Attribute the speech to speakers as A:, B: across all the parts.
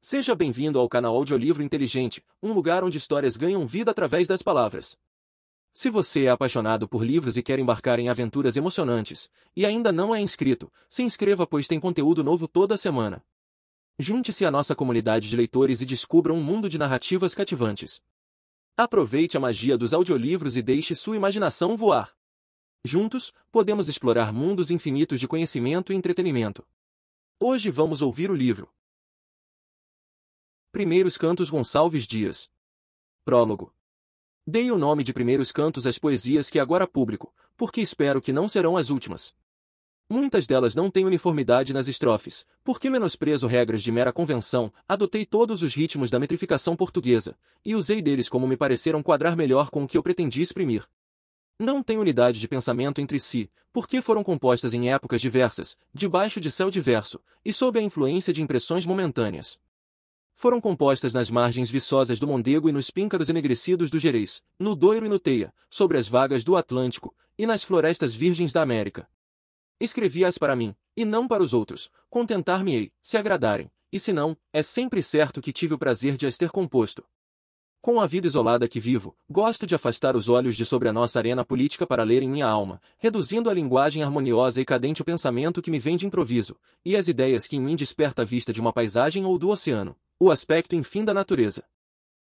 A: Seja bem-vindo ao canal Audiolivro Inteligente, um lugar onde histórias ganham vida através das palavras. Se você é apaixonado por livros e quer embarcar em aventuras emocionantes, e ainda não é inscrito, se inscreva pois tem conteúdo novo toda semana. Junte-se à nossa comunidade de leitores e descubra um mundo de narrativas cativantes. Aproveite a magia dos audiolivros e deixe sua imaginação voar. Juntos, podemos explorar mundos infinitos de conhecimento e entretenimento. Hoje vamos ouvir o livro Primeiros Cantos Gonçalves Dias. Prólogo. Dei o nome de Primeiros Cantos às poesias que agora publico, porque espero que não serão as últimas. Muitas delas não têm uniformidade nas estrofes, porque menosprezo regras de mera convenção, adotei todos os ritmos da metrificação portuguesa, e usei deles como me pareceram quadrar melhor com o que eu pretendi exprimir. Não têm unidade de pensamento entre si, porque foram compostas em épocas diversas, debaixo de céu diverso, e sob a influência de impressões momentâneas foram compostas nas margens viçosas do Mondego e nos píncaros enegrecidos do Gerês, no Doiro e no Teia, sobre as vagas do Atlântico, e nas florestas virgens da América. Escrevi-as para mim, e não para os outros, contentar-me-ei, se agradarem, e se não, é sempre certo que tive o prazer de as ter composto. Com a vida isolada que vivo, gosto de afastar os olhos de sobre a nossa arena política para ler em minha alma, reduzindo a linguagem harmoniosa e cadente o pensamento que me vem de improviso, e as ideias que em mim desperta a vista de uma paisagem ou do oceano o aspecto enfim da natureza.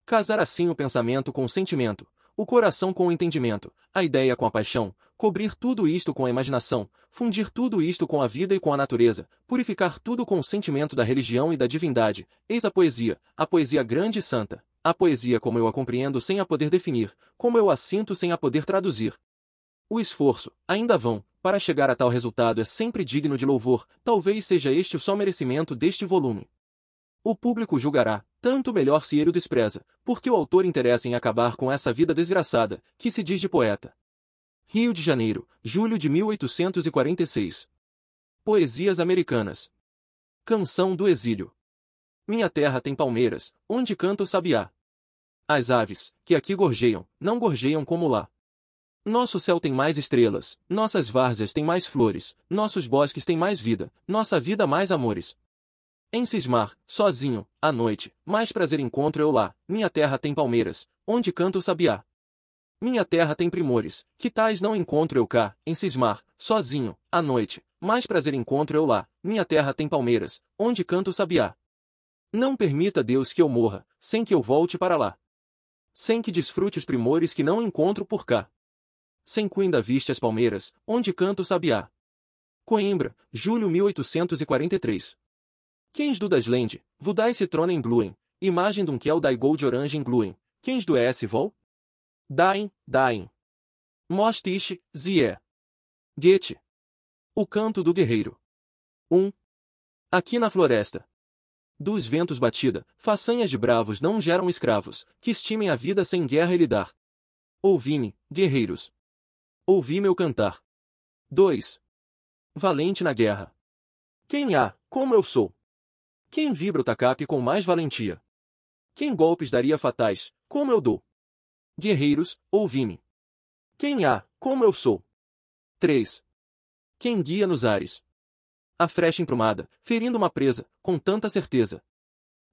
A: Casar assim o pensamento com o sentimento, o coração com o entendimento, a ideia com a paixão, cobrir tudo isto com a imaginação, fundir tudo isto com a vida e com a natureza, purificar tudo com o sentimento da religião e da divindade, eis a poesia, a poesia grande e santa, a poesia como eu a compreendo sem a poder definir, como eu a sinto sem a poder traduzir. O esforço, ainda vão, para chegar a tal resultado é sempre digno de louvor, talvez seja este o só merecimento deste volume. O público julgará, tanto melhor se ele o despreza, porque o autor interessa em acabar com essa vida desgraçada, que se diz de poeta. Rio de Janeiro, julho de 1846. Poesias Americanas. Canção do Exílio. Minha terra tem palmeiras, onde canta o sabiá. As aves, que aqui gorjeiam, não gorjeiam como lá. Nosso céu tem mais estrelas, nossas várzeas têm mais flores, nossos bosques têm mais vida, nossa vida mais amores, em cismar, sozinho, à noite, mais prazer encontro eu lá, minha terra tem palmeiras, onde canto o sabiá. Minha terra tem primores, que tais não encontro eu cá, em cismar, sozinho, à noite, mais prazer encontro eu lá, minha terra tem palmeiras, onde canto o sabiá. Não permita Deus que eu morra, sem que eu volte para lá. Sem que desfrute os primores que não encontro por cá. Sem que viste as palmeiras, onde canto o sabiá. Coimbra, julho 1843 Quens do das Land, Vudai Citronen Gluen, imagem dum Kiel dai Gold Orange Gluen, Quens do ES Vol? Dain, Dain. Mostiche, Zie. Goethe. O Canto do Guerreiro. 1. Um. Aqui na floresta. Dos ventos batida, façanhas de bravos não geram escravos, que estimem a vida sem guerra e dar. Ouvi-me, guerreiros. Ouvi meu cantar. 2. Valente na guerra. Quem há, como eu sou? Quem vibra o tacape com mais valentia? Quem golpes daria fatais, como eu dou? Guerreiros, ouvi-me. Quem há, como eu sou? 3. Quem guia nos ares? A frecha emprumada, ferindo uma presa, com tanta certeza.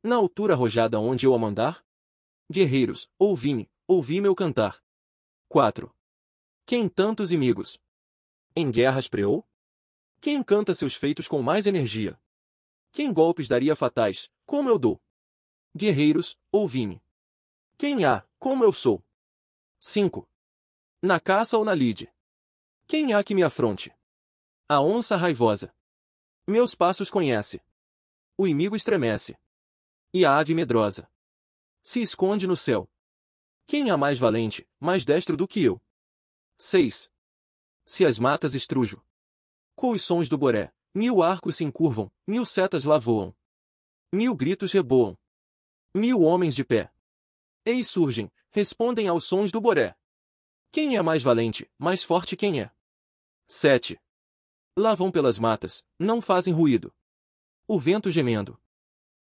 A: Na altura arrojada onde eu a mandar? Guerreiros, ouvi-me, ouvi meu cantar. 4. Quem tantos inimigos? Em guerras preou? Quem canta seus feitos com mais energia? Quem golpes daria fatais, como eu dou? Guerreiros, ouvi-me. Quem há, como eu sou? 5. Na caça ou na lide? Quem há que me afronte? A onça raivosa. Meus passos conhece. O inimigo estremece. E a ave medrosa. Se esconde no céu. Quem há mais valente, mais destro do que eu? 6. Se as matas estrujo. sons do boré. Mil arcos se encurvam, mil setas lavoam. Mil gritos reboam. Mil homens de pé. Eis surgem, respondem aos sons do boré. Quem é mais valente, mais forte quem é? 7. Lá vão pelas matas, não fazem ruído. O vento gemendo.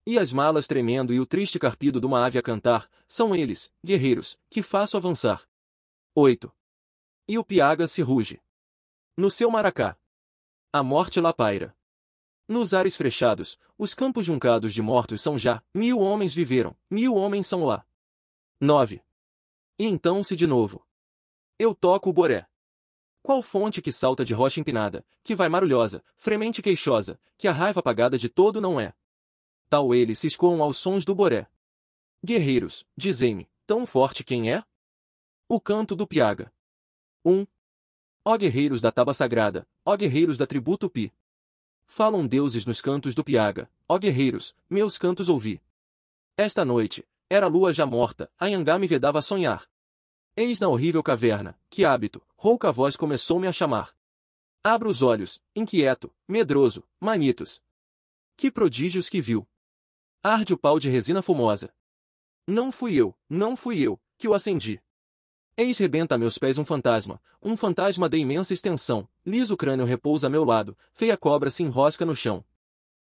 A: E as malas tremendo e o triste carpido de uma ave a cantar, são eles, guerreiros, que faço avançar. 8. E o piaga se ruge. No seu maracá a morte lá paira. Nos ares frechados, os campos juncados de mortos são já, mil homens viveram, mil homens são lá. 9. E então-se de novo. Eu toco o boré. Qual fonte que salta de rocha empinada, que vai marulhosa, fremente queixosa, que a raiva apagada de todo não é? Tal eles se escoam aos sons do boré. Guerreiros, dizei-me, tão forte quem é? O canto do Piaga. 1. Um, Ó guerreiros da Taba Sagrada, ó guerreiros da tribo Tupi! Falam deuses nos cantos do Piaga, ó guerreiros, meus cantos ouvi. Esta noite, era a lua já morta, a Anhangá me vedava a sonhar. Eis na horrível caverna, que hábito, rouca voz começou-me a chamar. Abro os olhos, inquieto, medroso, manitos. Que prodígios que viu! Arde o pau de resina fumosa. Não fui eu, não fui eu, que o acendi. Eis rebenta a meus pés um fantasma, um fantasma de imensa extensão, liso crânio repousa a meu lado, feia cobra se enrosca no chão.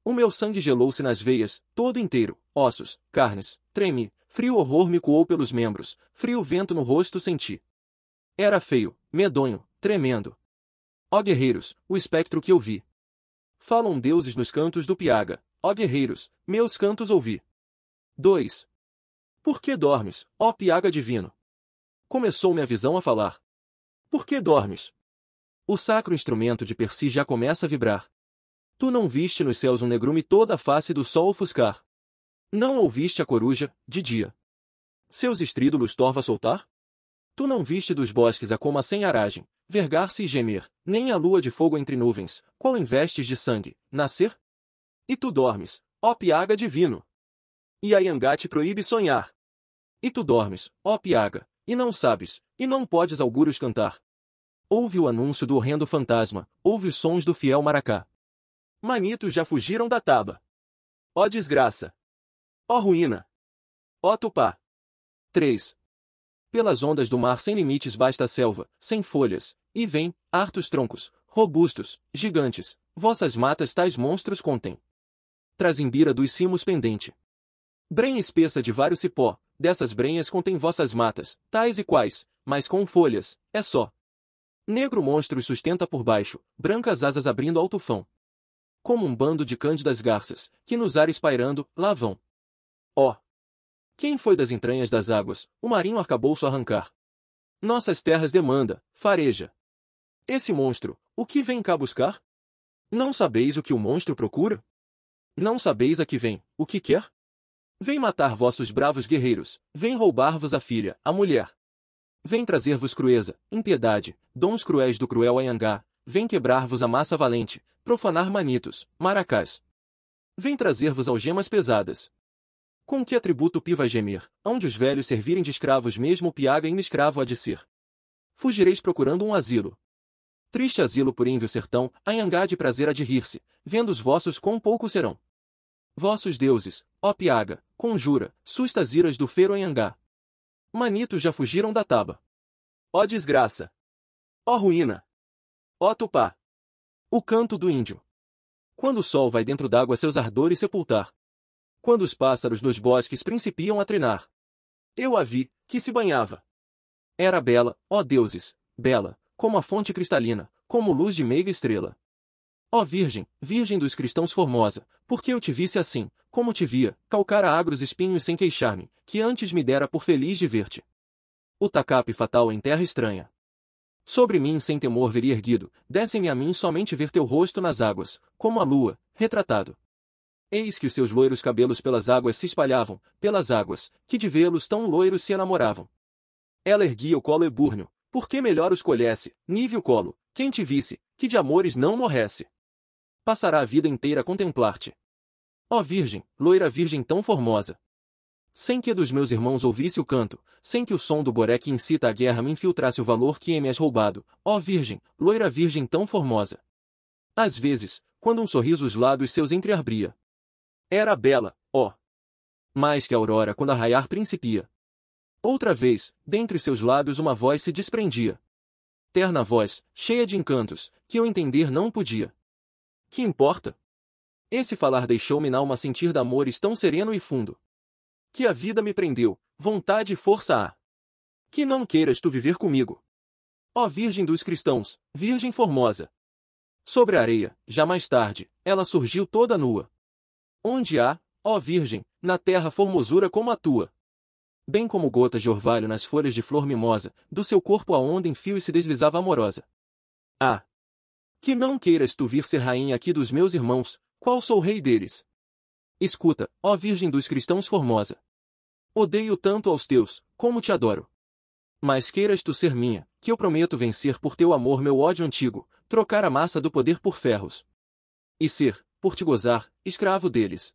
A: O meu sangue gelou-se nas veias, todo inteiro, ossos, carnes, tremi, frio horror me coou pelos membros, frio vento no rosto senti. Era feio, medonho, tremendo. Ó guerreiros, o espectro que eu vi. Falam deuses nos cantos do Piaga, ó guerreiros, meus cantos ouvi. 2. Por que dormes, ó Piaga divino? Começou minha visão a falar. Por que dormes? O sacro instrumento de Percy já começa a vibrar. Tu não viste nos céus um negrume toda a face do sol ofuscar? Não ouviste a coruja, de dia? Seus estrídulos torva soltar? Tu não viste dos bosques a coma sem aragem, vergar-se e gemer, nem a lua de fogo entre nuvens, qual investes de sangue, nascer? E tu dormes, ó piaga divino! E a Yangá te proíbe sonhar. E tu dormes, ó piaga, e não sabes, e não podes augúrios cantar. Ouve o anúncio do horrendo fantasma, ouve os sons do fiel maracá. Manitos já fugiram da taba. Ó desgraça! Ó ruína! Ó tupá! 3. Pelas ondas do mar sem limites basta a selva, sem folhas, e vem, hartos troncos, robustos, gigantes, vossas matas tais monstros contêm. Trazimbira dos cimos pendente. Brem espessa de vários cipó, dessas brenhas contém vossas matas, tais e quais, mas com folhas, é só. Negro monstro sustenta por baixo, brancas asas abrindo ao tufão. Como um bando de cândidas garças, que nos ares pairando, lá vão. Ó! Oh. Quem foi das entranhas das águas, o marinho arcabouço arrancar? Nossas terras demanda, fareja. Esse monstro, o que vem cá buscar? Não sabeis o que o monstro procura? Não sabeis a que vem, o que quer? Vem matar vossos bravos guerreiros, vem roubar-vos a filha, a mulher. Vem trazer-vos crueza, impiedade, dons cruéis do cruel Ayangá, vem quebrar-vos a massa valente, profanar manitos, maracás. Vem trazer-vos algemas pesadas. Com que atributo piva gemer, onde os velhos servirem de escravos mesmo o piaga em escravo a de ser. Fugireis procurando um asilo. Triste asilo por ínvio sertão, Ayangá de prazer a de rir-se, vendo os vossos quão pouco serão. Vossos deuses, ó piaga, conjura, sustas iras do Feroiangá. Manitos já fugiram da taba. Ó desgraça! Ó ruína! Ó tupá! O canto do índio. Quando o sol vai dentro d'água seus ardores sepultar. Quando os pássaros nos bosques principiam a trinar. Eu a vi, que se banhava. Era bela, ó deuses, bela, como a fonte cristalina, como luz de meiga estrela. Ó Virgem, Virgem dos cristãos formosa, porque eu te visse assim, como te via, calcara agros espinhos sem queixar-me, que antes me dera por feliz de ver-te. O tacape fatal em terra estranha. Sobre mim sem temor veria erguido, dessem me a mim somente ver teu rosto nas águas, como a lua, retratado. Eis que os seus loiros cabelos pelas águas se espalhavam, pelas águas, que de vê-los tão loiros se enamoravam. Ela erguia o colo ebúrnio, porque melhor os colhesse, nível colo, quem te visse, que de amores não morresse passará a vida inteira a contemplar-te. Ó oh Virgem, loira Virgem tão formosa! Sem que dos meus irmãos ouvisse o canto, sem que o som do boré que incita a guerra me infiltrasse o valor que me és roubado, ó oh Virgem, loira Virgem tão formosa! Às vezes, quando um sorriso os lábios seus entreabria. Era bela, ó! Oh. Mais que a aurora quando a raiar principia. Outra vez, dentre seus lábios uma voz se desprendia. Terna voz, cheia de encantos, que eu entender não podia. Que importa? Esse falar deixou-me na alma sentir de tão sereno e fundo. Que a vida me prendeu, vontade e força há. Que não queiras tu viver comigo. Ó Virgem dos cristãos, Virgem formosa! Sobre a areia, já mais tarde, ela surgiu toda nua. Onde há, ó Virgem, na terra formosura como a tua? Bem como gotas de orvalho nas folhas de flor mimosa, do seu corpo a onda em fio e se deslizava amorosa. Ah, que não queiras tu vir ser rainha aqui dos meus irmãos, qual sou rei deles? Escuta, ó Virgem dos cristãos formosa. Odeio tanto aos teus, como te adoro. Mas queiras tu ser minha, que eu prometo vencer por teu amor meu ódio antigo, trocar a massa do poder por ferros. E ser, por te gozar, escravo deles.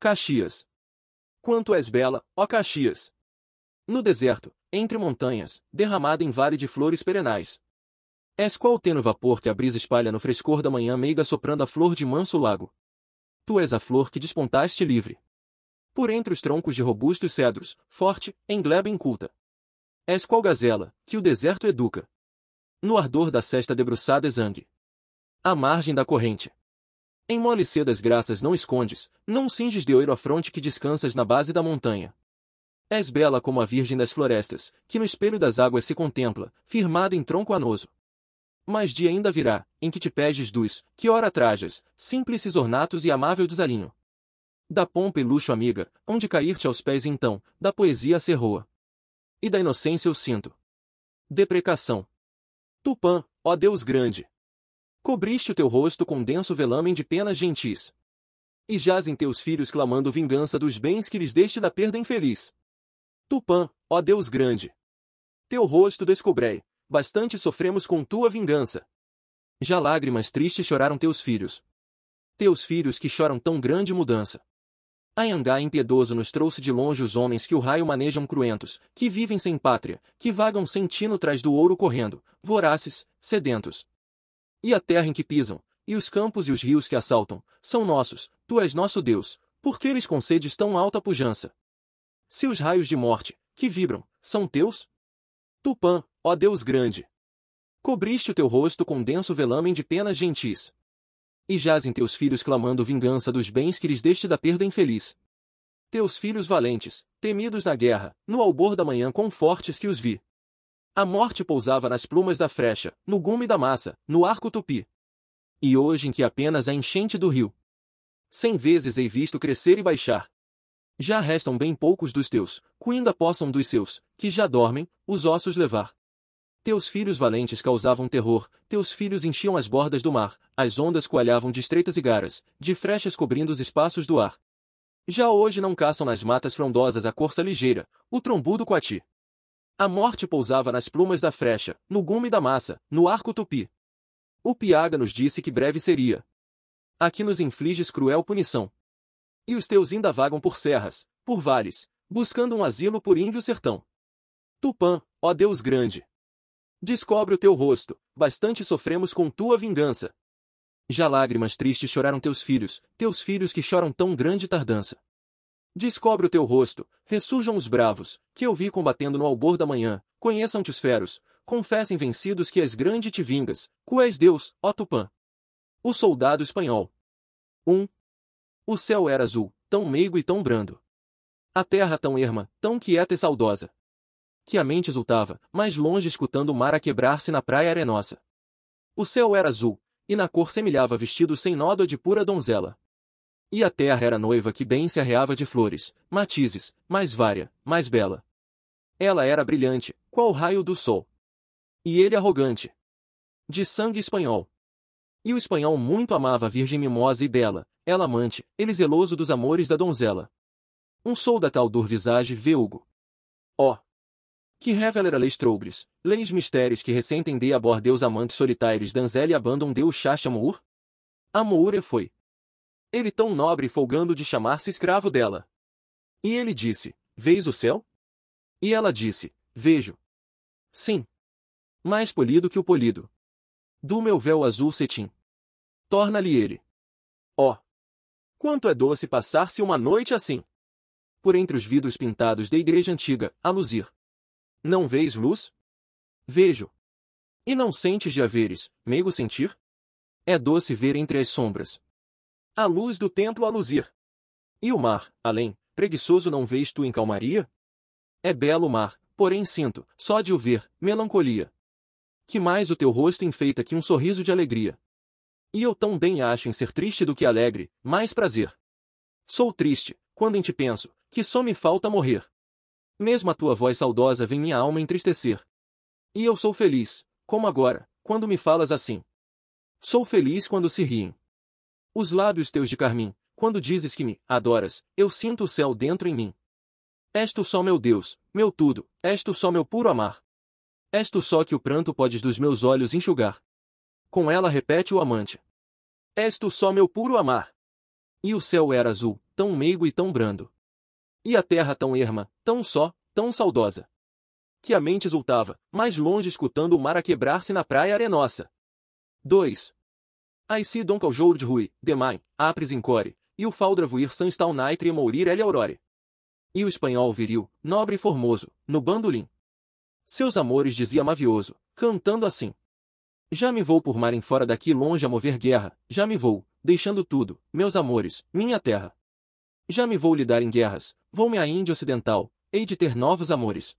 A: Caxias. Quanto és bela, ó Caxias! No deserto, entre montanhas, derramada em vale de flores perenais. És qual o tênue vapor que a brisa espalha no frescor da manhã meiga soprando a flor de manso lago. Tu és a flor que despontaste livre. Por entre os troncos de robustos cedros, forte, em gleba inculta. És qual gazela, que o deserto educa. No ardor da cesta debruçada exangue. À margem da corrente. Em mole sedas graças não escondes, não cinges de oiro a fronte que descansas na base da montanha. És bela como a virgem das florestas, que no espelho das águas se contempla, firmada em tronco anoso. Mas dia ainda virá, em que te peges dos, que ora trajas, simples ornatos e amável desalinho. Da pompa e luxo amiga, onde cair-te aos pés então, da poesia a serroa. E da inocência eu sinto. Deprecação. Tupã, ó Deus grande! Cobriste o teu rosto com denso velamen de penas gentis. E jazem teus filhos clamando vingança dos bens que lhes deste da perda infeliz. Tupã, ó Deus grande! Teu rosto descobrei, bastante sofremos com tua vingança. Já lágrimas tristes choraram teus filhos. Teus filhos que choram tão grande mudança. Ayangá impiedoso nos trouxe de longe os homens que o raio manejam cruentos, que vivem sem pátria, que vagam sem tino trás do ouro correndo, voraces, sedentos. E a terra em que pisam, e os campos e os rios que assaltam, são nossos, tu és nosso Deus, porque lhes concedes tão alta pujança. Se os raios de morte, que vibram, são teus, Tupã, ó Deus grande! Cobriste o teu rosto com denso velamen de penas gentis. E jazem teus filhos clamando vingança dos bens que lhes deste da perda infeliz. Teus filhos valentes, temidos na guerra, no albor da manhã com fortes que os vi. A morte pousava nas plumas da frecha, no gume da massa, no arco tupi. E hoje em que apenas a enchente do rio. Cem vezes hei visto crescer e baixar, já restam bem poucos dos teus, cuinda possam dos seus, que já dormem, os ossos levar. Teus filhos valentes causavam terror, teus filhos enchiam as bordas do mar, as ondas coalhavam de estreitas e garas, de frechas cobrindo os espaços do ar. Já hoje não caçam nas matas frondosas a corça ligeira, o trombudo coati. A morte pousava nas plumas da frecha, no gume da massa, no arco tupi. O piaga nos disse que breve seria. Aqui nos infliges cruel punição, e os teus ainda vagam por serras, por vales, buscando um asilo por ínvio sertão. Tupã, ó Deus grande! Descobre o teu rosto, bastante sofremos com tua vingança. Já lágrimas tristes choraram teus filhos, teus filhos que choram tão grande tardança. Descobre o teu rosto, ressurjam os bravos, que eu vi combatendo no albor da manhã, conheçam-te os feros, confessem vencidos que és grande e te vingas, cu és Deus, ó Tupã. O soldado espanhol. 1. Um, o céu era azul, tão meigo e tão brando. A terra tão erma, tão quieta e saudosa. Que a mente exultava, mais longe escutando o mar a quebrar-se na praia arenosa. O céu era azul, e na cor semelhava vestido sem nódoa de pura donzela. E a terra era noiva que bem se arreava de flores, matizes, mais vária, mais bela. Ela era brilhante, qual raio do sol. E ele arrogante. De sangue espanhol. E o espanhol muito amava a virgem mimosa e bela, ela amante, ele zeloso dos amores da donzela. Um sol da tal dor visage veugo. Ó! Oh. Que reveler leis troubres, leis mistérios que ressentem de abor deus amantes solitários e abandon deu chacha Amour Amour foi. Ele tão nobre folgando de chamar-se escravo dela. E ele disse, Vês o céu? E ela disse, Vejo. Sim. Mais polido que o polido. Do meu véu azul cetim. Torna-lhe ele. Ó! Oh. Quanto é doce passar-se uma noite assim! Por entre os vidros pintados da igreja antiga, a luzir. Não vês luz? Vejo. E não sentes de haveres, meigo sentir? É doce ver entre as sombras. A luz do templo a luzir. E o mar, além, preguiçoso não vês tu em calmaria? É belo o mar, porém sinto, só de o ver, melancolia. Que mais o teu rosto enfeita que um sorriso de alegria? E eu tão bem acho em ser triste do que alegre, mais prazer. Sou triste, quando em ti penso, que só me falta morrer. Mesmo a tua voz saudosa vem minha alma entristecer. E eu sou feliz, como agora, quando me falas assim. Sou feliz quando se riem. Os lábios teus de carmim, quando dizes que me adoras, eu sinto o céu dentro em mim. És tu só meu Deus, meu tudo, és tu só meu puro amar. És tu só que o pranto podes dos meus olhos enxugar. Com ela repete o amante. És tu só meu puro amar. E o céu era azul, tão meigo e tão brando. E a terra tão erma, tão só, tão saudosa. Que a mente exultava, mais longe escutando o mar a quebrar-se na praia arenosa. 2. Aisi Dom Caljour de Rui, demain, Apres Incore, e o Faldra Vuir stal Naitre Mourir ele Aurore. E o espanhol viril, nobre e formoso, no bandolim. Seus amores dizia mavioso, cantando assim. Já me vou por mar em fora daqui longe a mover guerra, já me vou, deixando tudo, meus amores, minha terra. Já me vou lidar em guerras, vou-me à Índia Ocidental, hei de ter novos amores.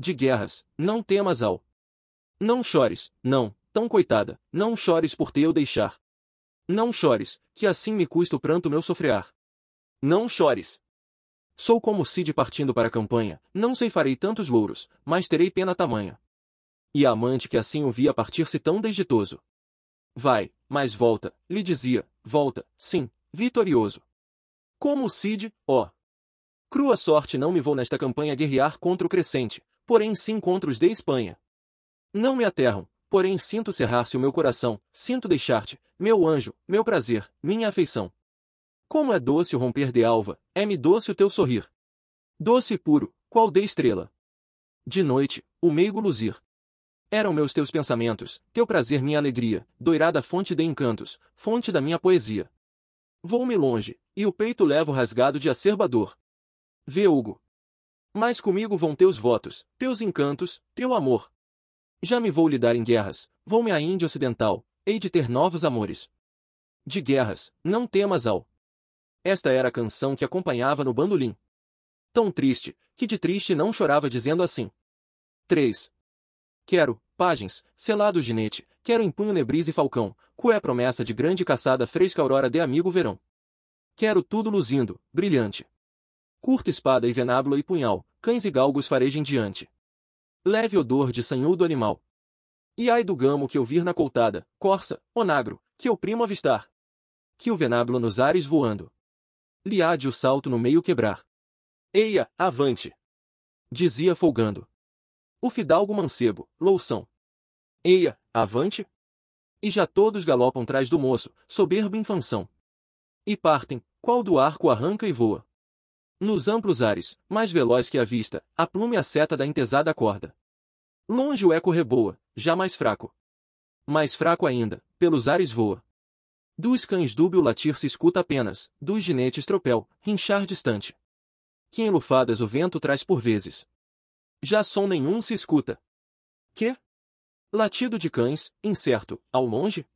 A: De guerras, não temas ao. Não chores, não, tão coitada, não chores por te eu deixar. Não chores, que assim me custa o pranto meu sofrear. Não chores. Sou como Cid partindo para a campanha, não ceifarei tantos louros, mas terei pena tamanha. E a amante que assim o via partir-se tão desditoso. Vai, mas volta, lhe dizia, volta, sim, vitorioso. Como o Cid, ó. Crua sorte não me vou nesta campanha guerrear contra o crescente, porém sim contra os de Espanha. Não me aterram, porém sinto cerrar-se o meu coração, sinto deixar-te, meu anjo, meu prazer, minha afeição. Como é doce o romper de alva, é-me doce o teu sorrir. Doce e puro, qual de estrela. De noite, o meigo luzir. Eram meus teus pensamentos, teu prazer minha alegria, doirada fonte de encantos, fonte da minha poesia. Vou-me longe, e o peito levo rasgado de acerba dor. Vê Hugo. Mas comigo vão teus votos, teus encantos, teu amor. Já me vou lidar em guerras, vou-me à Índia Ocidental, hei de ter novos amores. De guerras, não temas ao. Esta era a canção que acompanhava no bandolim. Tão triste, que de triste não chorava dizendo assim. 3. Quero, pagens, selado ginete, quero empunho nebris e falcão, cué promessa de grande caçada fresca aurora de amigo verão. Quero tudo luzindo, brilhante. Curta espada e venábula e punhal, cães e galgos farejem diante. Leve odor de sanhudo animal. E ai do gamo que eu vir na coltada, corça, onagro, que eu primo avistar. Que o venábulo nos ares voando. Liade o salto no meio quebrar. Eia, avante! Dizia folgando o fidalgo mancebo, loução. Eia, avante! E já todos galopam trás do moço, soberbo infanção. E partem, qual do arco arranca e voa. Nos amplos ares, mais veloz que a vista, a plume a seta da entesada corda. Longe o eco reboa, já mais fraco. Mais fraco ainda, pelos ares voa. Dos cães dúbio latir se escuta apenas, dos ginetes tropel, rinchar distante. Que enlufadas o vento traz por vezes, já som nenhum se escuta. Que? Latido de cães, incerto, ao longe?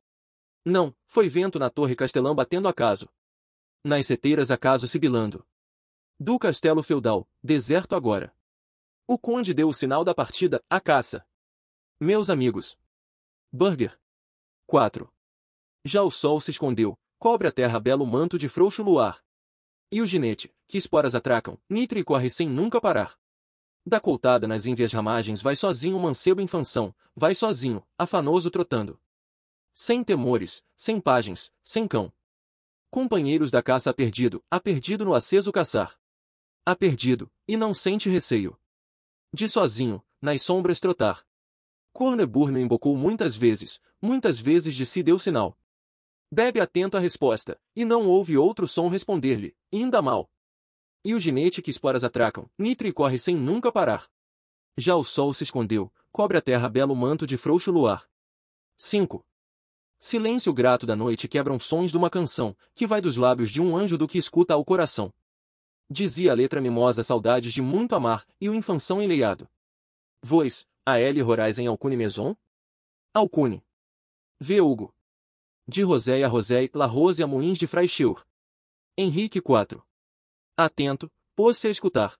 A: Não, foi vento na torre castelão batendo acaso. Nas seteiras acaso sibilando. Do castelo feudal, deserto agora. O conde deu o sinal da partida, a caça. Meus amigos. Burger. 4. Já o sol se escondeu, cobre a terra belo manto de frouxo luar. E o ginete, que esporas atracam, nitre e corre sem nunca parar da coltada nas ínvias ramagens vai sozinho o mancebo em fanção, vai sozinho, afanoso trotando. Sem temores, sem pagens, sem cão. Companheiros da caça a perdido, a perdido no aceso caçar. A perdido, e não sente receio. De sozinho, nas sombras trotar. Corneburne embocou muitas vezes, muitas vezes de si deu sinal. Bebe atento à resposta, e não houve outro som responder-lhe, ainda mal e o ginete que esporas atracam, nitre e corre sem nunca parar. Já o sol se escondeu, cobre a terra belo manto de frouxo luar. 5. Silêncio grato da noite quebram sons de uma canção, que vai dos lábios de um anjo do que escuta ao coração. Dizia a letra mimosa saudades de muito amar e o infanção enleiado. Vois, a L. Rorais em Alcune Maison? Alcune. V. Hugo. De Rosé a Rosé, La Rose a Moins de Fraixeur. Henrique IV atento, pôs-se a escutar.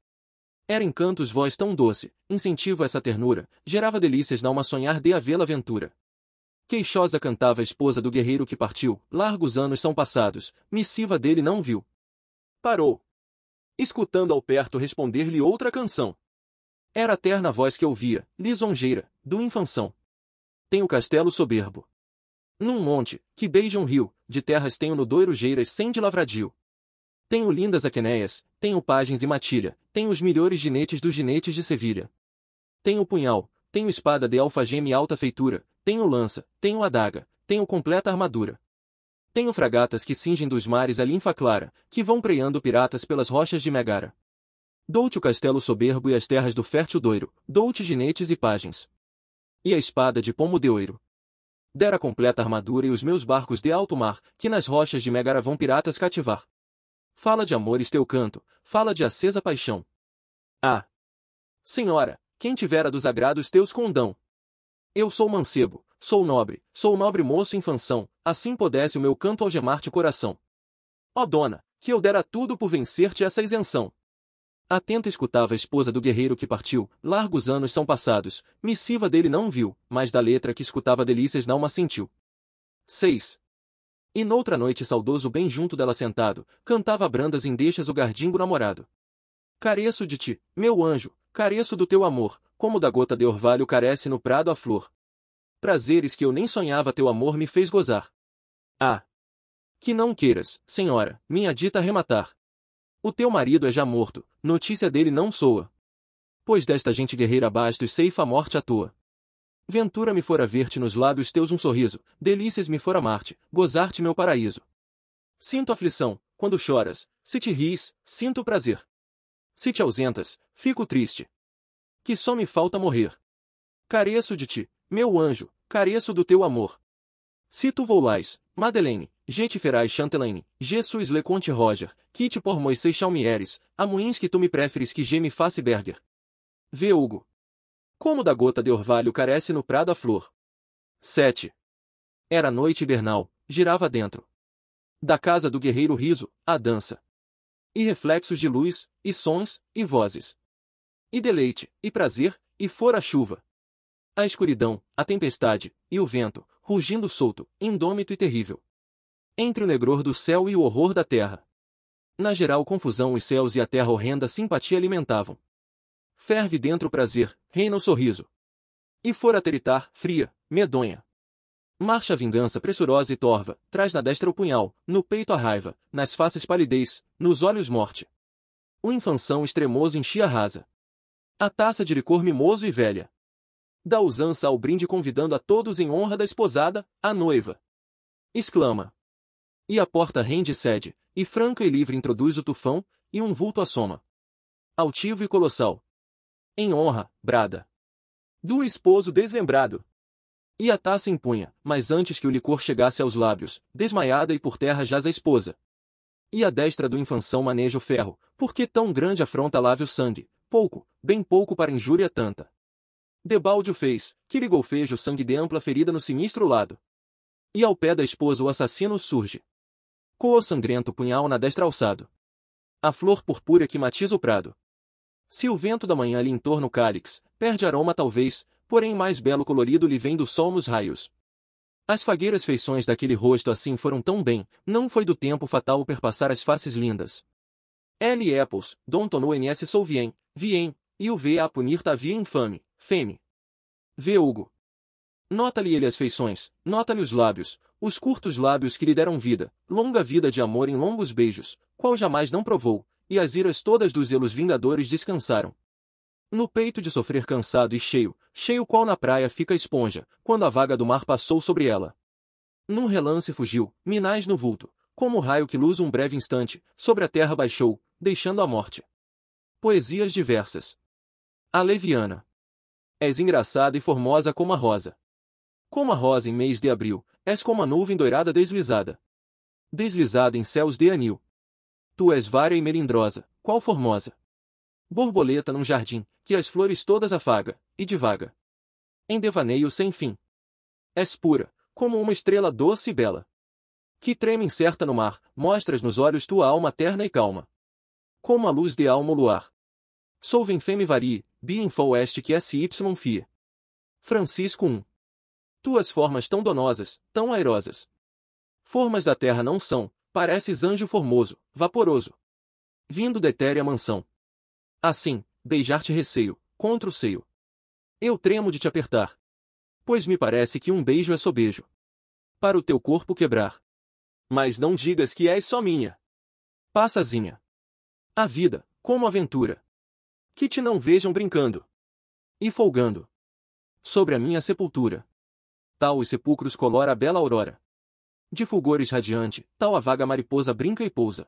A: Era encantos voz tão doce, incentivo a essa ternura, gerava delícias na alma sonhar de havê-la ventura. Queixosa cantava a esposa do guerreiro que partiu, largos anos são passados, missiva dele não viu. Parou. Escutando ao perto responder-lhe outra canção. Era a terna voz que ouvia, lisonjeira, do infanção. Tem o castelo soberbo. Num monte, que beija um rio, de terras tenho no doiro geiras sem de lavradio. Tenho lindas aqueneias, tenho pagens e matilha, tenho os melhores ginetes dos ginetes de Sevilha. Tenho punhal, tenho espada de alfageme alta feitura, tenho lança, tenho adaga, tenho completa armadura. Tenho fragatas que cingem dos mares a linfa clara, que vão preando piratas pelas rochas de Megara. Dou-te o castelo soberbo e as terras do fértil doiro, dou-te ginetes e pagens. E a espada de pomo de oiro. Dera completa armadura e os meus barcos de alto mar, que nas rochas de Megara vão piratas cativar fala de amores teu canto, fala de acesa paixão. Ah! Senhora, quem tivera dos agrados teus condão. Eu sou mancebo, sou nobre, sou nobre moço infanção, assim pudesse o meu canto algemar-te coração. Ó oh, dona, que eu dera tudo por vencer-te essa isenção. Atenta escutava a esposa do guerreiro que partiu, largos anos são passados, missiva dele não viu, mas da letra que escutava delícias não a sentiu. 6. E noutra noite saudoso bem junto dela sentado, cantava brandas indeixas o gardingo namorado. Careço de ti, meu anjo, careço do teu amor, como da gota de orvalho carece no prado a flor. Prazeres que eu nem sonhava teu amor me fez gozar. Ah! Que não queiras, senhora, minha dita rematar. O teu marido é já morto, notícia dele não soa. Pois desta gente guerreira e ceifa a morte à toa. Ventura me fora ver-te nos lábios teus um sorriso, delícias me fora amar-te, gozar-te meu paraíso. Sinto aflição, quando choras, se te ris, sinto prazer. Se te ausentas, fico triste. Que só me falta morrer. Careço de ti, meu anjo, careço do teu amor. Se tu volais, Madeleine, gente ferais Chantelaine, Jesus Leconte, Roger, Kit por Moisés Chalmieres, a moins que tu me preferes que geme face Berger. Vê Hugo, como da gota de orvalho carece no prado a flor. 7. Era noite hibernal, girava dentro. Da casa do guerreiro riso, a dança. E reflexos de luz, e sons, e vozes. E deleite, e prazer, e fora a chuva. A escuridão, a tempestade, e o vento, rugindo solto, indômito e terrível. Entre o negror do céu e o horror da terra. Na geral confusão os céus e a terra horrenda simpatia alimentavam, ferve dentro o prazer, reina o sorriso. E fora teritar, fria, medonha. Marcha a vingança pressurosa e torva, traz na destra o punhal, no peito a raiva, nas faces palidez, nos olhos morte. O infanção extremoso enchia rasa. A taça de licor mimoso e velha. Da usança ao brinde convidando a todos em honra da esposada, a noiva. Exclama. E a porta rende e cede, e franca e livre introduz o tufão, e um vulto assoma. Altivo e colossal, em honra, brada. Do esposo deslembrado. E a taça impunha, mas antes que o licor chegasse aos lábios, desmaiada e por terra jaz a esposa. E a destra do infanção maneja o ferro, porque tão grande afronta lave o sangue, pouco, bem pouco para injúria tanta. Debalde o fez, que lhe golfeja o sangue de ampla ferida no sinistro lado. E ao pé da esposa o assassino surge. Coa sangrento punhal na destra alçado. A flor purpura que matiza o prado. Se o vento da manhã lhe entorna o cálix, perde aroma talvez, porém mais belo colorido lhe vem do sol nos raios. As fagueiras feições daquele rosto assim foram tão bem, não foi do tempo fatal perpassar as faces lindas. L. Apples, Dom Tonou s Solvien, Vien, e o V. A. Punir Tavia tá Infame, Feme. V. Hugo. Nota-lhe ele as feições, nota-lhe os lábios, os curtos lábios que lhe deram vida, longa vida de amor em longos beijos, qual jamais não provou, e as iras todas dos elos vingadores descansaram. No peito de sofrer cansado e cheio, cheio qual na praia fica a esponja, quando a vaga do mar passou sobre ela. Num relance fugiu, Minais no vulto, como o raio que luz um breve instante, sobre a terra baixou, deixando a morte. Poesias diversas. A Leviana. És engraçada e formosa como a rosa. Como a rosa em mês de abril, és como a nuvem doirada deslizada. Deslizada em céus de anil, tu és vária e melindrosa, qual formosa! Borboleta num jardim, que as flores todas afaga, e divaga. Em devaneio sem fim. És pura, como uma estrela doce e bela. Que treme incerta no mar, mostras nos olhos tua alma terna e calma. Como a luz de alma o luar. Sou Venfeme Vari, Biinfo Oeste que SY Fia. Francisco I. Tuas formas tão donosas, tão airosas. Formas da terra não são, Pareces anjo formoso, vaporoso. Vindo de etérea mansão. Assim, beijar-te receio, contra o seio. Eu tremo de te apertar. Pois me parece que um beijo é sobejo. Para o teu corpo quebrar. Mas não digas que és só minha. Passazinha. A vida, como aventura. Que te não vejam brincando. E folgando. Sobre a minha sepultura. Tal os sepulcros colora a bela aurora de fulgores radiante, tal a vaga mariposa brinca e pousa.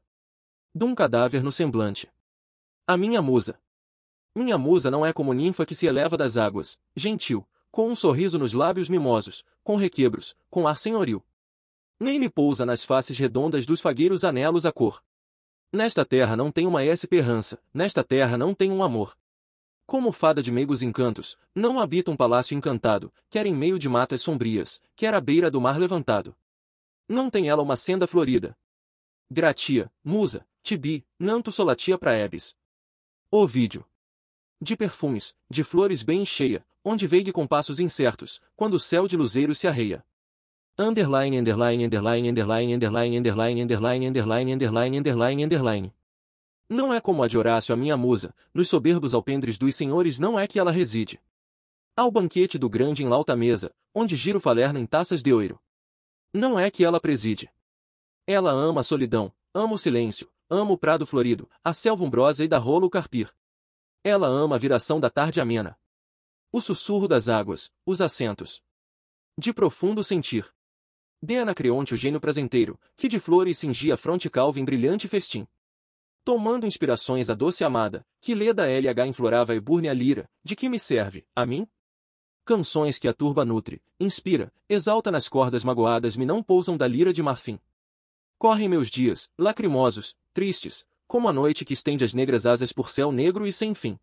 A: Dum cadáver no semblante. A minha musa. Minha musa não é como ninfa que se eleva das águas, gentil, com um sorriso nos lábios mimosos, com requebros, com ar senhoril. Nem lhe pousa nas faces redondas dos fagueiros anelos a cor. Nesta terra não tem uma S perrança, nesta terra não tem um amor. Como fada de meigos encantos, não habita um palácio encantado, quer em meio de matas sombrias, quer à beira do mar levantado não tem ela uma senda florida. Gratia, musa, tibi, nanto solatia praebis. O vídeo. De perfumes, de flores bem cheia, onde veigue com passos incertos, quando o céu de luzeiro se arreia. Underline, underline, underline, underline, underline, underline, underline, underline, underline, underline, underline. Não é como a de Horácio a minha musa, nos soberbos alpendres dos senhores não é que ela reside. Ao banquete do grande em lauta mesa, onde giro falerna em taças de oiro. Não é que ela preside. Ela ama a solidão, ama o silêncio, ama o prado florido, a selva umbrosa e da rola o carpir. Ela ama a viração da tarde amena. O sussurro das águas, os assentos. De profundo sentir. Dê Anacreonte o gênio presenteiro, que de flores cingia a fronte calva em brilhante festim. Tomando inspirações a doce amada, que leda LH inflorava a ebúrnea lira, de que me serve, a mim, canções que a turba nutre, inspira, exalta nas cordas magoadas me não pousam da lira de marfim. Correm meus dias, lacrimosos, tristes, como a noite que estende as negras asas por céu negro e sem fim.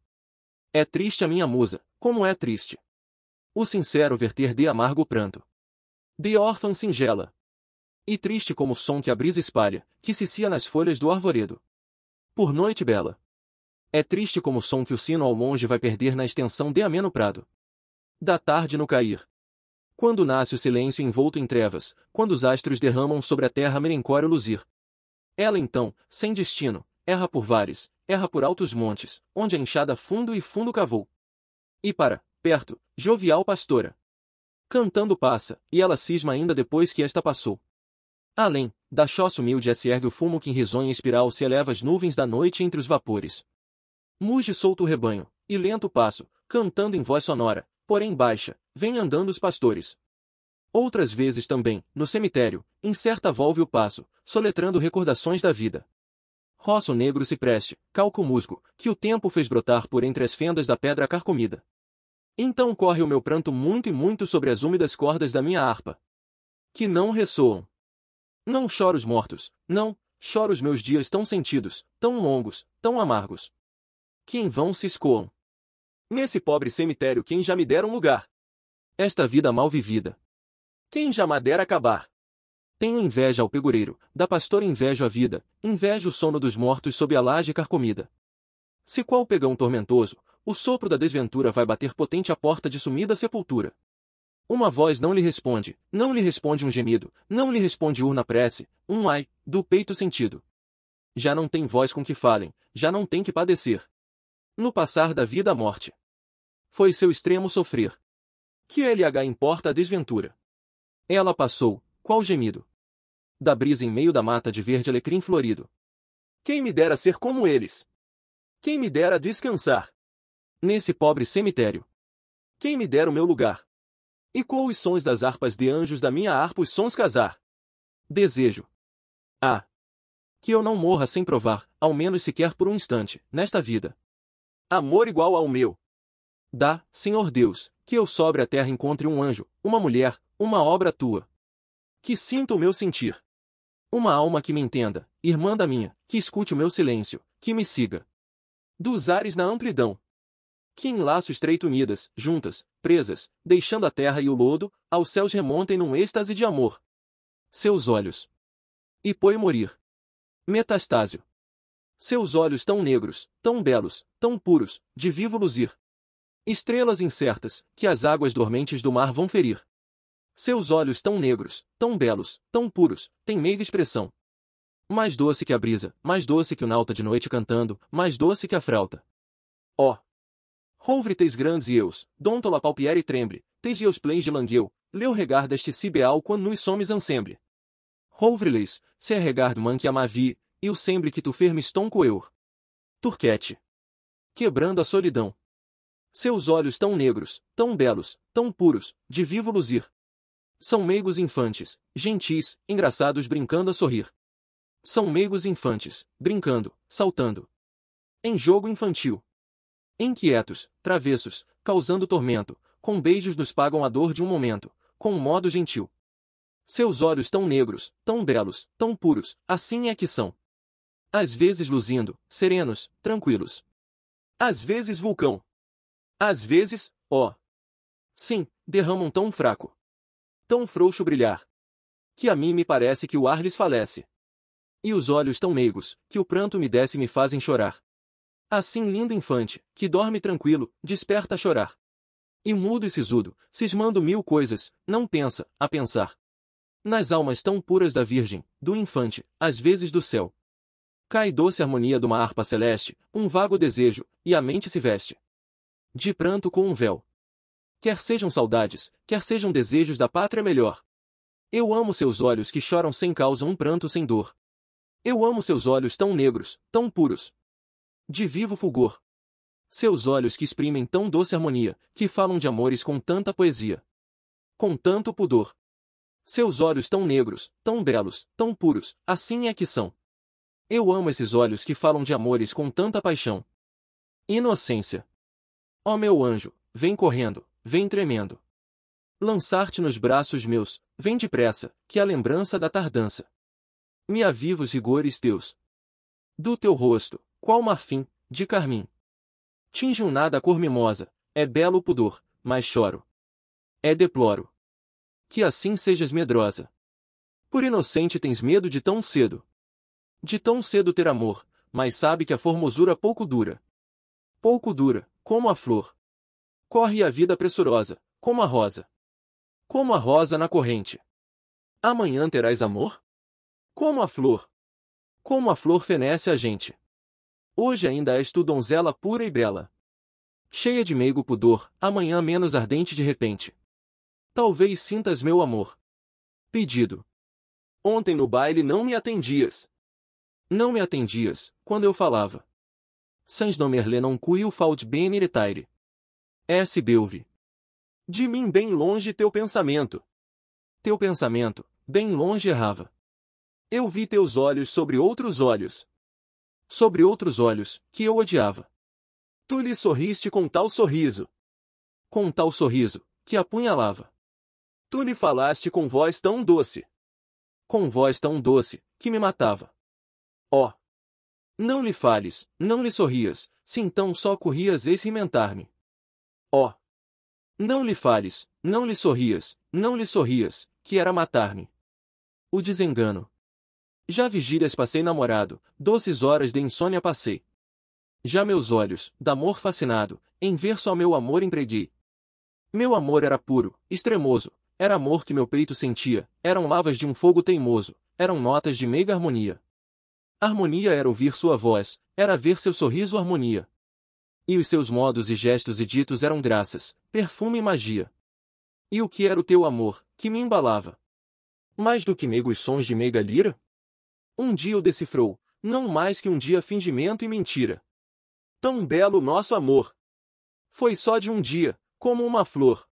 A: É triste a minha musa, como é triste. O sincero verter de amargo pranto. De órfã singela. E triste como o som que a brisa espalha, que se cia nas folhas do arvoredo. Por noite bela. É triste como o som que o sino ao longe vai perder na extensão de ameno prado. Da tarde no cair. Quando nasce o silêncio envolto em trevas, quando os astros derramam sobre a terra merencório luzir. Ela então, sem destino, erra por vares, erra por altos montes, onde a enxada fundo e fundo cavou. E para, perto, jovial pastora. Cantando passa, e ela cisma ainda depois que esta passou. Além, da choça humilde se ergue o fumo que em risonha espiral se eleva as nuvens da noite entre os vapores. Muge solto o rebanho, e lento passo, cantando em voz sonora, porém baixa, vem andando os pastores. Outras vezes também, no cemitério, incerta volve o passo, soletrando recordações da vida. Roço o negro cipreste, calco musgo, que o tempo fez brotar por entre as fendas da pedra carcomida. Então corre o meu pranto muito e muito sobre as úmidas cordas da minha harpa. Que não ressoam. Não choro os mortos, não, choro os meus dias tão sentidos, tão longos, tão amargos. Que em vão se escoam. Nesse pobre cemitério quem já me dera um lugar? Esta vida mal vivida. Quem já madera acabar? Tenho inveja ao pegureiro, da pastora invejo a vida, invejo o sono dos mortos sob a laje carcomida. Se qual pegão tormentoso, o sopro da desventura vai bater potente à porta de sumida sepultura. Uma voz não lhe responde, não lhe responde um gemido, não lhe responde urna prece, um ai, do peito sentido. Já não tem voz com que falem, já não tem que padecer no passar da vida à morte. Foi seu extremo sofrer. Que LH importa a desventura. Ela passou, qual gemido. Da brisa em meio da mata de verde alecrim florido. Quem me dera ser como eles. Quem me dera descansar. Nesse pobre cemitério. Quem me dera o meu lugar. E qual os sons das harpas de anjos da minha harpa os sons casar. Desejo. Ah! Que eu não morra sem provar, ao menos sequer por um instante, nesta vida, amor igual ao meu. Dá, Senhor Deus, que eu sobre a terra encontre um anjo, uma mulher, uma obra tua. Que sinta o meu sentir. Uma alma que me entenda, irmã da minha, que escute o meu silêncio, que me siga. Dos ares na amplidão. Que em laço estreito unidas, juntas, presas, deixando a terra e o lodo, aos céus remontem num êxtase de amor. Seus olhos. E põe morir. Metastásio. Seus olhos tão negros, tão belos, tão puros, de vivo luzir. Estrelas incertas, que as águas dormentes do mar vão ferir. Seus olhos tão negros, tão belos, tão puros, têm meiga expressão. Mais doce que a brisa, mais doce que o nauta de noite cantando, mais doce que a frauta. Ó! Oh. Rouvre teis grandes eus, donto la palpiere tremble, teis eus plens de langueu, leu regar deste cibeal quando nos somes ansemble. Rouvre-lhes, se é regar a amavi, eu sempre que tu fermes tom coeur. Turquete. Quebrando a solidão. Seus olhos tão negros, tão belos, tão puros, de vivo luzir. São meigos infantes, gentis, engraçados brincando a sorrir. São meigos infantes, brincando, saltando. Em jogo infantil. Inquietos, travessos, causando tormento, com beijos nos pagam a dor de um momento, com um modo gentil. Seus olhos tão negros, tão belos, tão puros, assim é que são. Às vezes luzindo, serenos, tranquilos. Às vezes vulcão. Às vezes, ó. Sim, derramam tão fraco. Tão frouxo brilhar. Que a mim me parece que o ar lhes falece. E os olhos tão meigos, que o pranto me desce e me fazem chorar. Assim lindo infante, que dorme tranquilo, desperta a chorar. E mudo e sisudo, cismando mil coisas, não pensa, a pensar. Nas almas tão puras da Virgem, do infante, às vezes do céu, Cai doce harmonia de uma harpa celeste, um vago desejo, e a mente se veste. De pranto com um véu. Quer sejam saudades, quer sejam desejos da pátria melhor. Eu amo seus olhos que choram sem causa um pranto sem dor. Eu amo seus olhos tão negros, tão puros. De vivo fulgor. Seus olhos que exprimem tão doce harmonia, que falam de amores com tanta poesia. Com tanto pudor. Seus olhos tão negros, tão belos, tão puros, assim é que são. Eu amo esses olhos que falam de amores com tanta paixão. Inocência. Ó oh, meu anjo, vem correndo, vem tremendo. Lançar-te nos braços meus, vem depressa, que a lembrança da tardança. Me aviva os rigores teus. Do teu rosto, qual marfim, de carmim. Tinge um nada a cor mimosa, é belo o pudor, mas choro. É deploro. Que assim sejas medrosa. Por inocente tens medo de tão cedo. De tão cedo ter amor, mas sabe que a formosura pouco dura. Pouco dura, como a flor. Corre a vida pressurosa, como a rosa. Como a rosa na corrente. Amanhã terás amor? Como a flor. Como a flor fenece a gente. Hoje ainda és tu donzela pura e bela. Cheia de meigo pudor, amanhã menos ardente de repente. Talvez sintas meu amor. Pedido. Ontem no baile não me atendias. Não me atendias, quando eu falava. Sans nomerle non cuio faud bene retire. S. Belve. De mim bem longe teu pensamento. Teu pensamento, bem longe errava. Eu vi teus olhos sobre outros olhos. Sobre outros olhos, que eu odiava. Tu lhe sorriste com tal sorriso. Com tal sorriso, que apunhalava. Tu lhe falaste com voz tão doce. Com voz tão doce, que me matava. Ó! Oh. Não lhe fales, não lhe sorrias, se então só corrias eis rimentar-me. Ó! Oh. Não lhe fales, não lhe sorrias, não lhe sorrias, que era matar-me. O desengano. Já vigílias passei namorado, doces horas de insônia passei. Já meus olhos, d'amor fascinado, em ver só meu amor impredi. Meu amor era puro, extremoso, era amor que meu peito sentia, eram lavas de um fogo teimoso, eram notas de meiga harmonia. Harmonia era ouvir sua voz, era ver seu sorriso harmonia. E os seus modos e gestos e ditos eram graças, perfume e magia. E o que era o teu amor, que me embalava? Mais do que meigos sons de meiga lira? Um dia o decifrou, não mais que um dia fingimento e mentira. Tão belo nosso amor! Foi só de um dia, como uma flor.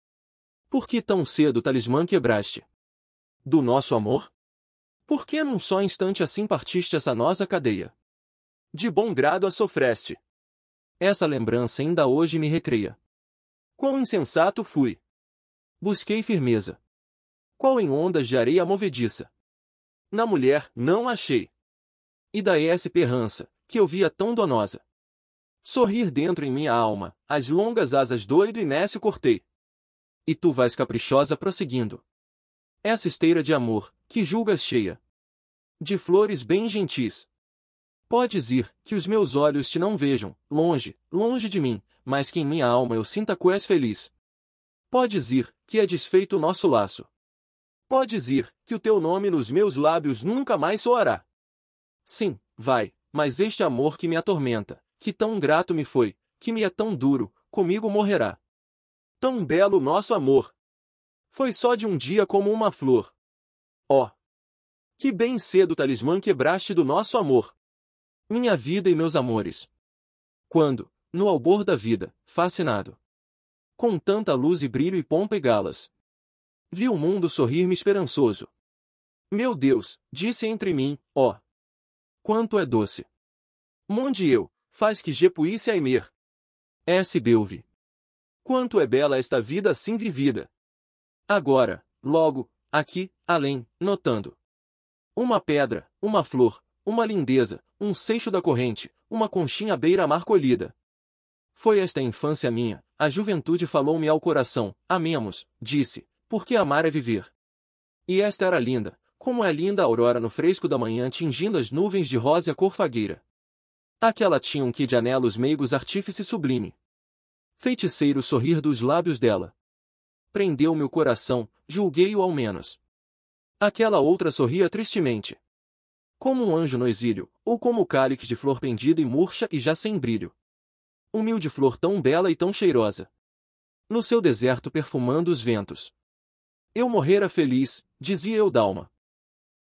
A: Por que tão cedo o talismã quebraste? Do nosso amor? Por que num só instante assim partiste essa nossa cadeia? De bom grado a sofreste. Essa lembrança ainda hoje me recria. Quão insensato fui! Busquei firmeza. Qual em ondas de areia movediça? Na mulher, não achei. E daí essa perrança, que eu via tão donosa. Sorrir dentro em minha alma, as longas asas doido e nécio cortei. E tu vais caprichosa prosseguindo. Essa é esteira de amor, que julgas cheia. De flores bem gentis. Podes ir, que os meus olhos te não vejam, longe, longe de mim, mas que em minha alma eu sinta que és feliz. Podes ir, que é desfeito o nosso laço. Podes ir, que o teu nome nos meus lábios nunca mais soará. Sim, vai, mas este amor que me atormenta, que tão grato me foi, que me é tão duro, comigo morrerá. Tão belo nosso amor, foi só de um dia como uma flor. Ó! Oh, que bem cedo o talismã quebraste do nosso amor! Minha vida e meus amores! Quando, no albor da vida, fascinado, com tanta luz e brilho e pompa e galas, vi o mundo sorrir-me esperançoso. Meu Deus, disse entre mim, ó! Oh, quanto é doce! Monde eu, faz que jepuísse aimer. S. Belve. Quanto é bela esta vida assim vivida! Agora, logo, aqui, além, notando. Uma pedra, uma flor, uma lindeza, um seixo da corrente, uma conchinha beira-mar colhida. Foi esta infância minha, a juventude falou-me ao coração, amemos, disse, porque amar é viver. E esta era linda, como é linda a aurora no fresco da manhã tingindo as nuvens de rosa cor fagueira. Aquela tinha um que de anelos meigos artífice sublime. Feiticeiro sorrir dos lábios dela prendeu meu coração, julguei-o ao menos. Aquela outra sorria tristemente. Como um anjo no exílio, ou como o cálice de flor pendida e murcha e já sem brilho. Humilde flor tão bela e tão cheirosa. No seu deserto perfumando os ventos. Eu morrera feliz, dizia eu Dalma.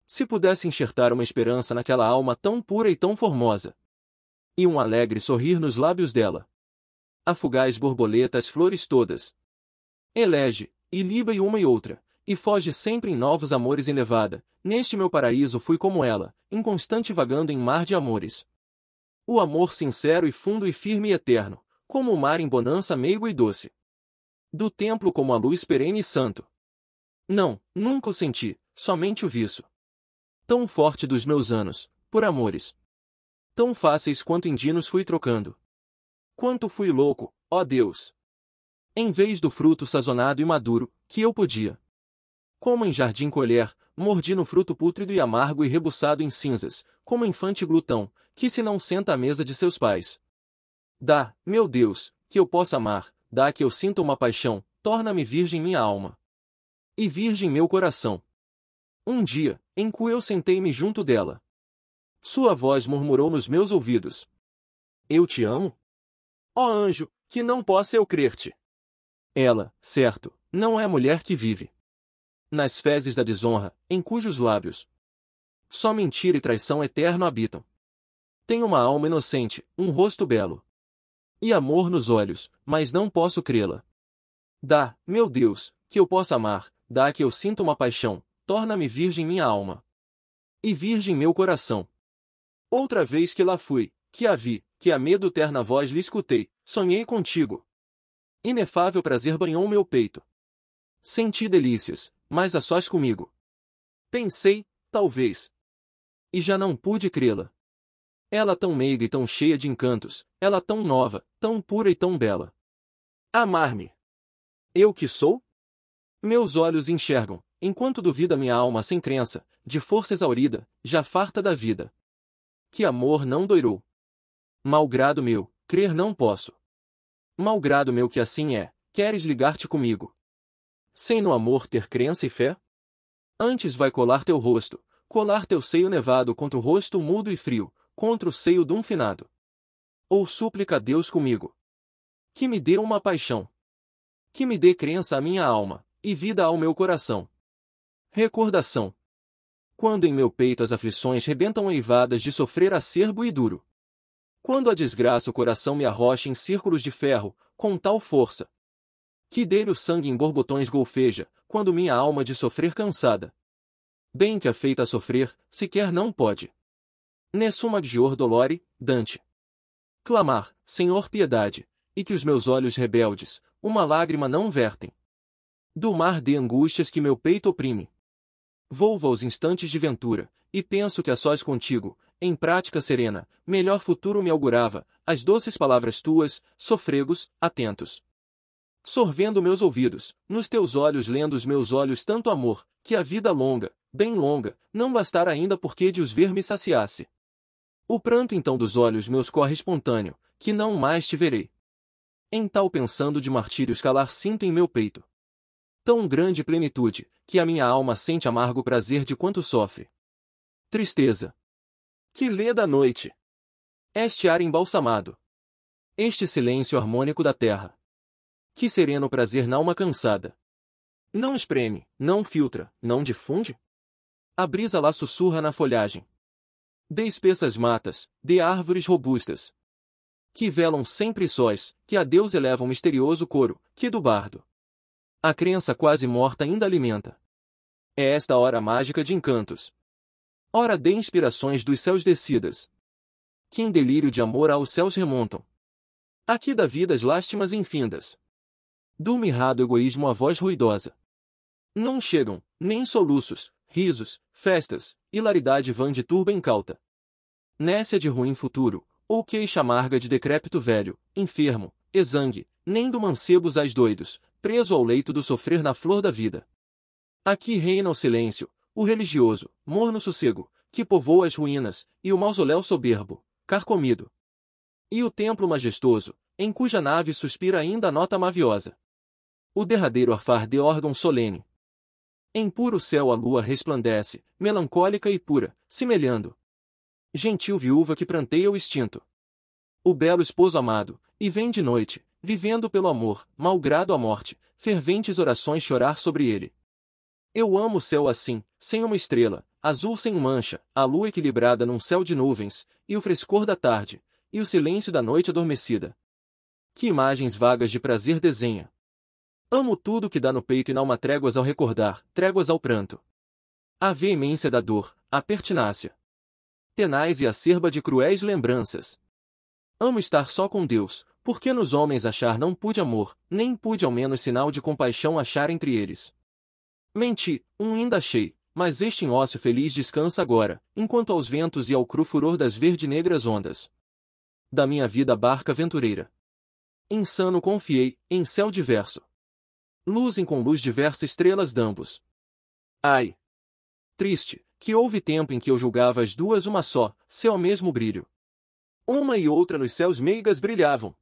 A: Se pudesse enxertar uma esperança naquela alma tão pura e tão formosa. E um alegre sorrir nos lábios dela. A fugaz borboleta as flores todas, Elege, e liba e uma e outra, e foge sempre em novos amores elevada. Neste meu paraíso fui como ela, inconstante vagando em mar de amores. O amor sincero e fundo e firme e eterno, como o mar em bonança meigo e doce. Do templo como a luz perene e santo. Não, nunca o senti, somente o viço. Tão forte dos meus anos, por amores. Tão fáceis quanto indinos fui trocando. Quanto fui louco, ó Deus, em vez do fruto sazonado e maduro, que eu podia. Como em jardim colher, mordi no fruto pútrido e amargo e rebuçado em cinzas, como infante glutão, que se não senta à mesa de seus pais. Dá, meu Deus, que eu possa amar, dá que eu sinta uma paixão, torna-me virgem minha alma. E virgem meu coração. Um dia, em que eu sentei-me junto dela. Sua voz murmurou nos meus ouvidos. Eu te amo? Ó oh, anjo, que não possa eu crer-te. Ela, certo, não é a mulher que vive. Nas fezes da desonra, em cujos lábios só mentira e traição eterno habitam. Tem uma alma inocente, um rosto belo. E amor nos olhos, mas não posso crê-la. Dá, meu Deus, que eu possa amar, dá que eu sinta uma paixão, torna-me virgem minha alma. E virgem meu coração. Outra vez que lá fui, que a vi, que a medo terna voz lhe escutei, sonhei contigo, Inefável prazer banhou meu peito. Senti delícias, mas a sós comigo. Pensei, talvez. E já não pude crê-la. Ela tão meiga e tão cheia de encantos, ela tão nova, tão pura e tão bela. Amar-me. Eu que sou? Meus olhos enxergam, enquanto duvida minha alma sem crença, de força exaurida, já farta da vida. Que amor não doirou. Malgrado meu, crer não posso. Malgrado meu que assim é, queres ligar-te comigo. Sem no amor ter crença e fé? Antes vai colar teu rosto, colar teu seio nevado contra o rosto mudo e frio, contra o seio de um finado. Ou súplica a Deus comigo. Que me dê uma paixão. Que me dê crença à minha alma, e vida ao meu coração. Recordação. Quando em meu peito as aflições rebentam eivadas de sofrer acerbo e duro, quando a desgraça o coração me arrocha em círculos de ferro, com tal força. Que dele o sangue em borbotões golfeja, quando minha alma de sofrer cansada. Bem que a feita a sofrer, sequer não pode. Nessuma gior dolore, Dante. Clamar, Senhor piedade, e que os meus olhos rebeldes, uma lágrima não vertem. Do mar de angústias que meu peito oprime. Volvo aos instantes de ventura, e penso que a sós contigo, em prática serena, melhor futuro me augurava, as doces palavras tuas, sofregos, atentos. Sorvendo meus ouvidos, nos teus olhos lendo os meus olhos tanto amor, que a vida longa, bem longa, não bastar ainda porque de os ver me saciasse. O pranto então dos olhos meus corre espontâneo, que não mais te verei. Em tal pensando de martírios calar sinto em meu peito. Tão grande plenitude, que a minha alma sente amargo prazer de quanto sofre. Tristeza, que lê da noite. Este ar embalsamado. Este silêncio harmônico da terra. Que sereno prazer na alma cansada. Não espreme, não filtra, não difunde. A brisa lá sussurra na folhagem. De espessas matas, de árvores robustas. Que velam sempre sóis, que a Deus elevam um misterioso coro, que do bardo. A crença quase morta ainda alimenta. É esta hora mágica de encantos, Ora dê inspirações dos céus descidas. Que em delírio de amor aos céus remontam. Aqui da vida as lástimas infindas. Do errado egoísmo a voz ruidosa. Não chegam, nem soluços, risos, festas, hilaridade vã de turba incauta. Nécia de ruim futuro, ou queixa amarga de decrépito velho, enfermo, exangue, nem do mancebos às doidos, preso ao leito do sofrer na flor da vida. Aqui reina o silêncio, o religioso, morno sossego, que povoa as ruínas, e o mausoléu soberbo, carcomido. E o templo majestoso, em cuja nave suspira ainda a nota maviosa. O derradeiro arfar de órgão solene. Em puro céu a lua resplandece, melancólica e pura, semelhando. Gentil viúva que pranteia o extinto. O belo esposo amado, e vem de noite, vivendo pelo amor, malgrado a morte, ferventes orações chorar sobre ele. Eu amo o céu assim, sem uma estrela, azul sem mancha, a lua equilibrada num céu de nuvens, e o frescor da tarde, e o silêncio da noite adormecida. Que imagens vagas de prazer desenha! Amo tudo que dá no peito e nalma tréguas ao recordar, tréguas ao pranto. A veemência da dor, a pertinácia. Tenais e acerba de cruéis lembranças. Amo estar só com Deus, porque nos homens achar não pude amor, nem pude ao menos sinal de compaixão achar entre eles. Menti, um ainda achei, mas este inócio feliz descansa agora, enquanto aos ventos e ao cru furor das verde-negras ondas. Da minha vida barca aventureira. Insano confiei, em céu diverso. Luzem com luz diversas estrelas d'ambos. Ai! Triste, que houve tempo em que eu julgava as duas uma só, seu mesmo brilho. Uma e outra nos céus meigas brilhavam.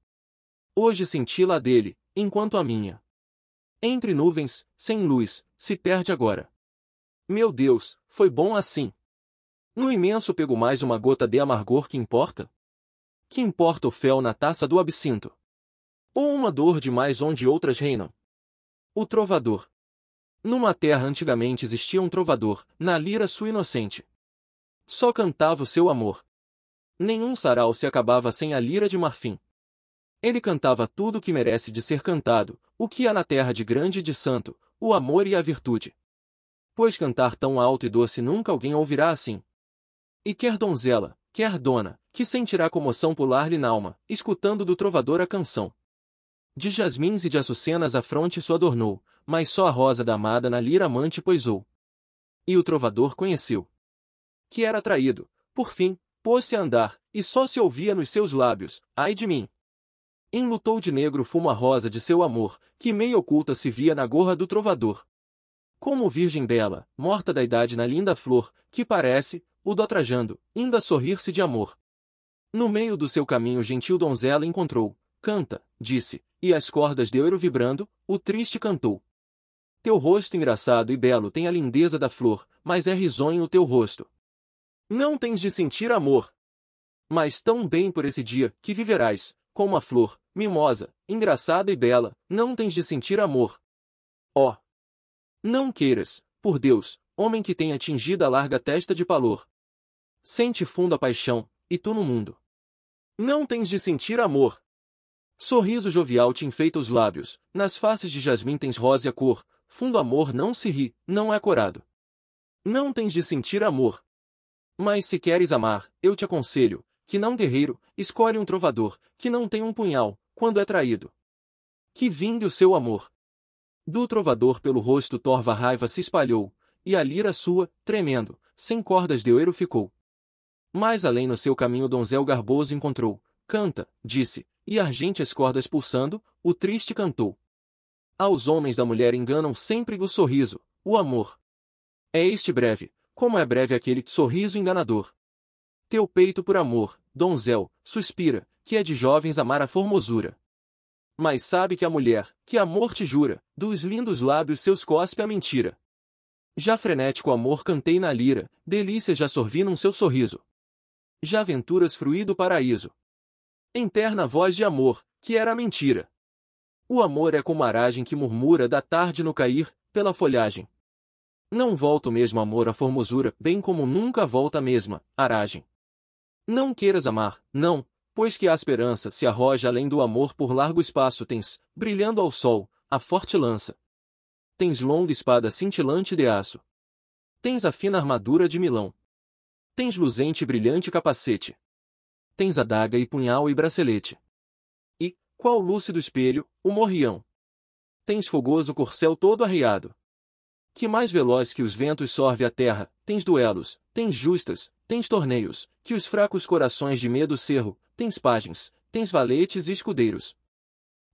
A: Hoje senti-la dele, enquanto a minha. Entre nuvens, sem luz, se perde agora. Meu Deus, foi bom assim. No imenso pego mais uma gota de amargor que importa? Que importa o fel na taça do absinto? Ou uma dor de mais onde outras reinam? O trovador. Numa terra antigamente existia um trovador, na lira sua inocente. Só cantava o seu amor. Nenhum sarau se acabava sem a lira de marfim. Ele cantava tudo o que merece de ser cantado, o que há na terra de grande e de santo, o amor e a virtude. Pois cantar tão alto e doce nunca alguém ouvirá assim. E quer donzela, quer dona, que sentirá comoção pular-lhe n'alma, escutando do trovador a canção. De jasmins e de açucenas a fronte sua adornou, mas só a rosa da amada na lira amante poisou. E o trovador conheceu. Que era traído, por fim, pôs-se a andar, e só se ouvia nos seus lábios, ai de mim! enlutou de negro fumo a rosa de seu amor, que meio oculta se via na gorra do trovador. Como virgem bela, morta da idade na linda flor, que parece, o dotrajando, inda sorrir-se de amor. No meio do seu caminho gentil donzela encontrou, canta, disse, e as cordas de ouro vibrando, o triste cantou. Teu rosto engraçado e belo tem a lindeza da flor, mas é risonho o teu rosto. Não tens de sentir amor. Mas tão bem por esse dia, que viverás, como a flor, mimosa, engraçada e bela, não tens de sentir amor. Ó! Oh. Não queiras, por Deus, homem que tem atingido a larga testa de palor. Sente fundo a paixão, e tu no mundo. Não tens de sentir amor. Sorriso jovial te enfeita os lábios, nas faces de jasmim tens rosa a cor, fundo amor não se ri, não é corado. Não tens de sentir amor. Mas se queres amar, eu te aconselho, que não guerreiro, escolhe um trovador, que não tem um punhal, quando é traído. Que vinde o seu amor. Do trovador pelo rosto torva raiva se espalhou, e a lira sua, tremendo, sem cordas de ouro ficou. Mais além no seu caminho donzel garboso encontrou, canta, disse, e argentes cordas pulsando, o triste cantou. Aos homens da mulher enganam sempre o sorriso, o amor. É este breve, como é breve aquele sorriso enganador. Teu peito por amor, donzel, suspira, que é de jovens amar a formosura. Mas sabe que a mulher, que amor te jura, dos lindos lábios seus cospe a mentira. Já frenético amor cantei na lira, delícias já sorvi num seu sorriso. Já aventuras fruí do paraíso. Interna voz de amor, que era mentira. O amor é como a aragem que murmura da tarde no cair, pela folhagem. Não volta o mesmo amor à formosura, bem como nunca volta a mesma, aragem. Não queiras amar, não, pois que a esperança se arroja além do amor por largo espaço tens, brilhando ao sol, a forte lança. Tens longa espada cintilante de aço. Tens a fina armadura de Milão. Tens luzente e brilhante capacete. Tens adaga e punhal e bracelete. E, qual lúcido espelho, o morrião. Tens fogoso corcel todo arriado. Que mais veloz que os ventos sorve a terra, tens duelos, tens justas, tens torneios, que os fracos corações de medo cerro, tens pagens, tens valetes e escudeiros.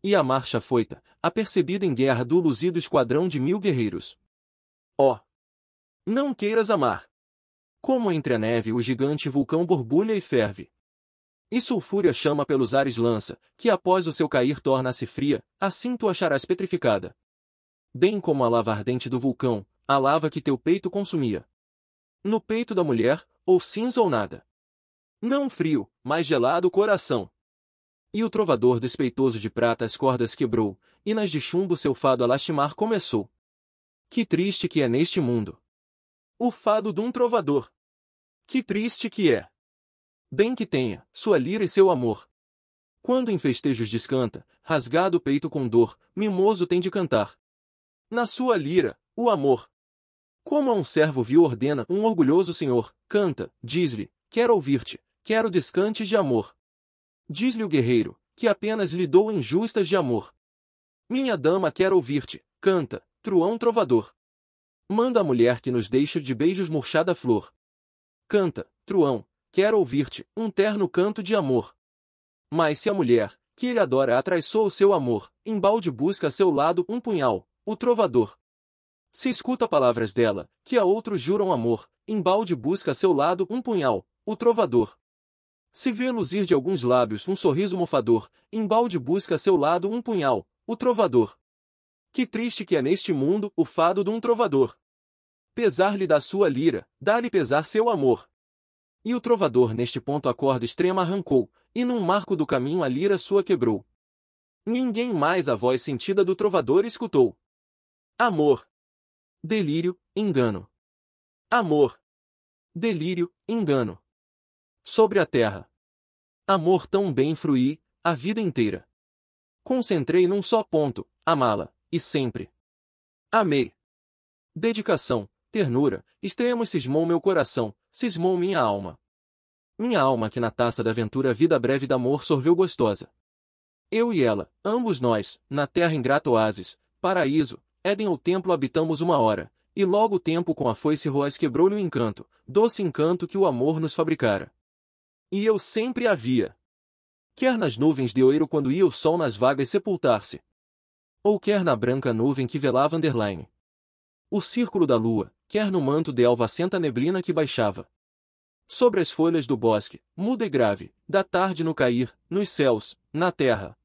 A: E a marcha foita, apercebida em guerra do luzido esquadrão de mil guerreiros. Ó! Oh, não queiras amar! Como entre a neve o gigante vulcão borbulha e ferve. E sulfúria chama pelos ares lança, que após o seu cair torna-se fria, assim tu acharás petrificada. Bem como a lava ardente do vulcão, a lava que teu peito consumia no peito da mulher, ou cinza ou nada. Não frio, mas gelado o coração. E o trovador despeitoso de prata as cordas quebrou, e nas de chumbo seu fado a lastimar começou. Que triste que é neste mundo! O fado de um trovador! Que triste que é! Bem que tenha, sua lira e seu amor. Quando em festejos descanta, rasgado o peito com dor, mimoso tem de cantar. Na sua lira, o amor. Como a um servo vil ordena um orgulhoso senhor, canta, diz-lhe, quero ouvir-te, quero descantes de amor. Diz-lhe o guerreiro, que apenas lhe dou injustas de amor. Minha dama quer ouvir-te, canta, truão trovador. Manda a mulher que nos deixe de beijos murchada flor. Canta, truão, quero ouvir-te, um terno canto de amor. Mas se a mulher, que ele adora atraiçou o seu amor, embalde busca a seu lado um punhal, o trovador. Se escuta palavras dela, que a outros juram amor, embalde busca a seu lado um punhal, o trovador. Se vê luzir de alguns lábios um sorriso mofador, embalde busca a seu lado um punhal, o trovador. Que triste que é neste mundo o fado de um trovador. Pesar-lhe da sua lira, dá-lhe pesar seu amor. E o trovador neste ponto a corda extrema arrancou, e num marco do caminho a lira sua quebrou. Ninguém mais a voz sentida do trovador escutou. Amor! delírio, engano. Amor. Delírio, engano. Sobre a terra. Amor tão bem fruí, a vida inteira. Concentrei num só ponto, amá-la, e sempre. Amei. Dedicação, ternura, extremos cismou meu coração, cismou minha alma. Minha alma que na taça da aventura vida breve d'amor sorveu gostosa. Eu e ela, ambos nós, na terra ingrata oásis, paraíso, Éden ou templo habitamos uma hora, e logo o tempo com a foice Roás quebrou-lhe o encanto, doce encanto que o amor nos fabricara. E eu sempre havia. Quer nas nuvens de oiro quando ia o sol nas vagas sepultar-se. Ou quer na branca nuvem que velava underline. O círculo da lua, quer no manto de alvacenta neblina que baixava. Sobre as folhas do bosque, muda e grave, da tarde no cair, nos céus, na terra.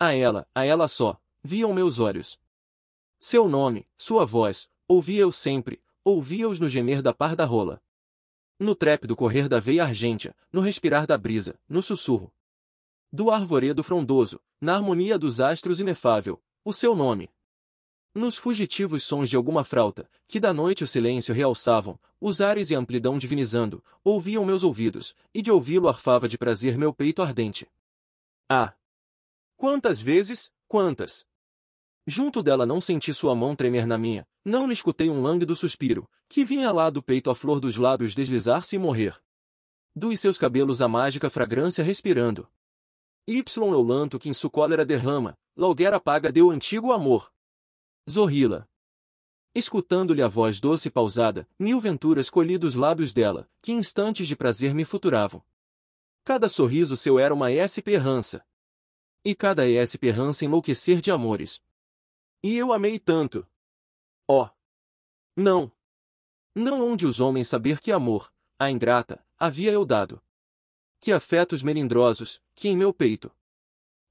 A: A ela, a ela só, viam meus olhos, seu nome, sua voz, ouvia os sempre, ouvia-os no gemer da parda rola. No trépido correr da veia argêntea, no respirar da brisa, no sussurro. Do arvoredo frondoso, na harmonia dos astros inefável, o seu nome. Nos fugitivos sons de alguma frauta, que da noite o silêncio realçavam, os ares e amplidão divinizando, ouviam meus ouvidos, e de ouvi-lo arfava de prazer meu peito ardente. Ah! Quantas vezes, quantas! Junto dela não senti sua mão tremer na minha, não lhe escutei um lânguido suspiro, que vinha lá do peito à flor dos lábios deslizar-se e morrer. Dos seus cabelos a mágica fragrância respirando. Y eu lanto que em sua cólera derrama, Laudera paga deu antigo amor. Zorrila. Escutando-lhe a voz doce e pausada, mil venturas colhi dos lábios dela, que instantes de prazer me futuravam. Cada sorriso seu era uma esp errança. E cada esp errança enlouquecer de amores, e eu amei tanto. Oh! Não! Não onde os homens saber que amor, a ingrata, havia eu dado. Que afetos melindrosos, que em meu peito.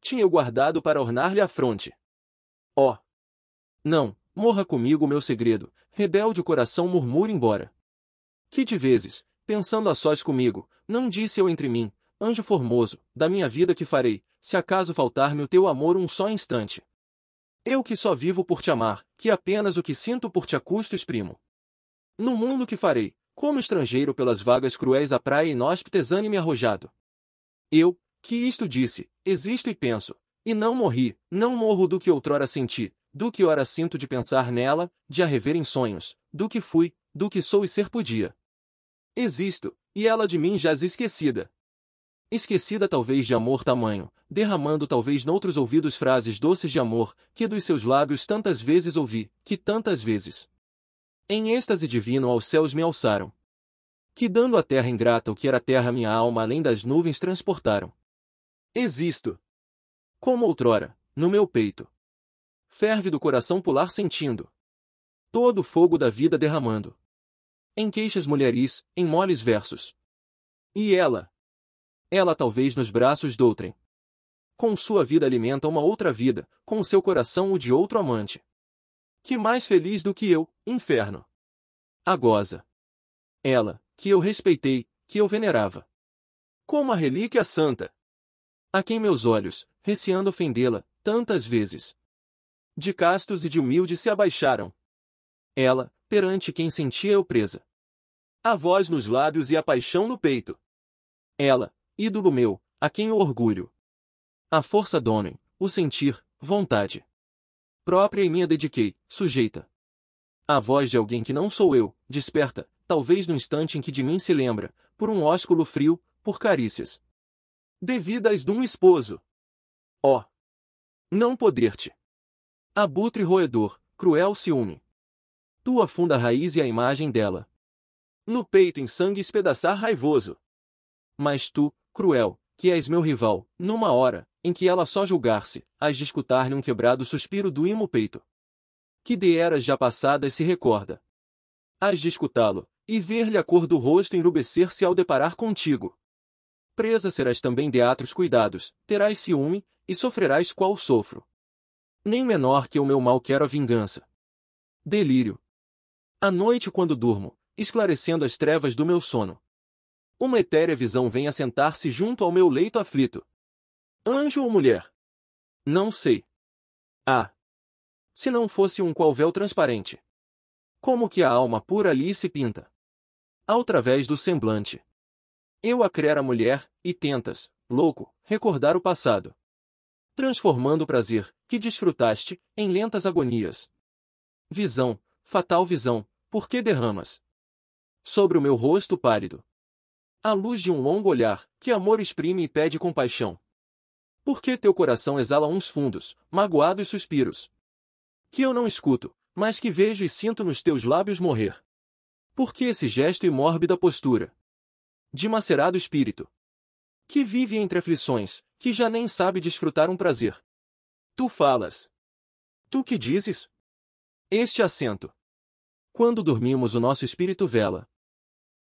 A: Tinha eu guardado para ornar-lhe a fronte. Oh! Não, morra comigo o meu segredo, rebelde o coração murmura embora. Que de vezes, pensando a sós comigo, não disse eu entre mim, anjo formoso, da minha vida que farei, se acaso faltar-me o teu amor um só instante. Eu que só vivo por te amar, que apenas o que sinto por te a custo exprimo. No mundo que farei, como estrangeiro pelas vagas cruéis à praia inóspites anime arrojado. Eu, que isto disse, existo e penso, e não morri, não morro do que outrora senti, do que ora sinto de pensar nela, de a rever em sonhos, do que fui, do que sou e ser podia. Existo, e ela de mim jaz esquecida. Esquecida talvez de amor tamanho, derramando talvez noutros ouvidos frases doces de amor, que dos seus lábios tantas vezes ouvi, que tantas vezes. Em êxtase divino aos céus me alçaram. Que dando à terra ingrata o que era terra minha alma além das nuvens transportaram. Existo. Como outrora, no meu peito. Ferve do coração pular sentindo. Todo o fogo da vida derramando. Em queixas mulheris, em moles versos. E ela? Ela talvez nos braços doutrem com sua vida alimenta uma outra vida, com seu coração o de outro amante. Que mais feliz do que eu, inferno! Agosa! Ela, que eu respeitei, que eu venerava. Como a relíquia santa! A quem meus olhos, receando ofendê-la, tantas vezes. De castos e de humildes se abaixaram. Ela, perante quem sentia eu presa. A voz nos lábios e a paixão no peito. Ela, ídolo meu, a quem o orgulho, a força do homem, o sentir, vontade. Própria e minha dediquei, sujeita. A voz de alguém que não sou eu, desperta, talvez no instante em que de mim se lembra, por um ósculo frio, por carícias. Devidas de um esposo. Ó! Oh, não poder-te. Abutre roedor, cruel ciúme. Tu afunda a raiz e a imagem dela. No peito em sangue espedaçar raivoso. Mas tu, cruel, que és meu rival, numa hora, em que ela só julgar-se, as de escutar-lhe um quebrado suspiro do imo peito. Que de eras já passadas se recorda. As de escutá-lo, e ver-lhe a cor do rosto enrubescer-se ao deparar contigo. Presa serás também de atros cuidados, terás ciúme, e sofrerás qual sofro. Nem menor que o meu mal quero a vingança. Delírio. À noite quando durmo, esclarecendo as trevas do meu sono. Uma etérea visão vem assentar-se junto ao meu leito aflito. Anjo ou mulher? Não sei. Ah! Se não fosse um qualvel transparente. Como que a alma pura ali se pinta? Através do semblante. Eu a crer a mulher, e tentas, louco, recordar o passado. Transformando o prazer, que desfrutaste, em lentas agonias. Visão, fatal visão, por que derramas? Sobre o meu rosto pálido. A luz de um longo olhar, que amor exprime e pede compaixão porque teu coração exala uns fundos, magoados suspiros. Que eu não escuto, mas que vejo e sinto nos teus lábios morrer. Por que esse gesto e mórbida postura? De macerado espírito. Que vive entre aflições, que já nem sabe desfrutar um prazer. Tu falas. Tu que dizes? Este assento. Quando dormimos o nosso espírito vela.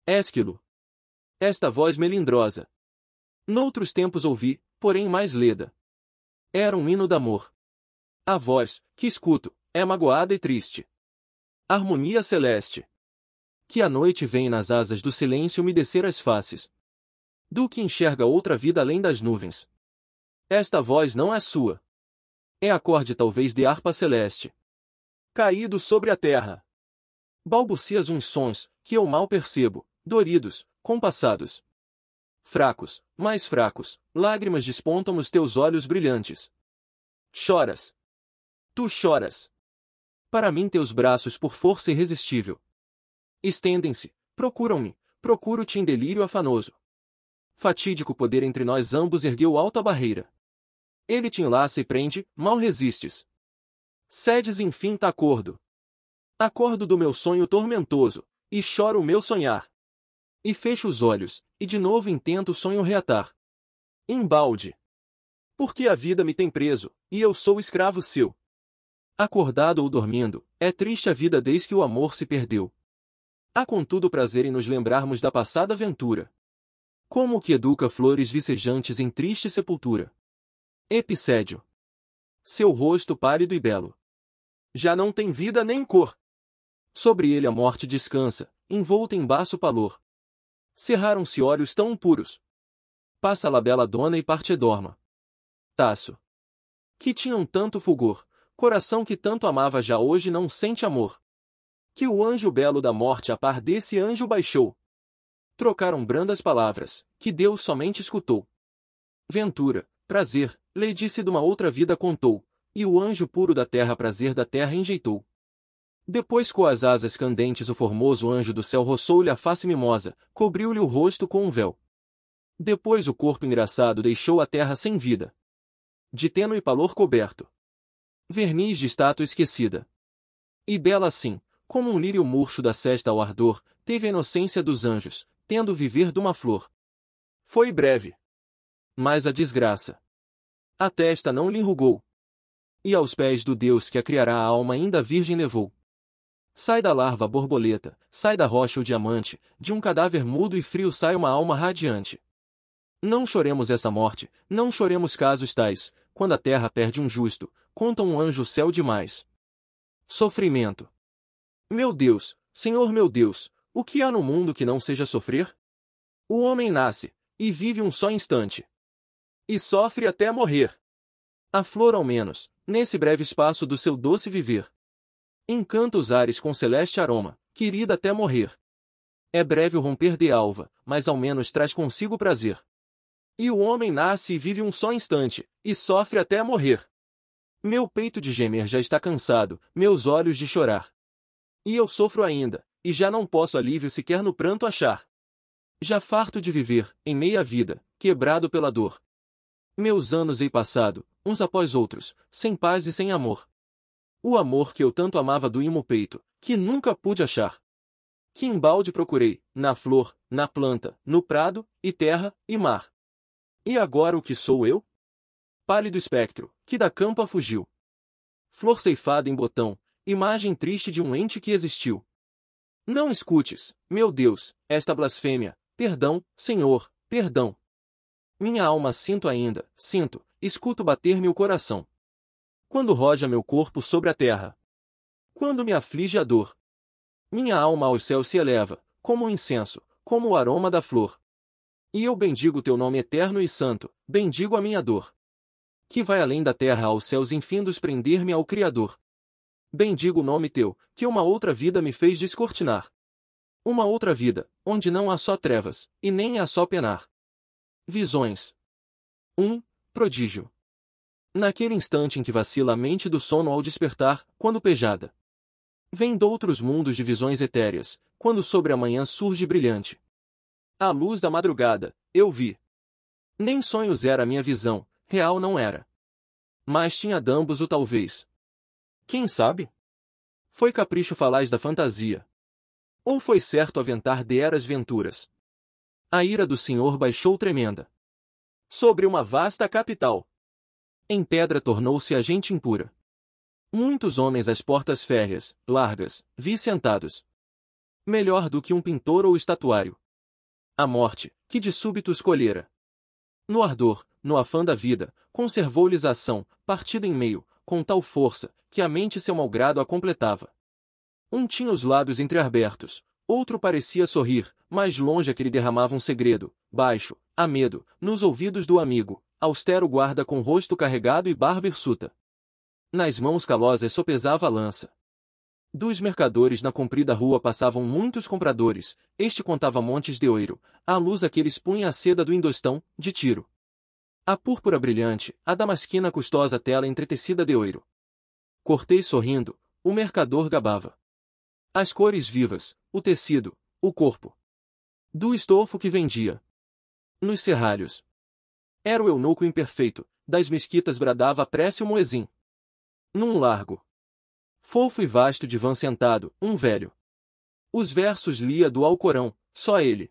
A: Esquilo. Esta voz melindrosa. Noutros tempos ouvi, porém mais leda. Era um hino de amor. A voz, que escuto, é magoada e triste. Harmonia celeste. Que a noite vem nas asas do silêncio umedecer as faces. Do que enxerga outra vida além das nuvens. Esta voz não é sua. É acorde talvez de harpa celeste. Caído sobre a terra. Balbucias uns sons, que eu mal percebo, doridos, compassados fracos, mais fracos, lágrimas despontam nos teus olhos brilhantes. Choras. Tu choras. Para mim teus braços por força irresistível. Estendem-se, procuram-me, procuro-te em delírio afanoso. Fatídico poder entre nós ambos ergueu alta barreira. Ele te enlaça e prende, mal resistes. Cedes enfim acordo. Acordo do meu sonho tormentoso, e choro o meu sonhar e fecho os olhos, e de novo intento o sonho reatar. Embalde. Porque a vida me tem preso, e eu sou escravo seu. Acordado ou dormindo, é triste a vida desde que o amor se perdeu. Há contudo prazer em nos lembrarmos da passada aventura. Como que educa flores vicejantes em triste sepultura. Epicédio. Seu rosto pálido e belo. Já não tem vida nem cor. Sobre ele a morte descansa, envolta em baço palor cerraram-se olhos tão puros. Passa a bela dona e parte dorma. Tasso. Que tinham tanto fulgor, coração que tanto amava já hoje não sente amor. Que o anjo belo da morte a par desse anjo baixou. Trocaram brandas palavras, que Deus somente escutou. Ventura, prazer, lei disse de uma outra vida contou, e o anjo puro da terra prazer da terra enjeitou. Depois com as asas candentes o formoso anjo do céu roçou-lhe a face mimosa, cobriu-lhe o rosto com um véu. Depois o corpo engraçado deixou a terra sem vida. De tênue palor coberto. Verniz de estátua esquecida. E bela assim, como um lírio murcho da sesta ao ardor, teve a inocência dos anjos, tendo viver de uma flor. Foi breve. Mas a desgraça. A testa não lhe enrugou. E aos pés do Deus que a criará a alma ainda virgem levou. Sai da larva a borboleta, sai da rocha o diamante, de um cadáver mudo e frio sai uma alma radiante. Não choremos essa morte, não choremos casos tais, quando a terra perde um justo, conta um anjo o céu demais. Sofrimento. Meu Deus, Senhor meu Deus, o que há no mundo que não seja sofrer? O homem nasce, e vive um só instante. E sofre até morrer. A flor, ao menos, nesse breve espaço do seu doce viver, Encanta os ares com celeste aroma, querida até morrer. É breve o romper de alva, mas ao menos traz consigo prazer. E o homem nasce e vive um só instante, e sofre até morrer. Meu peito de gemer já está cansado, meus olhos de chorar. E eu sofro ainda, e já não posso alívio sequer no pranto achar. Já farto de viver, em meia vida, quebrado pela dor. Meus anos hei passado, uns após outros, sem paz e sem amor. O amor que eu tanto amava do imo peito, que nunca pude achar. Que embalde procurei, na flor, na planta, no prado, e terra, e mar. E agora o que sou eu? Pálido espectro, que da campa fugiu. Flor ceifada em botão, imagem triste de um ente que existiu. Não escutes, meu Deus, esta blasfêmia, perdão, Senhor, perdão. Minha alma sinto ainda, sinto, escuto bater-me o coração. Quando roja meu corpo sobre a terra. Quando me aflige a dor. Minha alma ao céu se eleva, como o um incenso, como o aroma da flor. E eu bendigo teu nome eterno e santo, bendigo a minha dor. Que vai além da terra aos céus infindos prender-me ao Criador. Bendigo o nome teu, que uma outra vida me fez descortinar. Uma outra vida, onde não há só trevas, e nem há só penar. Visões 1. Prodígio Naquele instante em que vacila a mente do sono ao despertar, quando pejada. Vem doutros mundos de visões etéreas, quando sobre a manhã surge brilhante. a luz da madrugada, eu vi. Nem sonhos era a minha visão, real não era. Mas tinha dambos o talvez. Quem sabe? Foi capricho falais da fantasia. Ou foi certo aventar de eras venturas. A ira do senhor baixou tremenda. Sobre uma vasta capital, em pedra tornou-se a gente impura. Muitos homens às portas férreas, largas, vi sentados. Melhor do que um pintor ou estatuário. A morte, que de súbito escolhera. No ardor, no afã da vida, conservou-lhes a ação, partida em meio, com tal força, que a mente seu malgrado a completava. Um tinha os lábios entreabertos, outro parecia sorrir, mais longe a que lhe derramava um segredo, baixo, a medo, nos ouvidos do amigo, austero guarda com rosto carregado e barba hirsuta. Nas mãos calosas é sopesava a lança. Dos mercadores na comprida rua passavam muitos compradores, este contava montes de oiro, à luz a que eles punha a seda do indostão, de tiro. A púrpura brilhante, a damasquina custosa tela entretecida de oiro. Cortei sorrindo, o mercador gabava. As cores vivas, o tecido, o corpo. Do estofo que vendia. Nos serralhos, era o eunuco imperfeito, das mesquitas bradava a prece o moezim. Num largo, fofo e vasto divã sentado, um velho. Os versos lia do Alcorão, só ele.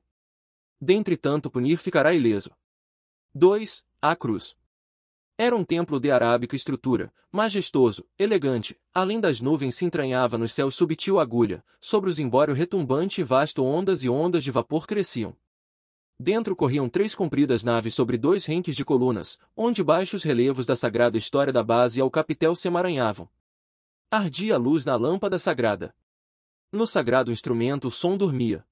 A: Dentre tanto punir ficará ileso. 2. A cruz. Era um templo de arábica estrutura, majestoso, elegante, além das nuvens se entranhava no céu subtil agulha, sobre o zimbório retumbante e vasto ondas e ondas de vapor cresciam. Dentro corriam três compridas naves sobre dois renques de colunas, onde baixos relevos da sagrada história da base ao capitel se emaranhavam. Ardia a luz na lâmpada sagrada. No sagrado instrumento o som dormia.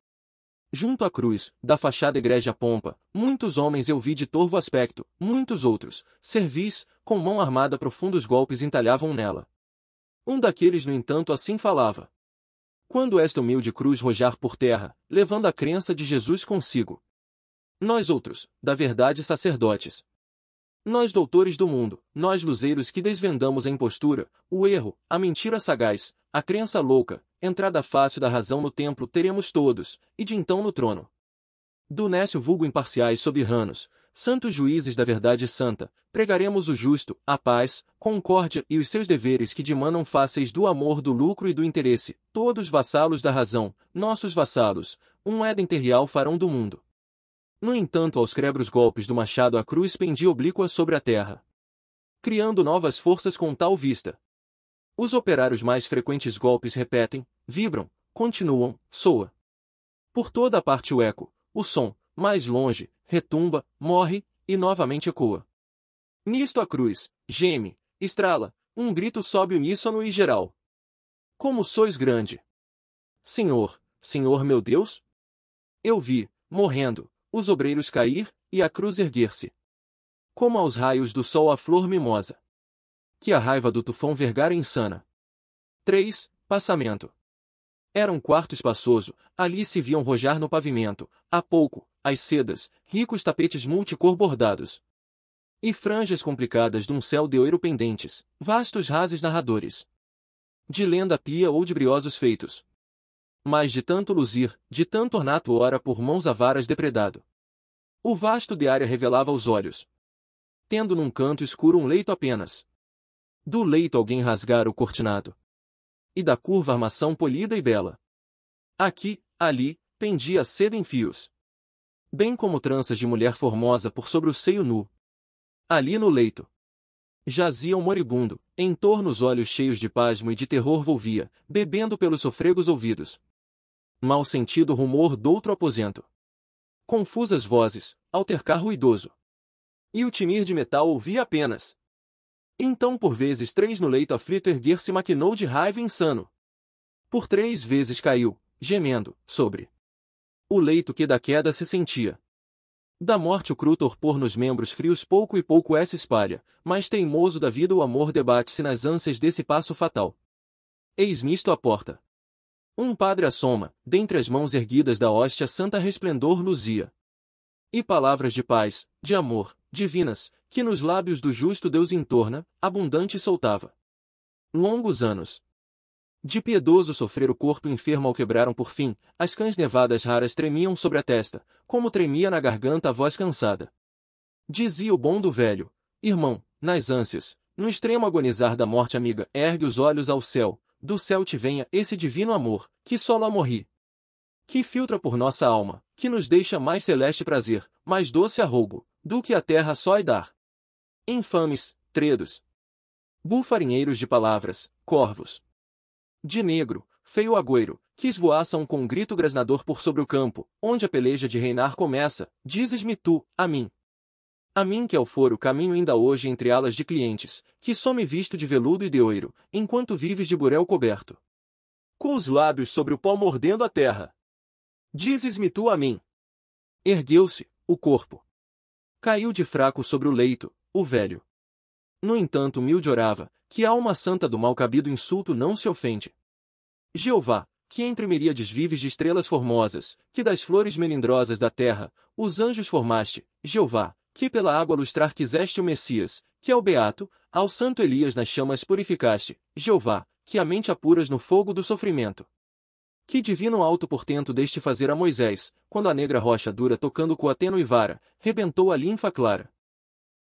A: Junto à cruz, da fachada igreja pompa, muitos homens eu vi de torvo aspecto, muitos outros, servis, com mão armada profundos golpes entalhavam nela. Um daqueles, no entanto, assim falava. Quando esta humilde cruz rojar por terra, levando a crença de Jesus consigo, nós outros, da verdade sacerdotes. Nós doutores do mundo, nós luzeiros que desvendamos a impostura, o erro, a mentira sagaz, a crença louca, entrada fácil da razão no templo teremos todos, e de então no trono. Do nécio vulgo imparciais soberanos, santos juízes da verdade santa, pregaremos o justo, a paz, concórdia e os seus deveres que demandam fáceis do amor, do lucro e do interesse, todos vassalos da razão, nossos vassalos, um Éden terreal farão do mundo. No entanto aos crebros golpes do machado a cruz pendia oblíqua sobre a terra. Criando novas forças com tal vista. Os operários mais frequentes golpes repetem, vibram, continuam, soa. Por toda a parte o eco, o som, mais longe, retumba, morre, e novamente ecoa. Nisto a cruz, geme, estrala, um grito sobe uníssono e geral. Como sois grande! Senhor, Senhor meu Deus! Eu vi, morrendo, os obreiros cair, e a cruz erguer-se. Como aos raios do sol a flor mimosa. Que a raiva do tufão vergar insana. 3. Passamento. Era um quarto espaçoso, ali se viam rojar no pavimento, há pouco, as sedas, ricos tapetes multicor bordados. E franjas complicadas de um céu de ouro pendentes, vastos rases narradores. De lenda pia ou de briosos feitos, mas de tanto luzir, de tanto ornato ora por mãos avaras depredado. O vasto de área revelava aos olhos. Tendo num canto escuro um leito apenas. Do leito alguém rasgara o cortinado. E da curva armação polida e bela. Aqui, ali, pendia a seda em fios. Bem como tranças de mulher formosa por sobre o seio nu. Ali no leito. Jazia um moribundo, em torno os olhos cheios de pasmo e de terror volvia, bebendo pelos sofregos ouvidos. Mal sentido rumor doutro aposento. Confusas vozes, altercar ruidoso. E o timir de metal ouvia apenas. Então por vezes três no leito aflito erguer-se maquinou de raiva insano. Por três vezes caiu, gemendo, sobre. O leito que da queda se sentia. Da morte o cru torpor nos membros frios pouco e pouco é essa espalha, mas teimoso da vida o amor debate-se nas ânsias desse passo fatal. Eis nisto a porta. Um padre assoma, dentre as mãos erguidas da hóstia santa resplendor luzia. E palavras de paz, de amor, divinas, que nos lábios do justo Deus entorna, abundante soltava. Longos anos. De piedoso sofrer o corpo enfermo ao quebraram por fim, as cães nevadas raras tremiam sobre a testa, como tremia na garganta a voz cansada. Dizia o bom do velho, irmão, nas ânsias, no extremo agonizar da morte amiga, ergue os olhos ao céu, do céu te venha esse divino amor, que só lá morri. Que filtra por nossa alma, que nos deixa mais celeste prazer, mais doce arrogo, do que a terra só e dar. Infames, tredos. Bufarinheiros de palavras, corvos. De negro, feio agüero, que esvoaçam com um grito grasnador por sobre o campo, onde a peleja de reinar começa, dizes-me tu, a mim, a mim que eu for o caminho ainda hoje entre alas de clientes, que só me visto de veludo e de oiro, enquanto vives de burel coberto. Com os lábios sobre o pó mordendo a terra. Dizes-me tu a mim. Ergueu-se, o corpo. Caiu de fraco sobre o leito, o velho. No entanto, humilde orava, que a alma santa do mal cabido insulto não se ofende. Jeová, que entre miríades vives de estrelas formosas, que das flores melindrosas da terra, os anjos formaste, Jeová, que pela água lustrar quiseste o Messias, que ao é Beato, ao Santo Elias nas chamas purificaste, Jeová, que a mente apuras no fogo do sofrimento. Que divino alto portento deste fazer a Moisés, quando a negra rocha dura tocando com a tênue vara, rebentou a linfa clara.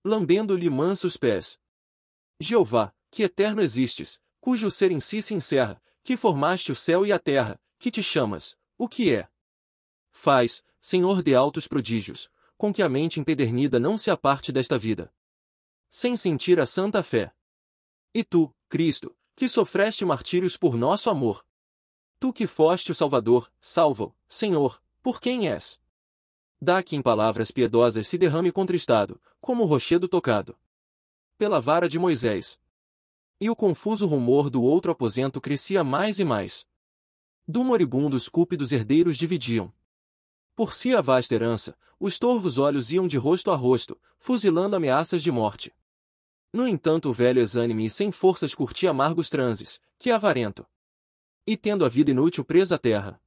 A: Lambendo-lhe mansos pés. Jeová, que eterno existes, cujo ser em si se encerra, que formaste o céu e a terra, que te chamas, o que é? Faz, Senhor de altos prodígios, com que a mente empedernida não se aparte desta vida. Sem sentir a santa fé. E tu, Cristo, que sofreste martírios por nosso amor. Tu que foste o Salvador, salva-o, Senhor, por quem és? Dá que em palavras piedosas se derrame contristado, como o rochedo tocado. Pela vara de Moisés. E o confuso rumor do outro aposento crescia mais e mais. Do moribundo os cúpidos herdeiros dividiam. Por si a vasta herança, os torvos olhos iam de rosto a rosto, fuzilando ameaças de morte. No entanto o velho exânime e sem forças curtia amargos transes, que avarento. E tendo a vida inútil presa à terra.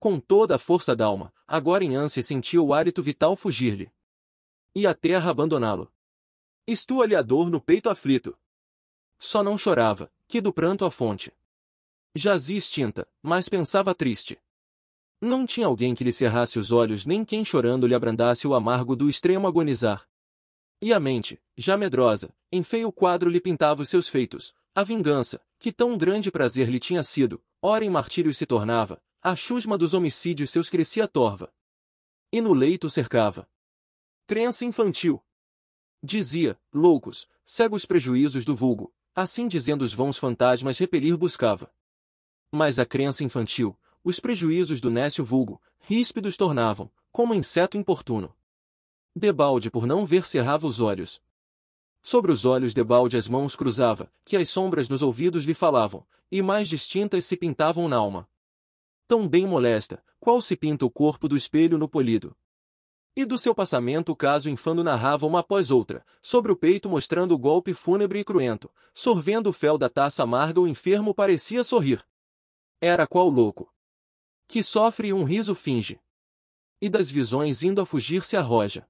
A: Com toda a força d'alma, agora em ânsia sentia o hálito vital fugir-lhe. E a terra abandoná-lo. Estua lhe a dor no peito aflito. Só não chorava, que do pranto a fonte. Jazia extinta, mas pensava triste. Não tinha alguém que lhe cerrasse os olhos nem quem chorando lhe abrandasse o amargo do extremo agonizar. E a mente, já medrosa, em feio quadro lhe pintava os seus feitos. A vingança, que tão grande prazer lhe tinha sido, ora em martírio se tornava, a chusma dos homicídios seus crescia torva. E no leito cercava. Crença infantil. Dizia, loucos, cegos prejuízos do vulgo, assim dizendo os vãos fantasmas repelir buscava. Mas a crença infantil, os prejuízos do nécio vulgo, ríspidos tornavam, como inseto importuno. Debalde por não ver cerrava os olhos. Sobre os olhos Debalde as mãos cruzava, que as sombras nos ouvidos lhe falavam, e mais distintas se pintavam na alma. Tão bem molesta, qual se pinta o corpo do espelho no polido. E do seu passamento o caso infando narrava uma após outra, sobre o peito mostrando o golpe fúnebre e cruento, sorvendo o fel da taça amarga o enfermo parecia sorrir. Era qual louco, que sofre e um riso finge. E das visões indo a fugir se arroja.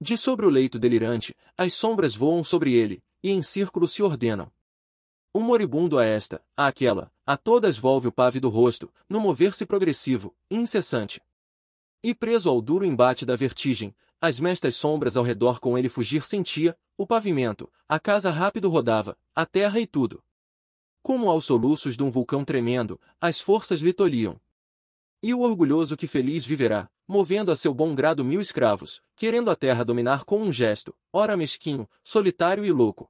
A: De sobre o leito delirante, as sombras voam sobre ele, e em círculo se ordenam. Um moribundo a esta, a aquela, a todas volve o pávido rosto, no mover-se progressivo, incessante. E preso ao duro embate da vertigem, as mestas sombras ao redor com ele fugir sentia, o pavimento, a casa rápido rodava, a terra e tudo. Como aos soluços de um vulcão tremendo, as forças lhe tolhiam, e o orgulhoso que feliz viverá, movendo a seu bom grado mil escravos, querendo a terra dominar com um gesto, ora mesquinho, solitário e louco.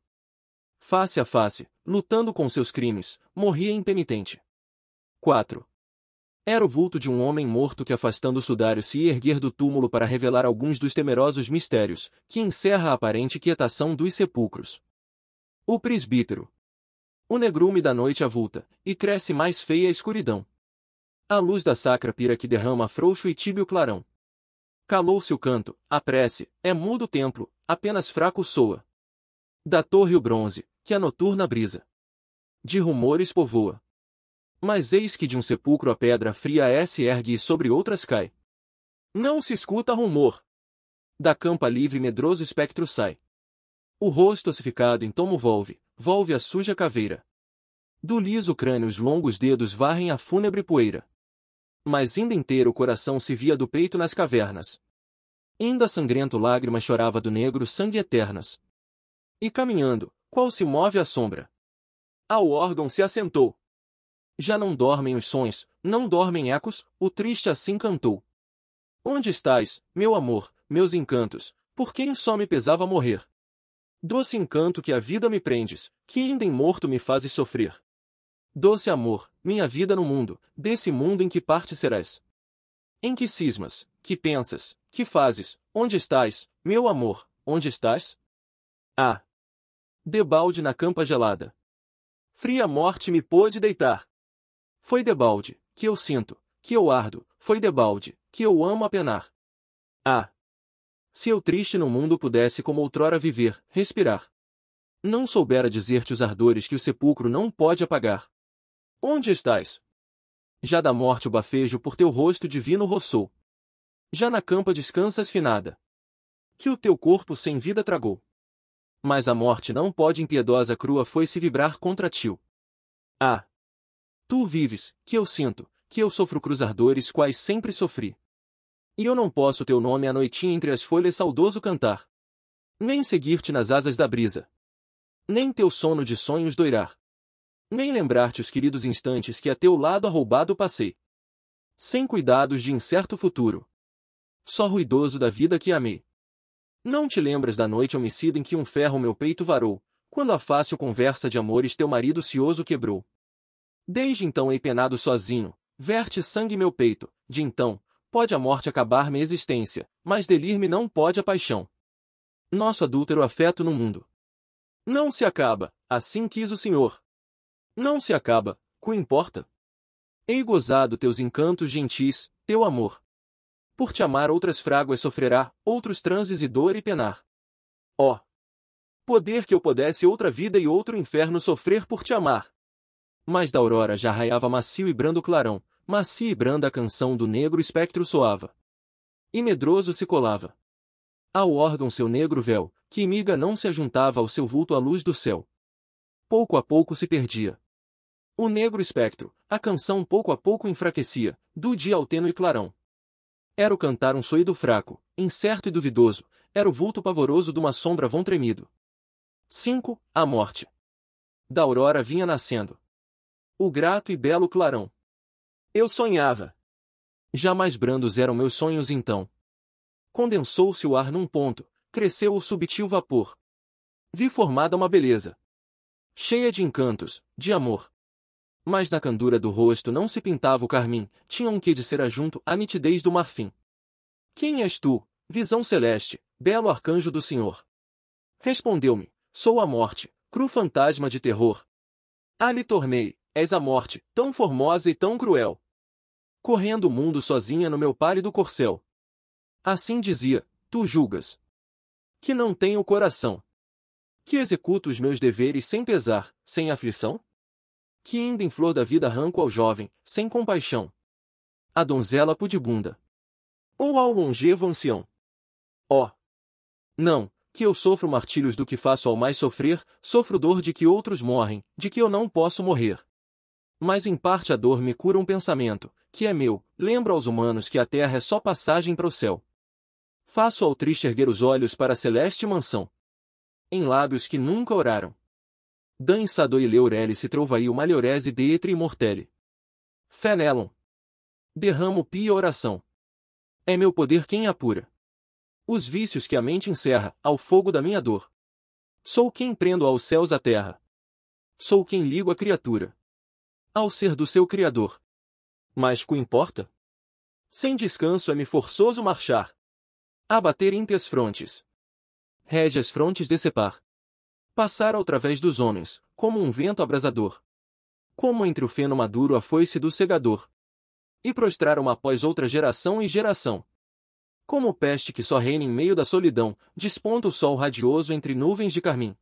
A: Face a face, lutando com seus crimes, morria impenitente. 4. Era o vulto de um homem morto que afastando o sudário se erguer do túmulo para revelar alguns dos temerosos mistérios, que encerra a aparente quietação dos sepulcros. O presbítero. O negrume da noite avulta, e cresce mais feia a escuridão. A luz da sacra pira que derrama frouxo e tíbio clarão. Calou-se o canto, a prece, é mudo o templo, apenas fraco soa. Da torre o bronze, que a noturna brisa. De rumores povoa. Mas eis que de um sepulcro a pedra fria é se ergue e sobre outras cai. Não se escuta rumor. Da campa livre medroso espectro sai. O rosto ossificado em tomo volve, volve a suja caveira. Do liso crânio os longos dedos varrem a fúnebre poeira mas ainda inteiro o coração se via do peito nas cavernas. Ainda sangrento lágrima chorava do negro sangue eternas. E caminhando, qual se move a sombra? Ao ah, órgão se assentou. Já não dormem os sons, não dormem ecos, o triste assim cantou. Onde estás, meu amor, meus encantos, por quem só me pesava morrer? Doce encanto que a vida me prendes, que ainda em morto me fazes sofrer. Doce amor, minha vida no mundo, desse mundo em que parte serás? Em que cismas, que pensas, que fazes, onde estás, meu amor, onde estás? Ah! Debalde na campa gelada. Fria morte me pôde deitar. Foi debalde, que eu sinto, que eu ardo, foi debalde, que eu amo a penar. Ah! Se eu triste no mundo pudesse como outrora viver, respirar. Não soubera dizer-te os ardores que o sepulcro não pode apagar. Onde estás? Já da morte o bafejo por teu rosto divino roçou. Já na campa descansas finada. Que o teu corpo sem vida tragou. Mas a morte não pode impiedosa crua foi se vibrar contra ti. Ah! Tu vives, que eu sinto, que eu sofro cruzar dores quais sempre sofri. E eu não posso teu nome à noitinha entre as folhas saudoso cantar. Nem seguir-te nas asas da brisa. Nem teu sono de sonhos doirar nem lembrar-te os queridos instantes que a teu lado arroubado passei. Sem cuidados de incerto futuro. Só ruidoso da vida que amei. Não te lembras da noite homicida em que um ferro meu peito varou, quando a fácil conversa de amores teu marido cioso quebrou. Desde então hei penado sozinho, verte sangue meu peito, de então, pode a morte acabar minha existência, mas delir-me não pode a paixão. Nosso adúltero afeto no mundo. Não se acaba, assim quis o Senhor, não se acaba, cu importa. Ei gozado teus encantos gentis, teu amor. Por te amar outras fráguas sofrerá, outros transes e dor e penar. Ó! Oh, poder que eu pudesse outra vida e outro inferno sofrer por te amar! Mas da aurora já raiava macio e brando clarão, macia e branda a canção do negro espectro soava. E medroso se colava. Ao órgão seu negro véu, que miga não se ajuntava ao seu vulto à luz do céu. Pouco a pouco se perdia. O negro espectro, a canção pouco a pouco enfraquecia, do dia ao tênue clarão. Era o cantar um soído fraco, incerto e duvidoso, era o vulto pavoroso de uma sombra vão tremido. 5. A morte. Da aurora vinha nascendo. O grato e belo clarão. Eu sonhava. Jamais brandos eram meus sonhos então. Condensou-se o ar num ponto, cresceu o subtil vapor. Vi formada uma beleza. Cheia de encantos, de amor mas na candura do rosto não se pintava o carmim, tinha um que de ser ajunto à nitidez do marfim. Quem és tu, visão celeste, belo arcanjo do Senhor? Respondeu-me, sou a morte, cru fantasma de terror. Ali tornei, és a morte, tão formosa e tão cruel. Correndo o mundo sozinha no meu pálido corcel. Assim dizia, tu julgas. Que não tenho coração. Que executo os meus deveres sem pesar, sem aflição? que ainda em flor da vida arranco ao jovem, sem compaixão. A donzela pudibunda. Ou ao longevo ancião. Ó! Oh. Não, que eu sofro martírios do que faço ao mais sofrer, sofro dor de que outros morrem, de que eu não posso morrer. Mas em parte a dor me cura um pensamento, que é meu, lembro aos humanos que a terra é só passagem para o céu. Faço ao triste erguer os olhos para a celeste mansão. Em lábios que nunca oraram Dan e leureli se trovai o maliorese etre morteli. Fenelon. Derramo pia oração. É meu poder quem apura. Os vícios que a mente encerra, ao fogo da minha dor. Sou quem prendo aos céus a terra. Sou quem ligo a criatura. Ao ser do seu Criador. Mas co importa? Sem descanso é-me forçoso marchar. Abater ímpias frontes. Rege as frontes decepar passara através dos homens, como um vento abrasador. Como entre o feno maduro a foice do segador. E prostraram após outra geração e geração. Como peste que só reina em meio da solidão, desponta o sol radioso entre nuvens de carmim.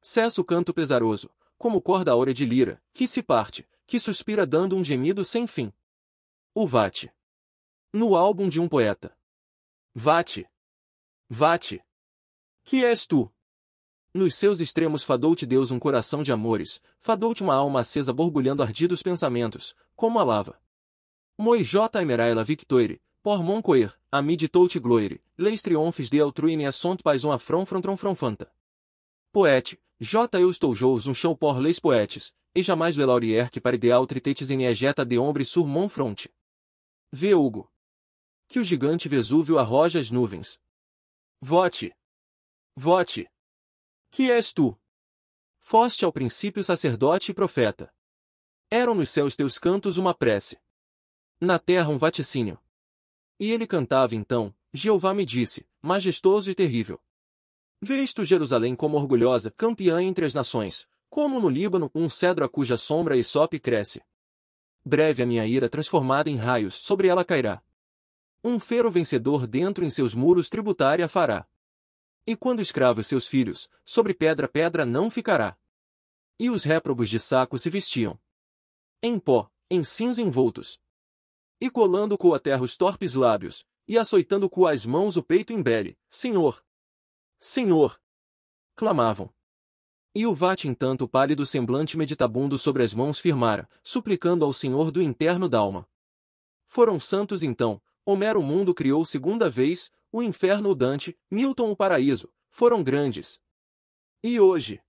A: Cessa o canto pesaroso, como corda áurea de lira, que se parte, que suspira dando um gemido sem fim. O Vate. No álbum de um poeta. Vate. Vate. Que és tu? Nos seus extremos fadou-te Deus um coração de amores, fadou-te uma alma acesa borbulhando ardidos pensamentos, como a lava. Moi J. Emeraila Victoire, por mon coer, mid te gloire, leis triunfes de altruine assont pais um afron frontron fronfanta. Poete, J. Eu estou jous um chão por leis poetes, e jamais le laurier que para ideal tritetes inegeta de ombre sur mon fronte. Vê Hugo. Que o gigante Vesúvio arroja as nuvens. Vote. Vote. Que és tu? Foste ao princípio sacerdote e profeta. Eram nos céus teus cantos uma prece. Na terra um vaticínio. E ele cantava então, Jeová me disse, majestoso e terrível. Vês tu Jerusalém como orgulhosa, campeã entre as nações, como no Líbano um cedro a cuja sombra Esope cresce. Breve a minha ira transformada em raios, sobre ela cairá. Um fero vencedor dentro em seus muros tributária fará. E quando escravos seus filhos, sobre pedra pedra não ficará. E os réprobos de saco se vestiam. Em pó, em cinza envoltos. E colando com a terra os torpes lábios, e açoitando com as mãos o peito em bele, Senhor! Senhor! Clamavam. E o vate entanto pálido semblante meditabundo sobre as mãos firmara, suplicando ao Senhor do interno d'alma. Foram santos então, Homero o mundo criou segunda vez, o inferno o Dante, Milton o paraíso, foram grandes. E hoje?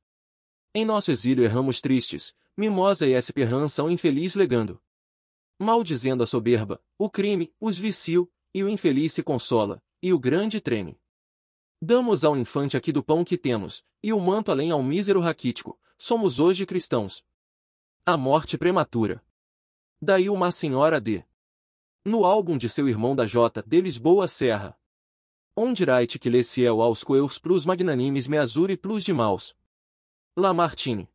A: Em nosso exílio erramos tristes, Mimosa e S. Perran são infeliz legando. Maldizendo a soberba, o crime, os vicio, e o infeliz se consola, e o grande treme. Damos ao infante aqui do pão que temos, e o manto além ao mísero raquítico, somos hoje cristãos. A morte prematura. Daí uma senhora D. No álbum de seu irmão da J. de Lisboa Serra. Ondirait que les ciel é aos coeus plus magnanimes me azure plus de maus. Lamartine.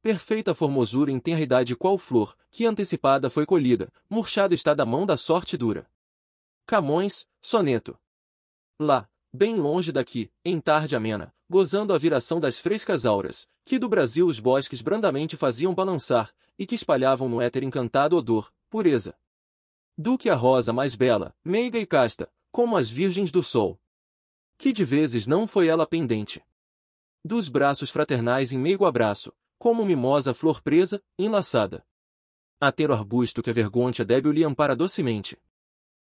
A: Perfeita formosura em tenridade qual flor, que antecipada foi colhida, murchada está da mão da sorte dura. Camões, soneto. Lá, bem longe daqui, em tarde amena, gozando a viração das frescas auras, que do Brasil os bosques brandamente faziam balançar, e que espalhavam no éter encantado odor, pureza. Do que a rosa mais bela, meiga e casta, como as virgens do sol. Que de vezes não foi ela pendente. Dos braços fraternais em meio abraço, como mimosa flor presa, enlaçada. A ter o arbusto que a vergonha débil lhe ampara docemente.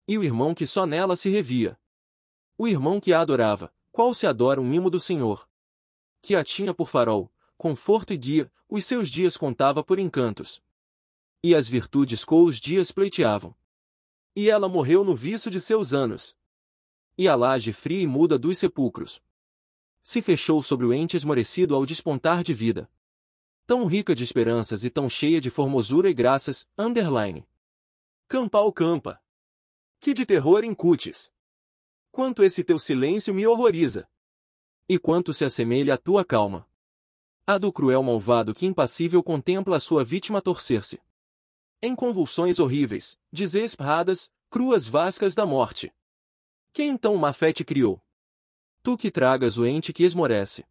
A: E o irmão que só nela se revia. O irmão que a adorava, qual se adora um mimo do Senhor. Que a tinha por farol, conforto e guia, os seus dias contava por encantos. E as virtudes com os dias pleiteavam. E ela morreu no viço de seus anos. E a laje fria e muda dos sepulcros se fechou sobre o ente esmorecido ao despontar de vida. Tão rica de esperanças e tão cheia de formosura e graças, underline. Campal campa. Que de terror incutes. Quanto esse teu silêncio me horroriza. E quanto se assemelha à tua calma. A do cruel malvado que impassível contempla a sua vítima torcer-se em convulsões horríveis, desesperradas, cruas vascas da morte. Quem então má fé te criou? Tu que tragas o ente que esmorece.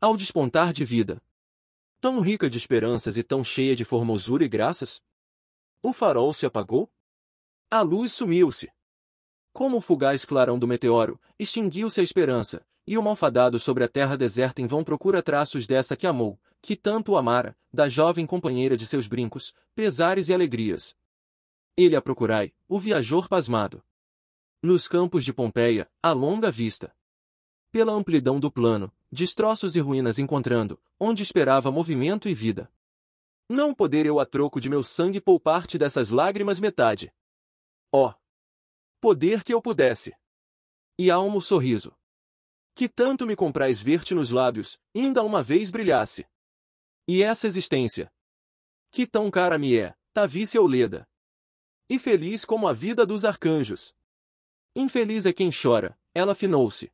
A: Ao despontar de vida. Tão rica de esperanças e tão cheia de formosura e graças? O farol se apagou? A luz sumiu-se. Como o fugaz clarão do meteoro, extinguiu-se a esperança, e o malfadado sobre a terra deserta em vão procura traços dessa que amou, que tanto o amara, da jovem companheira de seus brincos, pesares e alegrias. Ele a procurai, o viajor pasmado. Nos campos de Pompeia, a longa vista. Pela amplidão do plano, destroços e ruínas encontrando, onde esperava movimento e vida. Não poder eu a troco de meu sangue poupar-te dessas lágrimas metade. Ó! Oh, poder que eu pudesse! E almo sorriso. Que tanto me comprais ver-te nos lábios, ainda uma vez brilhasse. E essa existência? Que tão cara me é, Tavice Oleda. E feliz como a vida dos arcanjos. Infeliz é quem chora, ela afinou-se.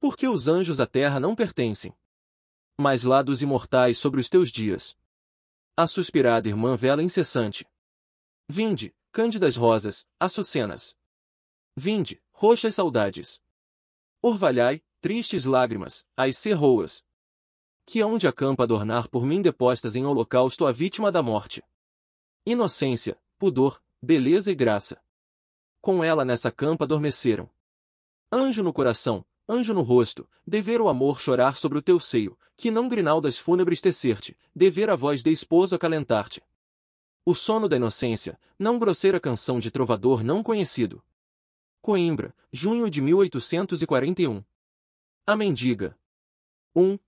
A: Porque os anjos à terra não pertencem. Mas lá dos imortais sobre os teus dias. A suspirada irmã vela incessante. Vinde, cândidas rosas, açucenas. Vinde, roxas saudades. Orvalhai, tristes lágrimas, as serroas que onde acampa adornar por mim depostas em holocausto a vítima da morte. Inocência, pudor, beleza e graça. Com ela nessa campa adormeceram. Anjo no coração, anjo no rosto, dever o amor chorar sobre o teu seio, que não grinaldas fúnebres tecer-te, dever a voz de esposo acalentar-te. O sono da inocência, não grosseira canção de trovador não conhecido. Coimbra, junho de 1841. A Mendiga. 1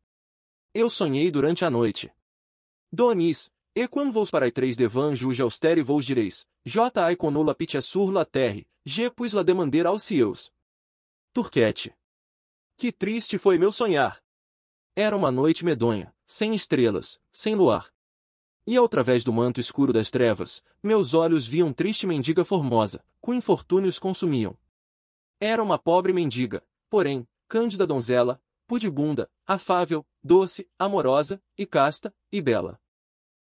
A: eu sonhei durante a noite. Donis, e quando vos para três devan juge austero e vos direis, j ai conula pitia sur la terre, g pus la demander aos cieus. Turquete. Que triste foi meu sonhar! Era uma noite medonha, sem estrelas, sem luar. E através do manto escuro das trevas, meus olhos viam triste mendiga formosa, com infortúnios consumiam. Era uma pobre mendiga, porém, cândida donzela, pudibunda, afável, doce, amorosa, e casta, e bela.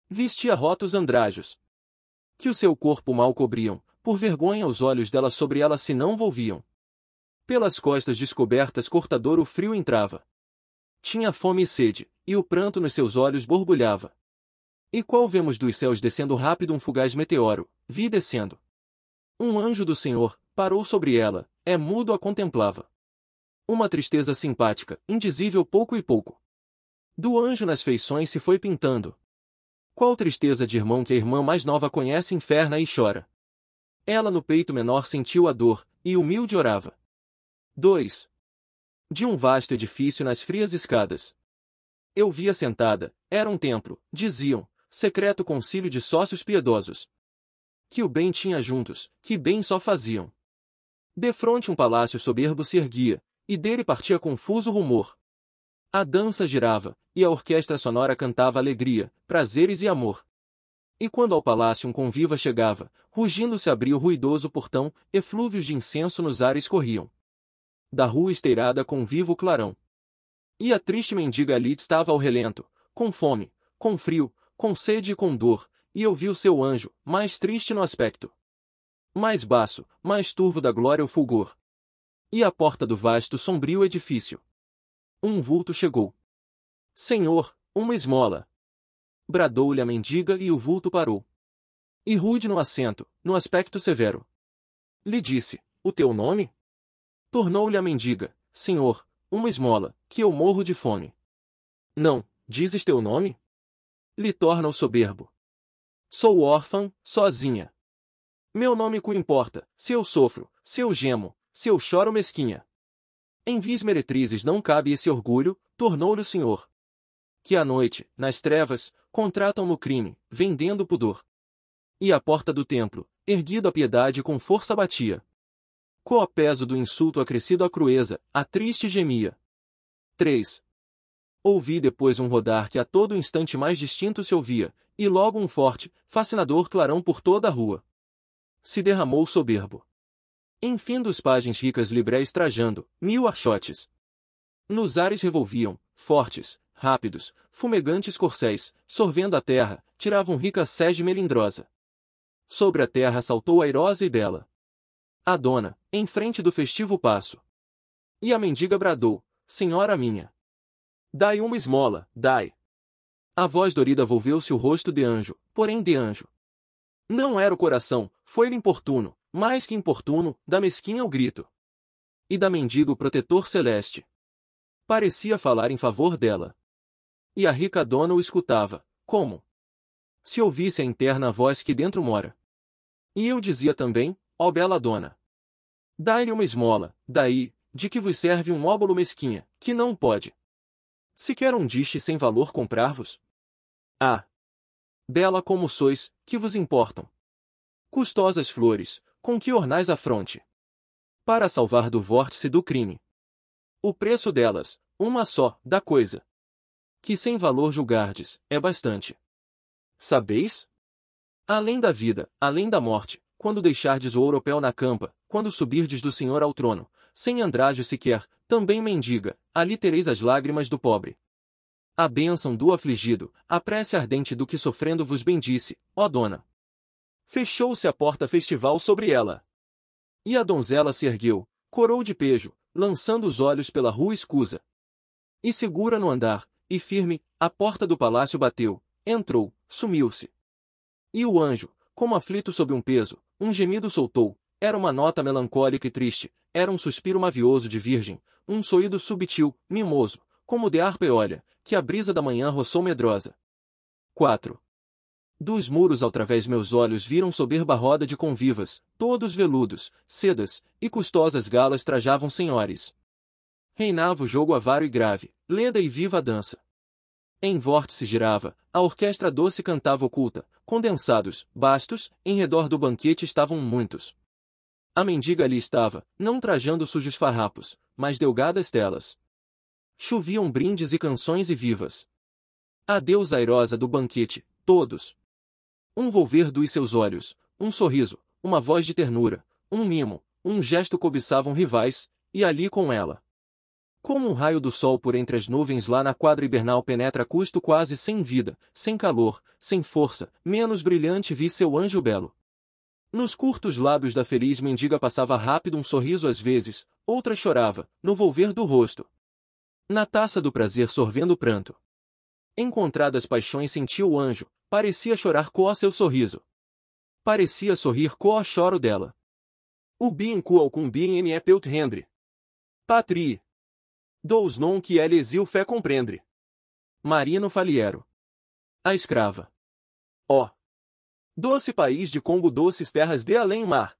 A: Vestia rotos andrajos. Que o seu corpo mal cobriam, por vergonha os olhos dela sobre ela se não volviam. Pelas costas descobertas cortador o frio entrava. Tinha fome e sede, e o pranto nos seus olhos borbulhava. E qual vemos dos céus descendo rápido um fugaz meteoro, vi descendo. Um anjo do Senhor, parou sobre ela, é mudo a contemplava. Uma tristeza simpática, indizível pouco e pouco. Do anjo nas feições se foi pintando. Qual tristeza de irmão que a irmã mais nova conhece inferna e chora. Ela no peito menor sentiu a dor, e humilde orava. 2. De um vasto edifício nas frias escadas. Eu via sentada, era um templo, diziam, secreto concílio de sócios piedosos. Que o bem tinha juntos, que bem só faziam. Defronte um palácio soberbo se erguia, e dele partia confuso rumor. A dança girava, e a orquestra sonora cantava alegria, prazeres e amor. E quando ao palácio um conviva chegava, rugindo se abria o ruidoso portão, eflúvios de incenso nos ares corriam. Da rua esteirada com vivo clarão. E a triste mendiga ali estava ao relento, com fome, com frio, com sede e com dor, e eu vi o seu anjo, mais triste no aspecto. Mais baço, mais turvo da glória o fulgor. E a porta do vasto sombrio edifício, um vulto chegou. Senhor, uma esmola! Bradou-lhe a mendiga e o vulto parou. E rude no assento, no aspecto severo. Lhe disse, o teu nome? Tornou-lhe a mendiga, senhor, uma esmola, que eu morro de fome. Não, dizes teu nome? Lhe torna o soberbo. Sou órfã, sozinha. Meu nome cu importa, se eu sofro, se eu gemo, se eu choro mesquinha. Em vis meretrizes não cabe esse orgulho, tornou-lhe o senhor. Que à noite, nas trevas, contratam no crime, vendendo pudor. E a porta do templo, erguido a piedade com força batia. Co a peso do insulto acrescido à crueza, a triste gemia. 3. Ouvi depois um rodar que a todo instante mais distinto se ouvia, e logo um forte, fascinador clarão por toda a rua. Se derramou soberbo. Enfim dos pajens ricas libréis trajando, mil archotes. Nos ares revolviam, fortes, rápidos, fumegantes corcéis, sorvendo a terra, tiravam rica sege melindrosa. Sobre a terra saltou airosa e bela. A dona, em frente do festivo passo. E a mendiga bradou, Senhora minha! Dai uma esmola, dai! A voz dorida volveu-se o rosto de anjo, porém de anjo. Não era o coração, foi-lhe importuno, mais que importuno, da mesquinha o grito. E da mendigo protetor celeste. Parecia falar em favor dela. E a rica dona o escutava, como? Se ouvisse a interna voz que dentro mora. E eu dizia também, ó bela dona. Dai-lhe uma esmola, daí, de que vos serve um óbolo mesquinha, que não pode. Sequer um dixe sem valor comprar-vos? Ah! Bela como sois, que vos importam? Custosas flores, com que ornais a fronte. Para salvar do vórtice do crime. O preço delas, uma só, da coisa. Que sem valor julgardes, é bastante. Sabeis? Além da vida, além da morte, quando deixardes o ouropel na campa, quando subirdes do Senhor ao trono, sem andrade sequer, também mendiga, ali tereis as lágrimas do pobre. A bênção do afligido, a prece ardente do que sofrendo vos bendisse, ó dona. Fechou-se a porta festival sobre ela. E a donzela se ergueu, corou de pejo, lançando os olhos pela rua escusa. E segura no andar, e firme, a porta do palácio bateu, entrou, sumiu-se. E o anjo, como aflito sob um peso, um gemido soltou, era uma nota melancólica e triste, era um suspiro mavioso de virgem, um soído subtil, mimoso, como de harpa eólia, que a brisa da manhã roçou medrosa. 4. Dos muros através meus olhos viram soberba roda de convivas, todos veludos, sedas, e custosas galas trajavam senhores. Reinava o jogo avaro e grave, lenda e viva a dança. Em vórtice girava, a orquestra doce cantava oculta, condensados, bastos, em redor do banquete estavam muitos. A mendiga ali estava, não trajando sujos farrapos, mas delgadas telas. Choviam brindes e canções e vivas. Adeus airosa do banquete, todos um volver dos seus olhos, um sorriso, uma voz de ternura, um mimo, um gesto cobiçavam rivais, e ali com ela. Como um raio do sol por entre as nuvens lá na quadra hibernal penetra custo quase sem vida, sem calor, sem força, menos brilhante vi seu anjo belo. Nos curtos lábios da feliz mendiga passava rápido um sorriso às vezes, outra chorava, no volver do rosto. Na taça do prazer sorvendo o pranto. Encontradas paixões sentiu o anjo, Parecia chorar o seu sorriso. Parecia sorrir o choro dela. O bin Kuo cum bin é peut rendre. Patri. Dous non que elle é exil fé comprendre. Marino Faliero. A escrava. Ó. Oh. Doce país de Combo doces terras de além mar.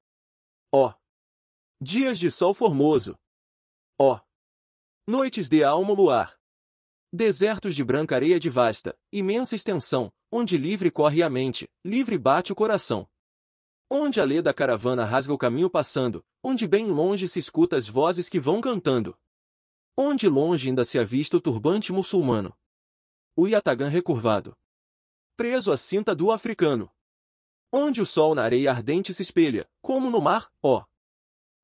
A: Ó. Oh. Dias de sol formoso. Ó. Oh. Noites de alma luar. Desertos de branca areia de vasta, imensa extensão, onde livre corre a mente, livre bate o coração. Onde a leda da caravana rasga o caminho passando, onde bem longe se escuta as vozes que vão cantando. Onde longe ainda se avista o turbante muçulmano. O Yatagã recurvado. Preso à cinta do africano. Onde o sol na areia ardente se espelha, como no mar, ó.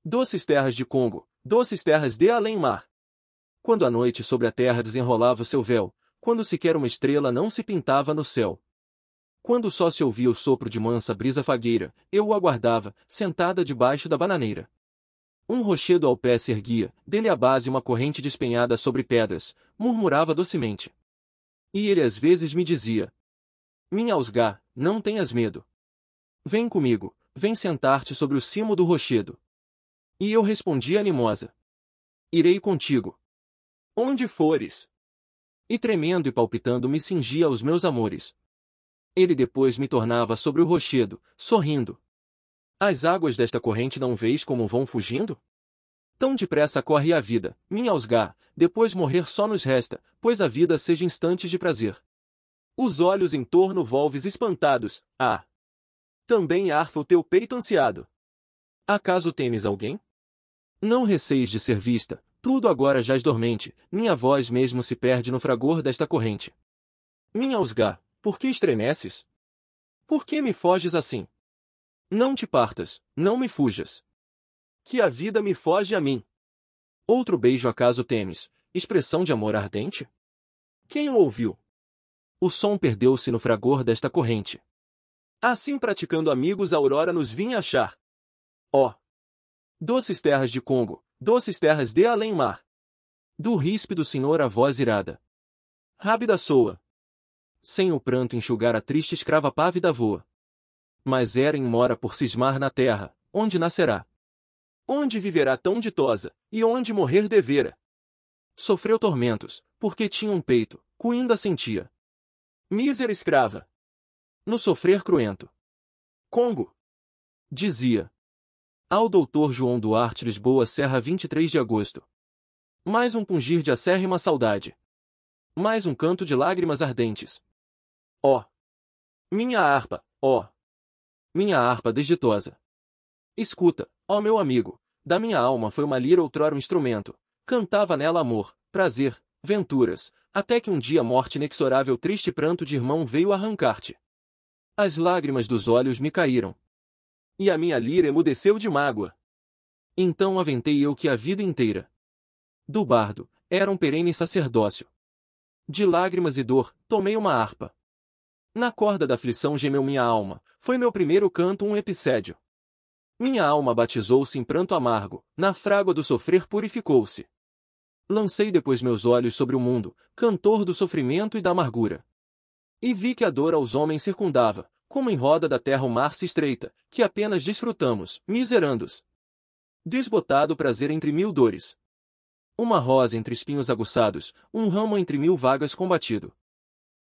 A: Doces terras de Congo, doces terras de além-mar quando a noite sobre a terra desenrolava seu véu, quando sequer uma estrela não se pintava no céu. Quando só se ouvia o sopro de mansa brisa fagueira, eu o aguardava, sentada debaixo da bananeira. Um rochedo ao pé se erguia, dele à base uma corrente despenhada sobre pedras, murmurava docemente. E ele às vezes me dizia: Minha Ausgá, não tenhas medo. Vem comigo, vem sentar-te sobre o cimo do rochedo. E eu respondia animosa: Irei contigo. Onde fores? E tremendo e palpitando me cingia aos meus amores. Ele depois me tornava sobre o rochedo, sorrindo. As águas desta corrente não vês como vão fugindo? Tão depressa corre a vida, minha alsgar, depois morrer só nos resta, pois a vida seja instante de prazer. Os olhos em torno volves espantados, ah! Também arfa o teu peito ansiado. Acaso temes alguém? Não receis de ser vista, tudo agora jaz dormente, minha voz mesmo se perde no fragor desta corrente. Minha Usga, por que estremeces? Por que me foges assim? Não te partas, não me fujas. Que a vida me foge a mim. Outro beijo acaso temes, expressão de amor ardente? Quem o ouviu? O som perdeu-se no fragor desta corrente. Assim praticando amigos a aurora nos vinha achar. Ó! Oh, doces terras de Congo, Doces terras de além-mar. Do ríspido senhor a voz irada. Rábida soa. Sem o pranto enxugar a triste escrava pávida voa. Mas era mora por cismar na terra, onde nascerá. Onde viverá tão ditosa, e onde morrer devera. Sofreu tormentos, porque tinha um peito, cuinda sentia. Mísera escrava. No sofrer cruento. Congo. Dizia, ao Dr. João Duarte Lisboa Serra 23 de agosto. Mais um pungir de acérrima saudade. Mais um canto de lágrimas ardentes. Ó! Oh. Minha harpa, ó! Oh. Minha harpa desditosa. Escuta, ó oh meu amigo, da minha alma foi uma lira outrora um instrumento. Cantava nela amor, prazer, venturas, até que um dia morte inexorável triste pranto de irmão veio arrancar-te. As lágrimas dos olhos me caíram, e a minha lira emudeceu de mágoa. Então aventei eu que a vida inteira do bardo era um perene sacerdócio. De lágrimas e dor, tomei uma harpa. Na corda da aflição gemeu minha alma, foi meu primeiro canto um epissédio. Minha alma batizou-se em pranto amargo, na frágua do sofrer purificou-se. Lancei depois meus olhos sobre o mundo, cantor do sofrimento e da amargura. E vi que a dor aos homens circundava, como em roda da terra o mar se estreita, que apenas desfrutamos, miserandos. Desbotado prazer entre mil dores. Uma rosa entre espinhos aguçados, um ramo entre mil vagas combatido.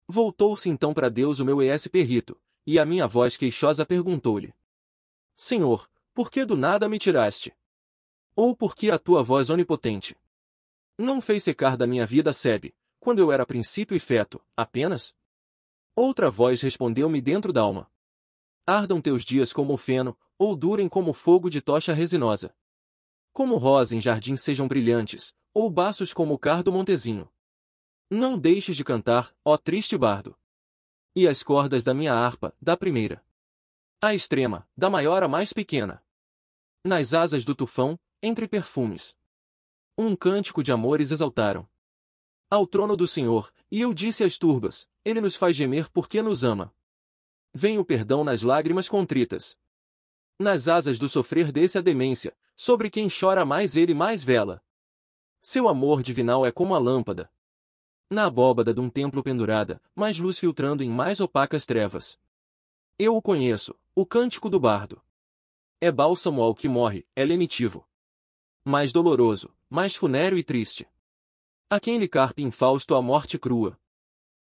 A: Voltou-se então para Deus o meu ES perrito, e a minha voz queixosa perguntou-lhe: Senhor, por que do nada me tiraste? Ou por que a tua voz onipotente? Não fez secar da minha vida sebe, quando eu era princípio e feto, apenas? Outra voz respondeu-me dentro da alma. Ardam teus dias como o feno, ou durem como fogo de tocha resinosa. Como rosa em jardim sejam brilhantes, ou baços como o cardo montezinho. Não deixes de cantar, ó triste bardo. E as cordas da minha harpa, da primeira. A extrema, da maior à mais pequena. Nas asas do tufão, entre perfumes. Um cântico de amores exaltaram ao trono do Senhor, e eu disse às turbas, ele nos faz gemer porque nos ama. Vem o perdão nas lágrimas contritas. Nas asas do sofrer desce a demência, sobre quem chora mais ele mais vela. Seu amor divinal é como a lâmpada. Na abóbada de um templo pendurada, mais luz filtrando em mais opacas trevas. Eu o conheço, o cântico do bardo. É bálsamo ao que morre, é lenitivo. Mais doloroso, mais funéreo e triste a quem lhe carpe fausto a morte crua.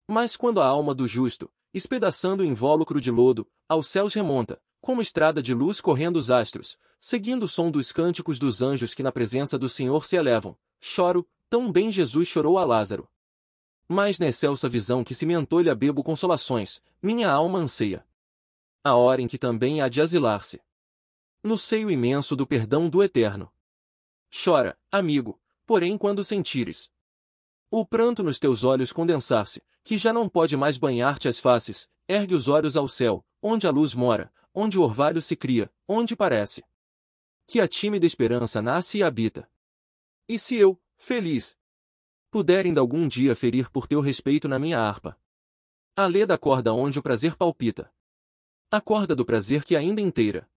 A: Mas quando a alma do justo, espedaçando o invólucro de lodo, aos céus remonta, como estrada de luz correndo os astros, seguindo o som dos cânticos dos anjos que na presença do Senhor se elevam, choro, tão bem Jesus chorou a Lázaro. Mas na excelsa visão que cimentou-lhe a bebo consolações, minha alma anseia. A hora em que também há de asilar-se. No seio imenso do perdão do Eterno. Chora, amigo, porém quando sentires, o pranto nos teus olhos condensar-se, que já não pode mais banhar-te as faces, ergue os olhos ao céu, onde a luz mora, onde o orvalho se cria, onde parece. Que a tímida esperança nasce e habita. E se eu, feliz, puder ainda algum dia ferir por teu respeito na minha harpa? A leda da corda onde o prazer palpita. A corda do prazer que ainda inteira.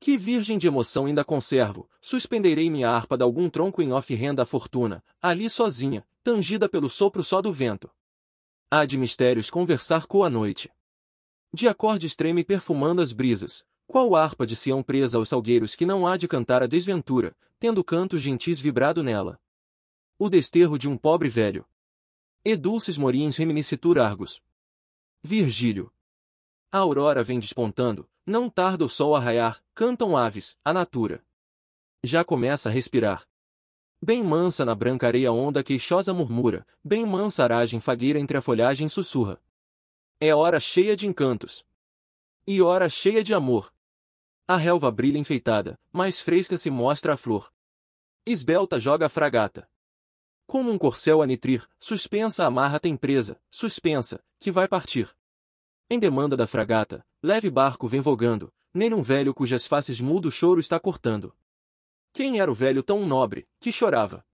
A: Que virgem de emoção ainda conservo, suspenderei minha harpa de algum tronco em off renda à fortuna, ali sozinha, tangida pelo sopro só do vento. Há de mistérios conversar com a noite. De acordes treme perfumando as brisas, qual harpa de Sião presa aos salgueiros que não há de cantar a desventura, tendo cantos gentis vibrado nela. O desterro de um pobre velho. E dulces morins reminiscitur argos. Virgílio. A aurora vem despontando, não tarda o sol a raiar, cantam aves, a natura. Já começa a respirar. Bem mansa na branca areia onda queixosa murmura, bem mansa aragem fagueira entre a folhagem sussurra. É hora cheia de encantos. E hora cheia de amor. A relva brilha enfeitada, mais fresca se mostra a flor. Esbelta joga a fragata. Como um corcel a nitrir, suspensa a amarra tem presa, suspensa, que vai partir. Em demanda da fragata, leve barco vem vogando, nem um velho cujas faces mudo choro está cortando. Quem era o velho tão nobre, que chorava?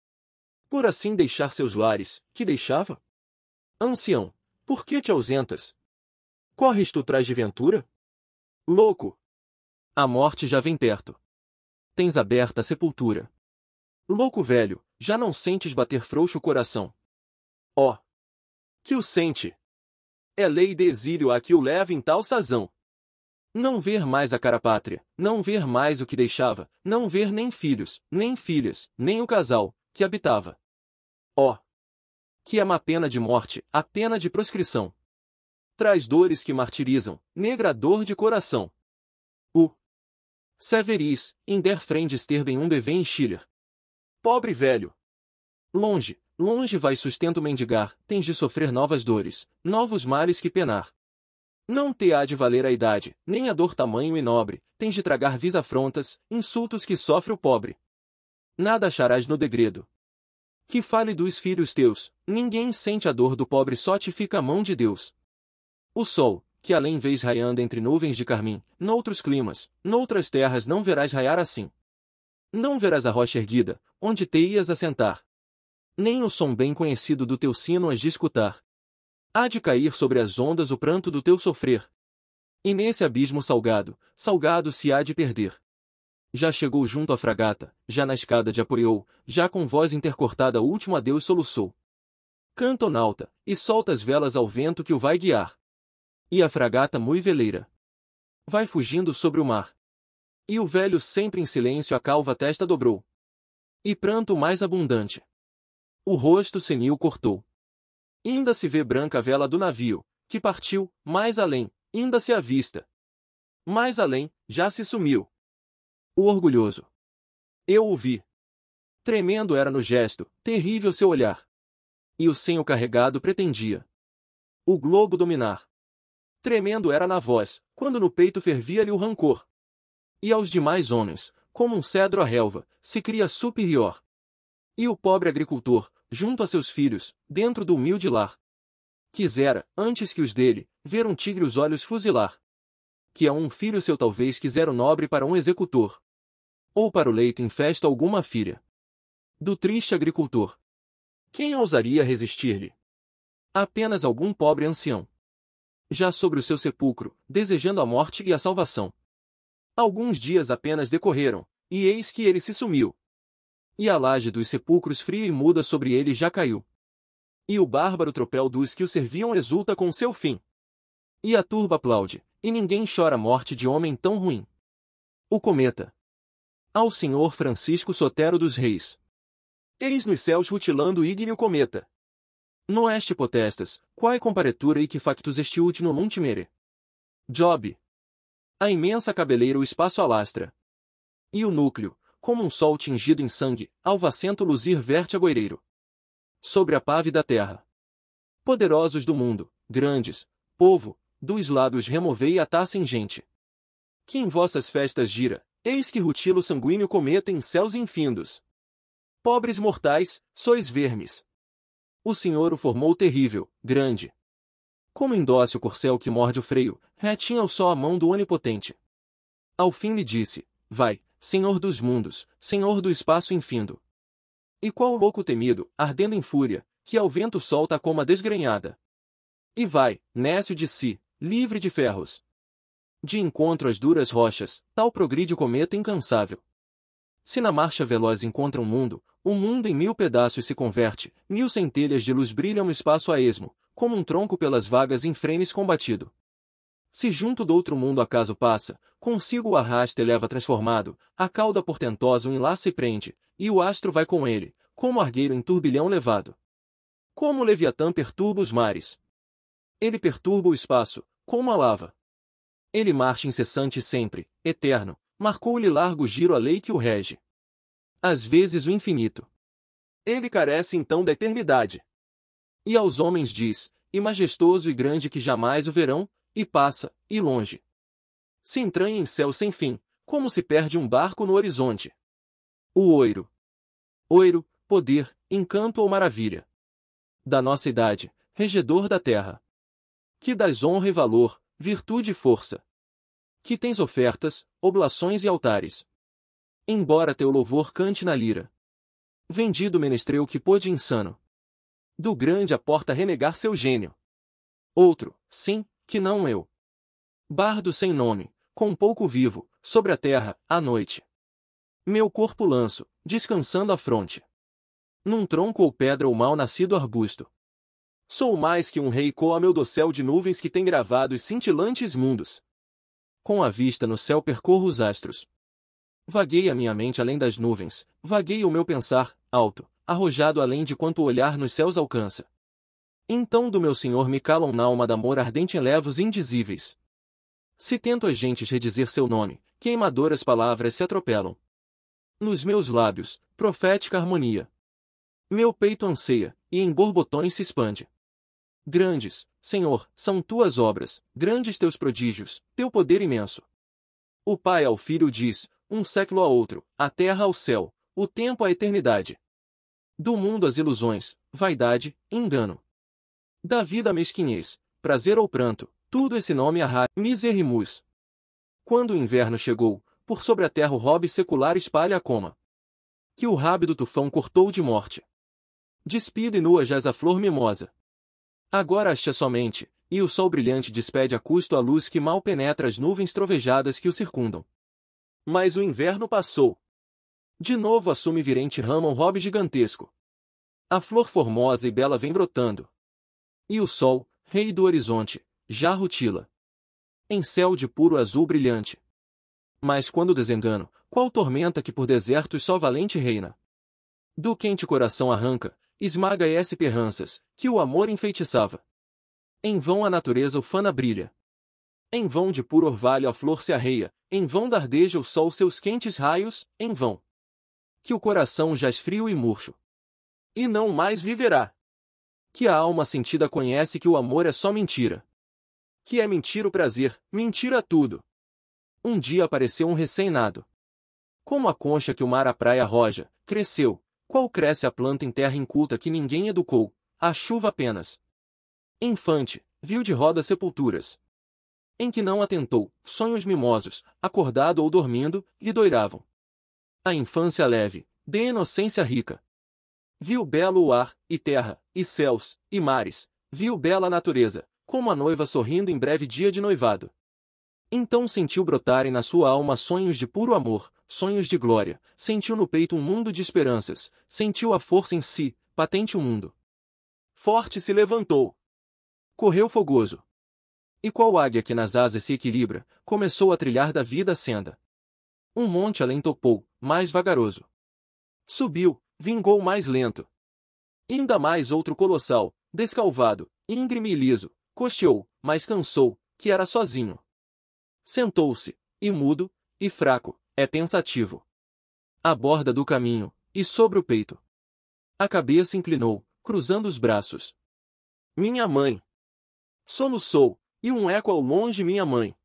A: Por assim deixar seus lares, que deixava? Ancião, por que te ausentas? Corres tu traz de ventura? Louco! A morte já vem perto. Tens aberta a sepultura. Louco velho, já não sentes bater frouxo o coração. Ó! Oh, que o sente! É lei de exílio a que o leva em tal sazão. Não ver mais a cara pátria, não ver mais o que deixava, não ver nem filhos, nem filhas, nem o casal, que habitava. Ó! Oh, que é uma pena de morte, a pena de proscrição. Traz dores que martirizam, negra dor de coração. O Severis, in der ter Sterben um bebê Schiller. Pobre velho! Longe, longe vai sustento mendigar, tens de sofrer novas dores, novos males que penar. Não te há de valer a idade, nem a dor tamanho e nobre, tens de tragar vis afrontas, insultos que sofre o pobre. Nada acharás no degredo. Que fale dos filhos teus, ninguém sente a dor do pobre só te fica a mão de Deus. O sol, que além vês raiando entre nuvens de carmim, noutros climas, noutras terras não verás raiar assim. Não verás a rocha erguida, onde te ias assentar. Nem o som bem conhecido do teu sino as de escutar. Há de cair sobre as ondas o pranto do teu sofrer. E nesse abismo salgado, salgado se há de perder. Já chegou junto à fragata, já na escada de apoiou, já com voz intercortada o último adeus soluçou. Canta o nauta, e solta as velas ao vento que o vai guiar. E a fragata mui veleira. Vai fugindo sobre o mar. E o velho sempre em silêncio a calva testa dobrou. E pranto mais abundante. O rosto senil cortou. Inda se vê branca vela do navio, que partiu, mais além, inda se avista. Mais além, já se sumiu. O orgulhoso. Eu o vi. Tremendo era no gesto, terrível seu olhar. E o senho carregado pretendia. O globo dominar. Tremendo era na voz, quando no peito fervia-lhe o rancor. E aos demais homens, como um cedro à relva, se cria superior. E o pobre agricultor, junto a seus filhos, dentro do humilde lar. Quisera, antes que os dele, ver um tigre os olhos fuzilar. Que a um filho seu talvez quisera o nobre para um executor. Ou para o leito em festa alguma filha. Do triste agricultor. Quem ousaria resistir-lhe? Apenas algum pobre ancião. Já sobre o seu sepulcro, desejando a morte e a salvação. Alguns dias apenas decorreram, e eis que ele se sumiu, e a laje dos sepulcros fria e muda sobre ele já caiu. E o bárbaro tropel dos que o serviam exulta com seu fim. E a turba aplaude, e ninguém chora a morte de homem tão ruim. O cometa. Ao senhor Francisco Sotero dos Reis. Eis nos céus rutilando ígneo cometa. No oeste potestas, quae comparetura e que factus este ultimo mere. Job. A imensa cabeleira o espaço alastra. E o núcleo, como um sol tingido em sangue, alvacento luzir verte agoireiro. Sobre a pávida terra. Poderosos do mundo, grandes, povo, dos lábios removei a taça ingente. Que em vossas festas gira, eis que rutilo sanguíneo cometa em céus infindos. Pobres mortais, sois vermes. O Senhor o formou terrível, grande. Como em corcel que morde o freio, retinha o só a mão do Onipotente. Ao fim lhe disse, vai, Senhor dos mundos, Senhor do espaço infindo. E qual o louco temido, ardendo em fúria, que ao vento solta como a desgrenhada? E vai, nécio de si, livre de ferros. De encontro às duras rochas, tal progride o cometa incansável. Se na marcha veloz encontra um mundo, o um mundo em mil pedaços se converte, mil centelhas de luz brilham no espaço a esmo, como um tronco pelas vagas em frenes combatido. Se junto do outro mundo acaso passa, consigo o arrasta e leva transformado, a cauda portentosa o enlaça e prende, e o astro vai com ele, como argueiro em turbilhão levado. Como o Leviatã perturba os mares. Ele perturba o espaço, como a lava. Ele marcha incessante sempre, eterno, marcou-lhe largo giro a lei que o rege. Às vezes o infinito. Ele carece então da eternidade. E aos homens diz, e majestoso e grande que jamais o verão, e passa, e longe. Se entranha em céu sem fim, como se perde um barco no horizonte. O oiro. Oiro, poder, encanto ou maravilha. Da nossa idade, regedor da terra. Que das honra e valor, virtude e força. Que tens ofertas, oblações e altares. Embora teu louvor cante na lira. Vendido menestreu que pôde insano. Do grande a porta renegar seu gênio. Outro, sim, que não eu. Bardo sem nome, com pouco vivo, sobre a terra, à noite. Meu corpo lanço, descansando a fronte. Num tronco ou pedra ou mal nascido arbusto. Sou mais que um rei coa meu dossel de nuvens que tem gravado os cintilantes mundos. Com a vista no céu percorro os astros. Vaguei a minha mente além das nuvens, vaguei o meu pensar, alto, arrojado além de quanto o olhar nos céus alcança. Então do meu senhor me calam na alma da amor ardente elevos indizíveis. Se tento as gentes redizer seu nome, queimadoras palavras se atropelam. Nos meus lábios, profética harmonia. Meu peito anseia, e em borbotões se expande. Grandes, Senhor, são tuas obras, grandes teus prodígios, teu poder imenso. O Pai ao Filho diz, um século a outro, a terra ao céu, o tempo à eternidade. Do mundo as ilusões, vaidade, engano da vida mesquinhez, prazer ou pranto, tudo esse nome arra, miserrimus. Quando o inverno chegou, por sobre a terra o hobby secular espalha a coma. Que o rábido tufão cortou de morte. Despida e nua jaz a flor mimosa. Agora acha somente, e o sol brilhante despede a custo a luz que mal penetra as nuvens trovejadas que o circundam. Mas o inverno passou. De novo assume virente rama um hobby gigantesco. A flor formosa e bela vem brotando, e o sol, rei do horizonte, já rutila. Em céu de puro azul brilhante. Mas quando desengano, qual tormenta que por desertos só valente reina? Do quente coração arranca, esmaga esse perranças, que o amor enfeitiçava. Em vão a natureza ufana brilha. Em vão de puro orvalho a flor se arreia, em vão dardeja o sol seus quentes raios, em vão. Que o coração jaz frio e murcho. E não mais viverá que a alma sentida conhece que o amor é só mentira. Que é mentira o prazer, mentira tudo. Um dia apareceu um recém-nado. Como a concha que o mar à praia roja, cresceu, qual cresce a planta em terra inculta que ninguém educou, a chuva apenas. Infante, viu de roda sepulturas. Em que não atentou, sonhos mimosos, acordado ou dormindo, lhe doiravam. A infância leve, de inocência rica. Viu belo o ar, e terra, e céus, e mares, viu bela a natureza, como a noiva sorrindo em breve dia de noivado. Então sentiu brotarem na sua alma sonhos de puro amor, sonhos de glória, sentiu no peito um mundo de esperanças, sentiu a força em si, patente o mundo. Forte se levantou. Correu fogoso. E qual águia que nas asas se equilibra, começou a trilhar da vida a senda. Um monte além topou, mais vagaroso. Subiu, vingou mais lento. Ainda mais outro colossal, descalvado, íngreme e liso, costeou, mas cansou, que era sozinho. Sentou-se, e mudo, e fraco, é pensativo. À borda do caminho, e sobre o peito. A cabeça inclinou, cruzando os braços. Minha mãe! Soluçou, e um eco ao longe minha mãe.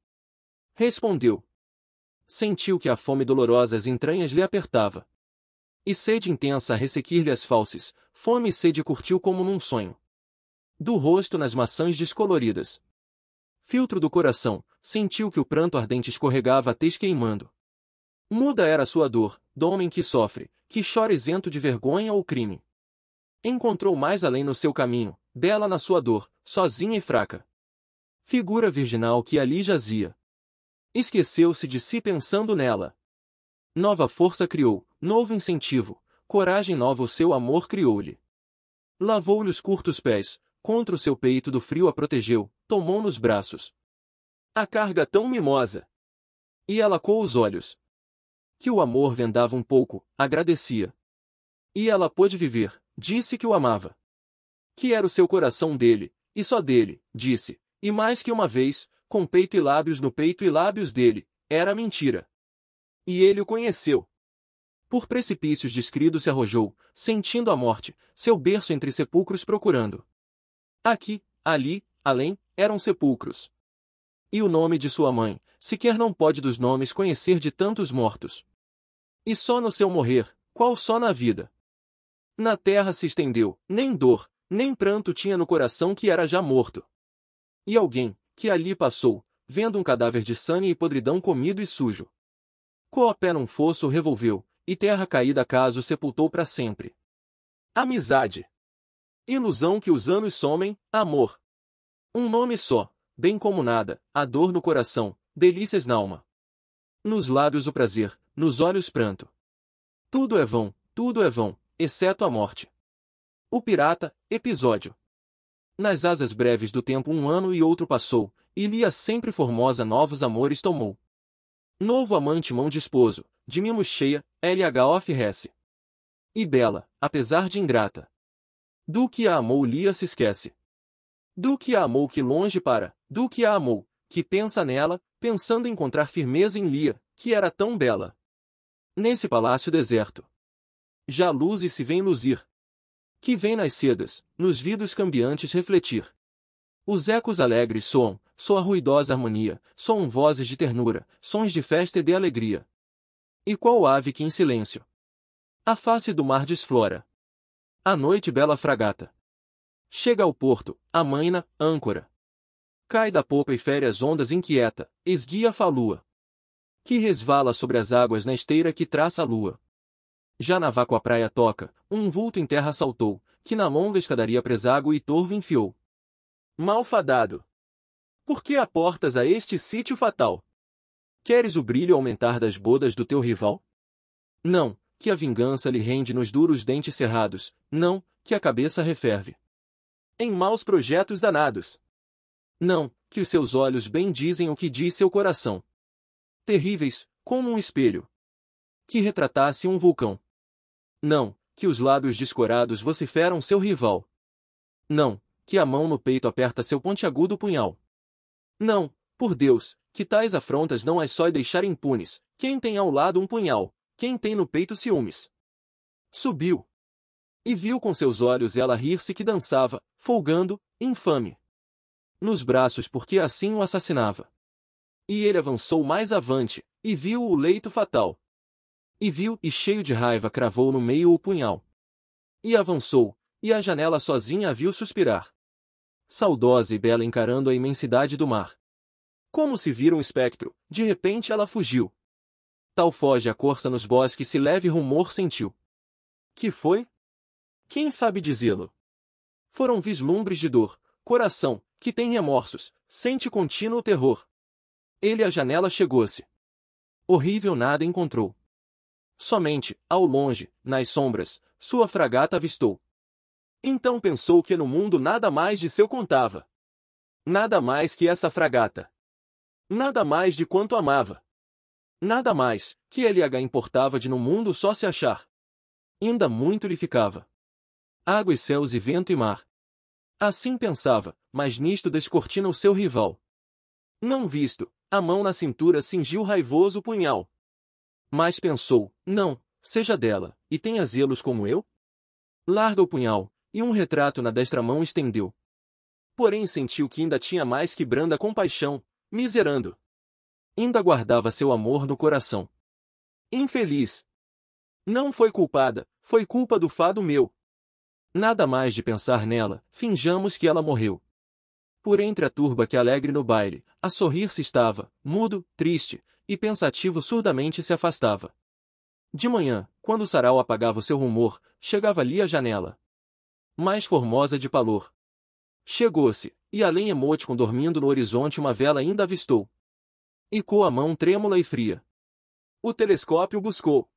A: Respondeu. Sentiu que a fome dolorosa as entranhas lhe apertava. E sede intensa a ressequir-lhe as falses, fome e sede curtiu como num sonho. Do rosto nas maçãs descoloridas. Filtro do coração, sentiu que o pranto ardente escorregava até queimando. Muda era sua dor, do homem que sofre, que chora isento de vergonha ou crime. Encontrou mais além no seu caminho, dela na sua dor, sozinha e fraca. Figura virginal que ali jazia. Esqueceu-se de si pensando nela. Nova força criou, novo incentivo, coragem nova o seu amor criou-lhe. Lavou-lhe os curtos pés, contra o seu peito do frio a protegeu, tomou nos braços. A carga tão mimosa! E ela com os olhos. Que o amor vendava um pouco, agradecia. E ela pôde viver, disse que o amava. Que era o seu coração dele, e só dele, disse, e mais que uma vez, com peito e lábios no peito e lábios dele, era mentira. E ele o conheceu. Por precipícios descridos se arrojou, sentindo a morte, seu berço entre sepulcros procurando. Aqui, ali, além, eram sepulcros. E o nome de sua mãe, sequer não pode dos nomes conhecer de tantos mortos. E só no seu morrer, qual só na vida. Na terra se estendeu, nem dor, nem pranto tinha no coração que era já morto. E alguém, que ali passou, vendo um cadáver de sangue e podridão comido e sujo, Coa pé num fosso revolveu, e terra caída caso sepultou para sempre. Amizade. Ilusão que os anos somem, amor. Um nome só, bem como nada, a dor no coração, delícias na alma. Nos lábios o prazer, nos olhos pranto. Tudo é vão, tudo é vão, exceto a morte. O Pirata, episódio. Nas asas breves do tempo um ano e outro passou, e Lia sempre formosa novos amores tomou. Novo amante mão de esposo, de mimos cheia, LH oferece. E bela, apesar de ingrata. Do que a amou Lia se esquece. Do que a amou que longe para, do que a amou, que pensa nela, pensando encontrar firmeza em Lia, que era tão bela. Nesse palácio deserto. Já luz e se vem luzir. Que vem nas sedas, nos vidros cambiantes refletir. Os ecos alegres soam, soa ruidosa harmonia, soam vozes de ternura, sons de festa e de alegria. E qual ave que em silêncio a face do mar desflora. A noite bela fragata chega ao porto, a maina, âncora. Cai da popa e fere as ondas inquieta, esguia a falua. Que resvala sobre as águas na esteira que traça a lua. Já na vácua praia toca, um vulto em terra saltou, que na longa escadaria preságua e torvo enfiou. Malfadado! Por que aportas a este sítio fatal? Queres o brilho aumentar das bodas do teu rival? Não, que a vingança lhe rende nos duros dentes cerrados, não, que a cabeça referve. Em maus projetos danados. Não, que os seus olhos bem dizem o que diz seu coração. Terríveis, como um espelho. Que retratasse um vulcão. Não, que os lábios descorados vociferam seu rival. Não, que a mão no peito aperta seu pontiagudo punhal. Não, por Deus, que tais afrontas não as só deixar impunes. Quem tem ao lado um punhal? Quem tem no peito ciúmes? Subiu. E viu com seus olhos ela rir-se que dançava, folgando, infame. Nos braços porque assim o assassinava. E ele avançou mais avante, e viu o leito fatal. E viu, e cheio de raiva cravou no meio o punhal. E avançou, e a janela sozinha a viu suspirar saudosa e bela encarando a imensidade do mar. Como se vira um espectro, de repente ela fugiu. Tal foge a corça nos bosques se leve rumor sentiu. Que foi? Quem sabe dizê-lo? Foram vislumbres de dor, coração, que tem remorsos, sente contínuo terror. Ele à janela chegou-se. Horrível nada encontrou. Somente, ao longe, nas sombras, sua fragata avistou, então pensou que no mundo nada mais de seu contava. Nada mais que essa fragata. Nada mais de quanto amava. Nada mais, que LH importava de no mundo só se achar. Ainda muito lhe ficava. Água e céus e vento e mar. Assim pensava, mas nisto descortina o seu rival. Não visto, a mão na cintura cingiu raivoso o punhal. Mas pensou, não, seja dela, e tenha zelos como eu? Larga o punhal, e um retrato na destra mão estendeu. Porém sentiu que ainda tinha mais que branda compaixão, miserando. Ainda guardava seu amor no coração. Infeliz. Não foi culpada, foi culpa do fado meu. Nada mais de pensar nela, finjamos que ela morreu. Por entre a turba que alegre no baile, a sorrir se estava, mudo, triste, e pensativo surdamente se afastava. De manhã, quando o sarau apagava o seu rumor, chegava ali à janela, mais formosa de palor. Chegou-se, e além emoticon dormindo no horizonte uma vela ainda avistou. E com a mão trêmula e fria. O telescópio buscou.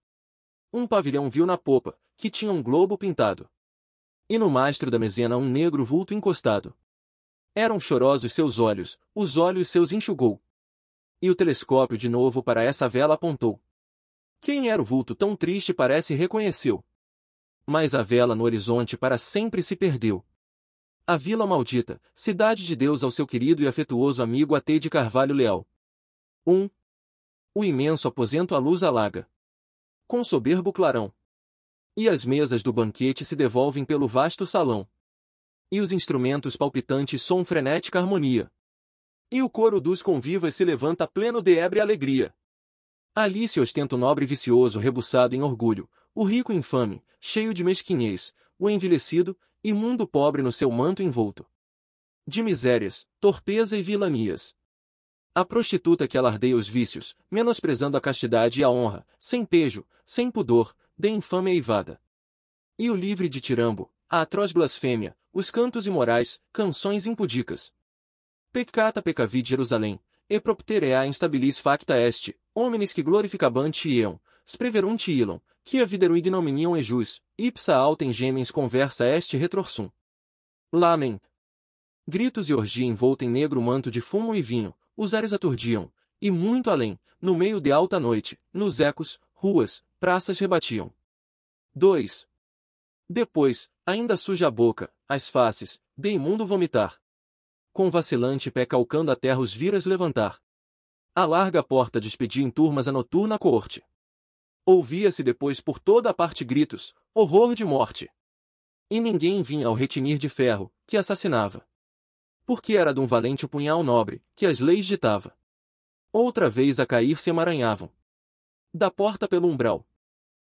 A: Um pavilhão viu na popa, que tinha um globo pintado. E no mastro da mezena um negro vulto encostado. Eram chorosos seus olhos, os olhos seus enxugou. E o telescópio de novo para essa vela apontou. Quem era o vulto tão triste parece reconheceu mas a vela no horizonte para sempre se perdeu. A Vila Maldita, cidade de Deus ao seu querido e afetuoso amigo A.T. de Carvalho Leal. 1. O imenso aposento à luz alaga. Com soberbo clarão. E as mesas do banquete se devolvem pelo vasto salão. E os instrumentos palpitantes som frenética harmonia. E o coro dos convivas se levanta pleno de ebre alegria. Ali se ostenta o nobre vicioso rebuçado em orgulho, o rico infame, cheio de mesquinhez, o envelhecido, imundo pobre no seu manto envolto. De misérias, torpeza e vilanias. A prostituta que alardeia os vícios, menosprezando a castidade e a honra, sem pejo, sem pudor, de infame eivada. E o livre de tirambo, a atroz blasfêmia, os cantos imorais, canções impudicas. Peccata peccavi Jerusalém, e propterea instabilis facta est, homines que glorificabant iam, spreverunt ilum, que a avideruid nominiam ejus, é ipsa altem gemens conversa este retrorsum. Lamen. Gritos e orgia envolta em negro manto de fumo e vinho, os ares aturdiam, e muito além, no meio de alta noite, nos ecos, ruas, praças rebatiam. 2. Depois, ainda suja a boca, as faces, de imundo vomitar. Com vacilante pé calcando a terra os viras levantar. A larga porta despedia em turmas a noturna coorte. Ouvia-se depois por toda a parte gritos, horror de morte. E ninguém vinha ao retinir de ferro, que assassinava. Porque era de um valente punhal nobre, que as leis ditava. Outra vez a cair se emaranhavam. Da porta pelo umbral.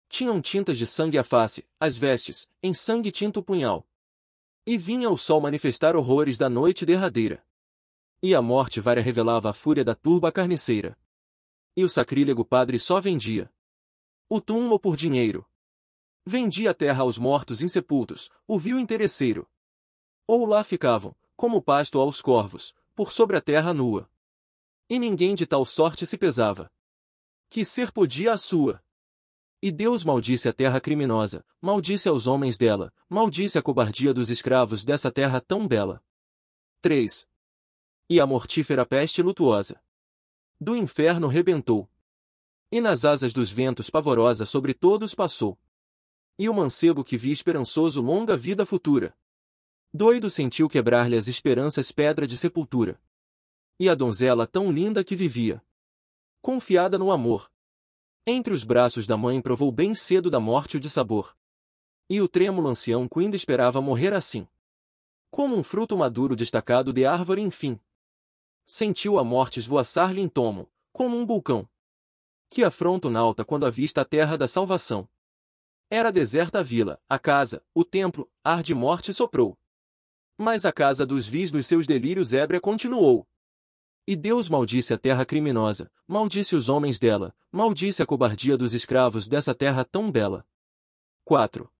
A: Tinham tintas de sangue a face, as vestes, em sangue tinto o punhal. E vinha o sol manifestar horrores da noite derradeira. E a morte vária revelava a fúria da turba carniceira. E o sacrílego padre só vendia o túmulo por dinheiro. Vendi a terra aos mortos insepultos, o vil interesseiro. Ou lá ficavam, como pasto aos corvos, por sobre a terra nua. E ninguém de tal sorte se pesava. Que ser podia a sua? E Deus maldisse a terra criminosa, maldisse aos homens dela, maldisse a cobardia dos escravos dessa terra tão bela. 3. E a mortífera peste lutuosa do inferno rebentou, e nas asas dos ventos pavorosa sobre todos passou. E o mancebo que vi esperançoso longa vida futura. Doido sentiu quebrar-lhe as esperanças pedra de sepultura. E a donzela tão linda que vivia. Confiada no amor. Entre os braços da mãe provou bem cedo da morte o dissabor. E o trêmulo ancião Quinda esperava morrer assim. Como um fruto maduro destacado de árvore enfim. Sentiu a morte esvoaçar-lhe em tomo, como um vulcão. Que afronta o nauta quando avista a terra da salvação. Era deserta a vila, a casa, o templo, ar de morte soprou. Mas a casa dos vis nos seus delírios ébria continuou. E Deus maldisse a terra criminosa, maldisse os homens dela, maldisse a cobardia dos escravos dessa terra tão bela. 4.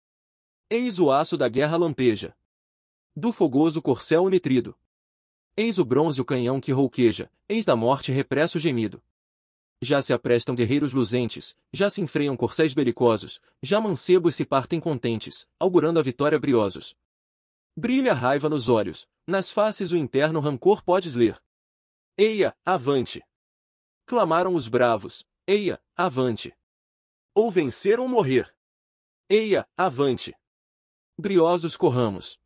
A: Eis o aço da guerra lampeja. Do fogoso corcel nitrido. Eis o bronze o canhão que rouqueja, eis da morte represso gemido já se aprestam guerreiros luzentes, já se enfreiam corcéis belicosos, já mancebos se partem contentes, augurando a vitória briosos. Brilha a raiva nos olhos, nas faces o interno rancor podes ler. Eia, avante! Clamaram os bravos, eia, avante! Ou vencer ou morrer! Eia, avante! Briosos corramos!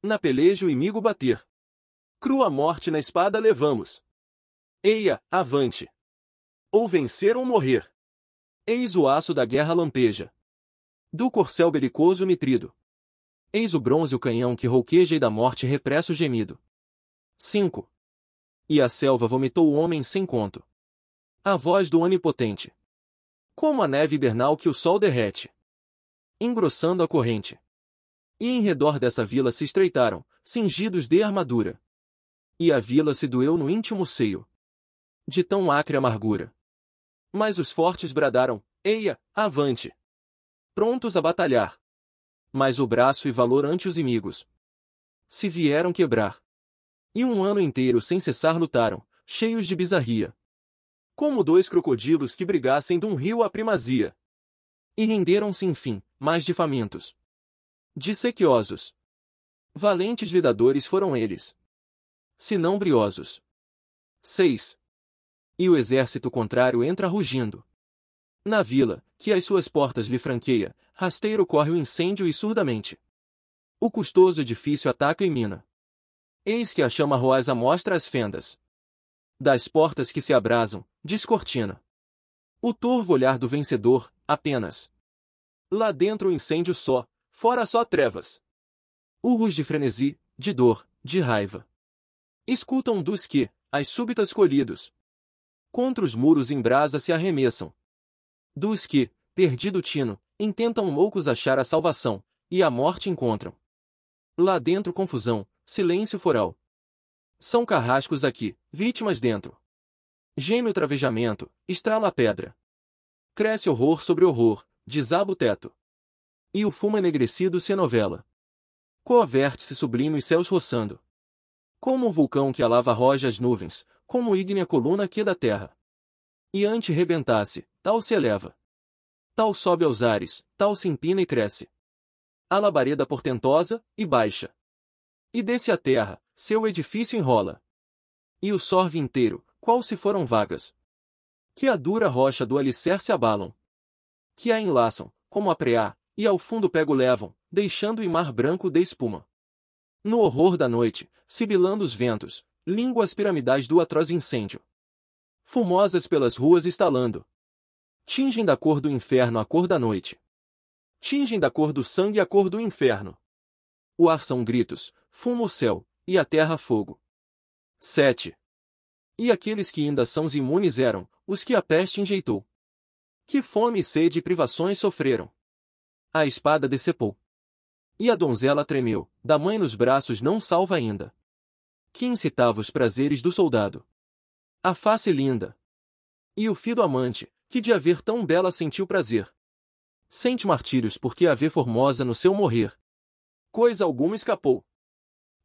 A: Na peleja o inimigo bater. Crua morte na espada levamos. Eia, avante! Ou vencer ou morrer. Eis o aço da guerra lampeja. Do corcel belicoso mitrido. Eis o bronze o canhão que rouqueja e da morte represso gemido. 5. E a selva vomitou o homem sem conto. A voz do onipotente. Como a neve hibernal que o sol derrete. Engrossando a corrente. E em redor dessa vila se estreitaram, cingidos de armadura. E a vila se doeu no íntimo seio. De tão acre amargura. Mas os fortes bradaram: Eia, avante! Prontos a batalhar. Mas o braço e valor ante os inimigos. Se vieram quebrar. E um ano inteiro sem cessar lutaram, cheios de bizarria. Como dois crocodilos que brigassem de um rio à primazia. E renderam-se enfim, mais de famintos. De sequiosos. Valentes vidadores foram eles. Se não briosos. 6. E o exército contrário entra rugindo. Na vila, que as suas portas lhe franqueia, rasteiro corre o incêndio e surdamente. O custoso edifício ataca e mina. Eis que a chama roaz amostra as fendas. Das portas que se abrasam, descortina. O torvo olhar do vencedor, apenas. Lá dentro o incêndio só, fora só trevas. Urros de frenesi, de dor, de raiva. Escutam dos que, as súbitas colhidos, contra os muros em brasa se arremessam. Dos que, perdido tino, intentam loucos achar a salvação, e a morte encontram. Lá dentro confusão, silêncio foral. São carrascos aqui, vítimas dentro. Geme o travejamento, estrala a pedra. Cresce horror sobre horror, desaba o teto. E o fumo enegrecido se novela. Coa vértice sublime os céus roçando. Como um vulcão que alava roja as nuvens, como ígnea coluna que da terra. E ante rebentasse, tal se eleva. Tal sobe aos ares, tal se empina e cresce. A labareda portentosa, e baixa. E desce a terra, seu edifício enrola. E o sorve inteiro, qual se foram vagas. Que a dura rocha do alicerce abalam. Que a enlaçam, como a preá, e ao fundo pego levam, deixando o mar branco de espuma. No horror da noite, sibilando os ventos, Línguas piramidais do atroz incêndio. Fumosas pelas ruas estalando. Tingem da cor do inferno a cor da noite. Tingem da cor do sangue a cor do inferno. O ar são gritos, fumo o céu, e a terra fogo. 7. E aqueles que ainda são imunes eram, os que a peste enjeitou. Que fome e sede e privações sofreram. A espada decepou. E a donzela tremeu, da mãe nos braços não salva ainda que incitava os prazeres do soldado. A face linda. E o fido amante, que de haver tão bela sentiu prazer. Sente martírios porque haver formosa no seu morrer. Coisa alguma escapou.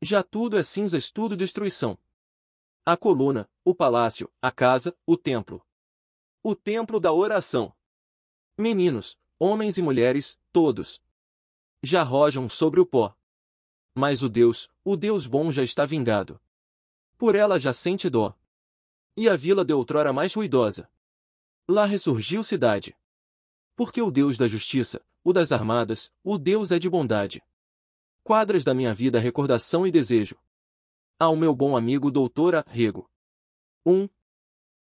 A: Já tudo é cinzas, tudo destruição. A coluna, o palácio, a casa, o templo. O templo da oração. Meninos, homens e mulheres, todos. Já rojam sobre o pó mas o Deus, o Deus bom já está vingado. Por ela já sente dó. E a vila de outrora mais ruidosa. Lá ressurgiu cidade. Porque o Deus da justiça, o das armadas, o Deus é de bondade. Quadras da minha vida recordação e desejo. Ao meu bom amigo doutora Rego. 1. Um.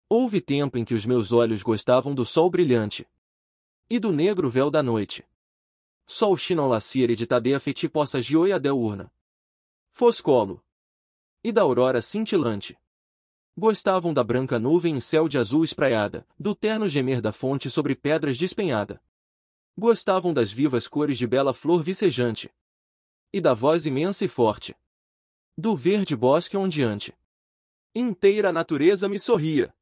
A: Houve tempo em que os meus olhos gostavam do sol brilhante. E do negro véu da noite. Só o chi de lacia hereditadeia feti possa gioia del urna. Foscolo. E da aurora cintilante. Gostavam da branca nuvem em céu de azul espraiada, do terno gemer da fonte sobre pedras despenhada. Gostavam das vivas cores de bela flor vicejante. E da voz imensa e forte. Do verde bosque ondeante. Inteira a natureza me sorria.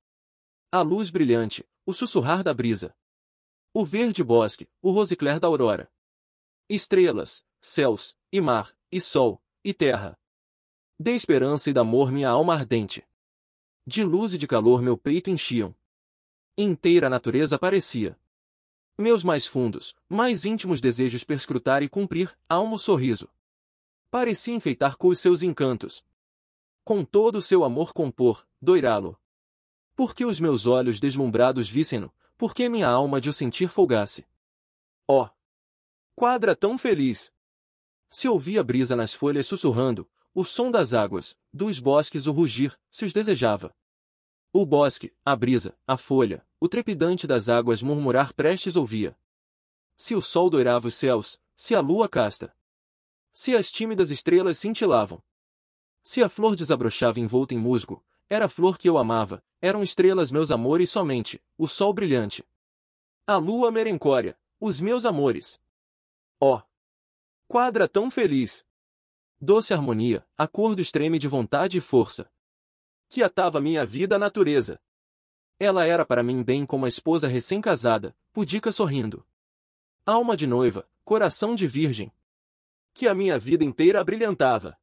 A: A luz brilhante, o sussurrar da brisa. O verde bosque, o rosicler da aurora estrelas, céus, e mar, e sol, e terra. De esperança e de amor minha alma ardente. De luz e de calor meu peito enchiam. Inteira a natureza parecia. Meus mais fundos, mais íntimos desejos perscrutar e cumprir, almo sorriso. Parecia enfeitar com os seus encantos. Com todo o seu amor compor, doirá-lo. Porque os meus olhos deslumbrados vissem-no, porque minha alma de o sentir folgasse. Oh, quadra tão feliz. Se ouvia a brisa nas folhas sussurrando, o som das águas, dos bosques o rugir, se os desejava. O bosque, a brisa, a folha, o trepidante das águas murmurar prestes ouvia. Se o sol doirava os céus, se a lua casta. Se as tímidas estrelas cintilavam. Se a flor desabrochava envolta em musgo, era a flor que eu amava, eram estrelas meus amores somente, o sol brilhante. A lua merencória, os meus amores. Ó! Oh, quadra tão feliz! Doce harmonia, acordo extreme de vontade e força. Que atava minha vida à natureza. Ela era para mim bem como a esposa recém-casada, pudica sorrindo. Alma de noiva, coração de virgem. Que a minha vida inteira abrilhantava.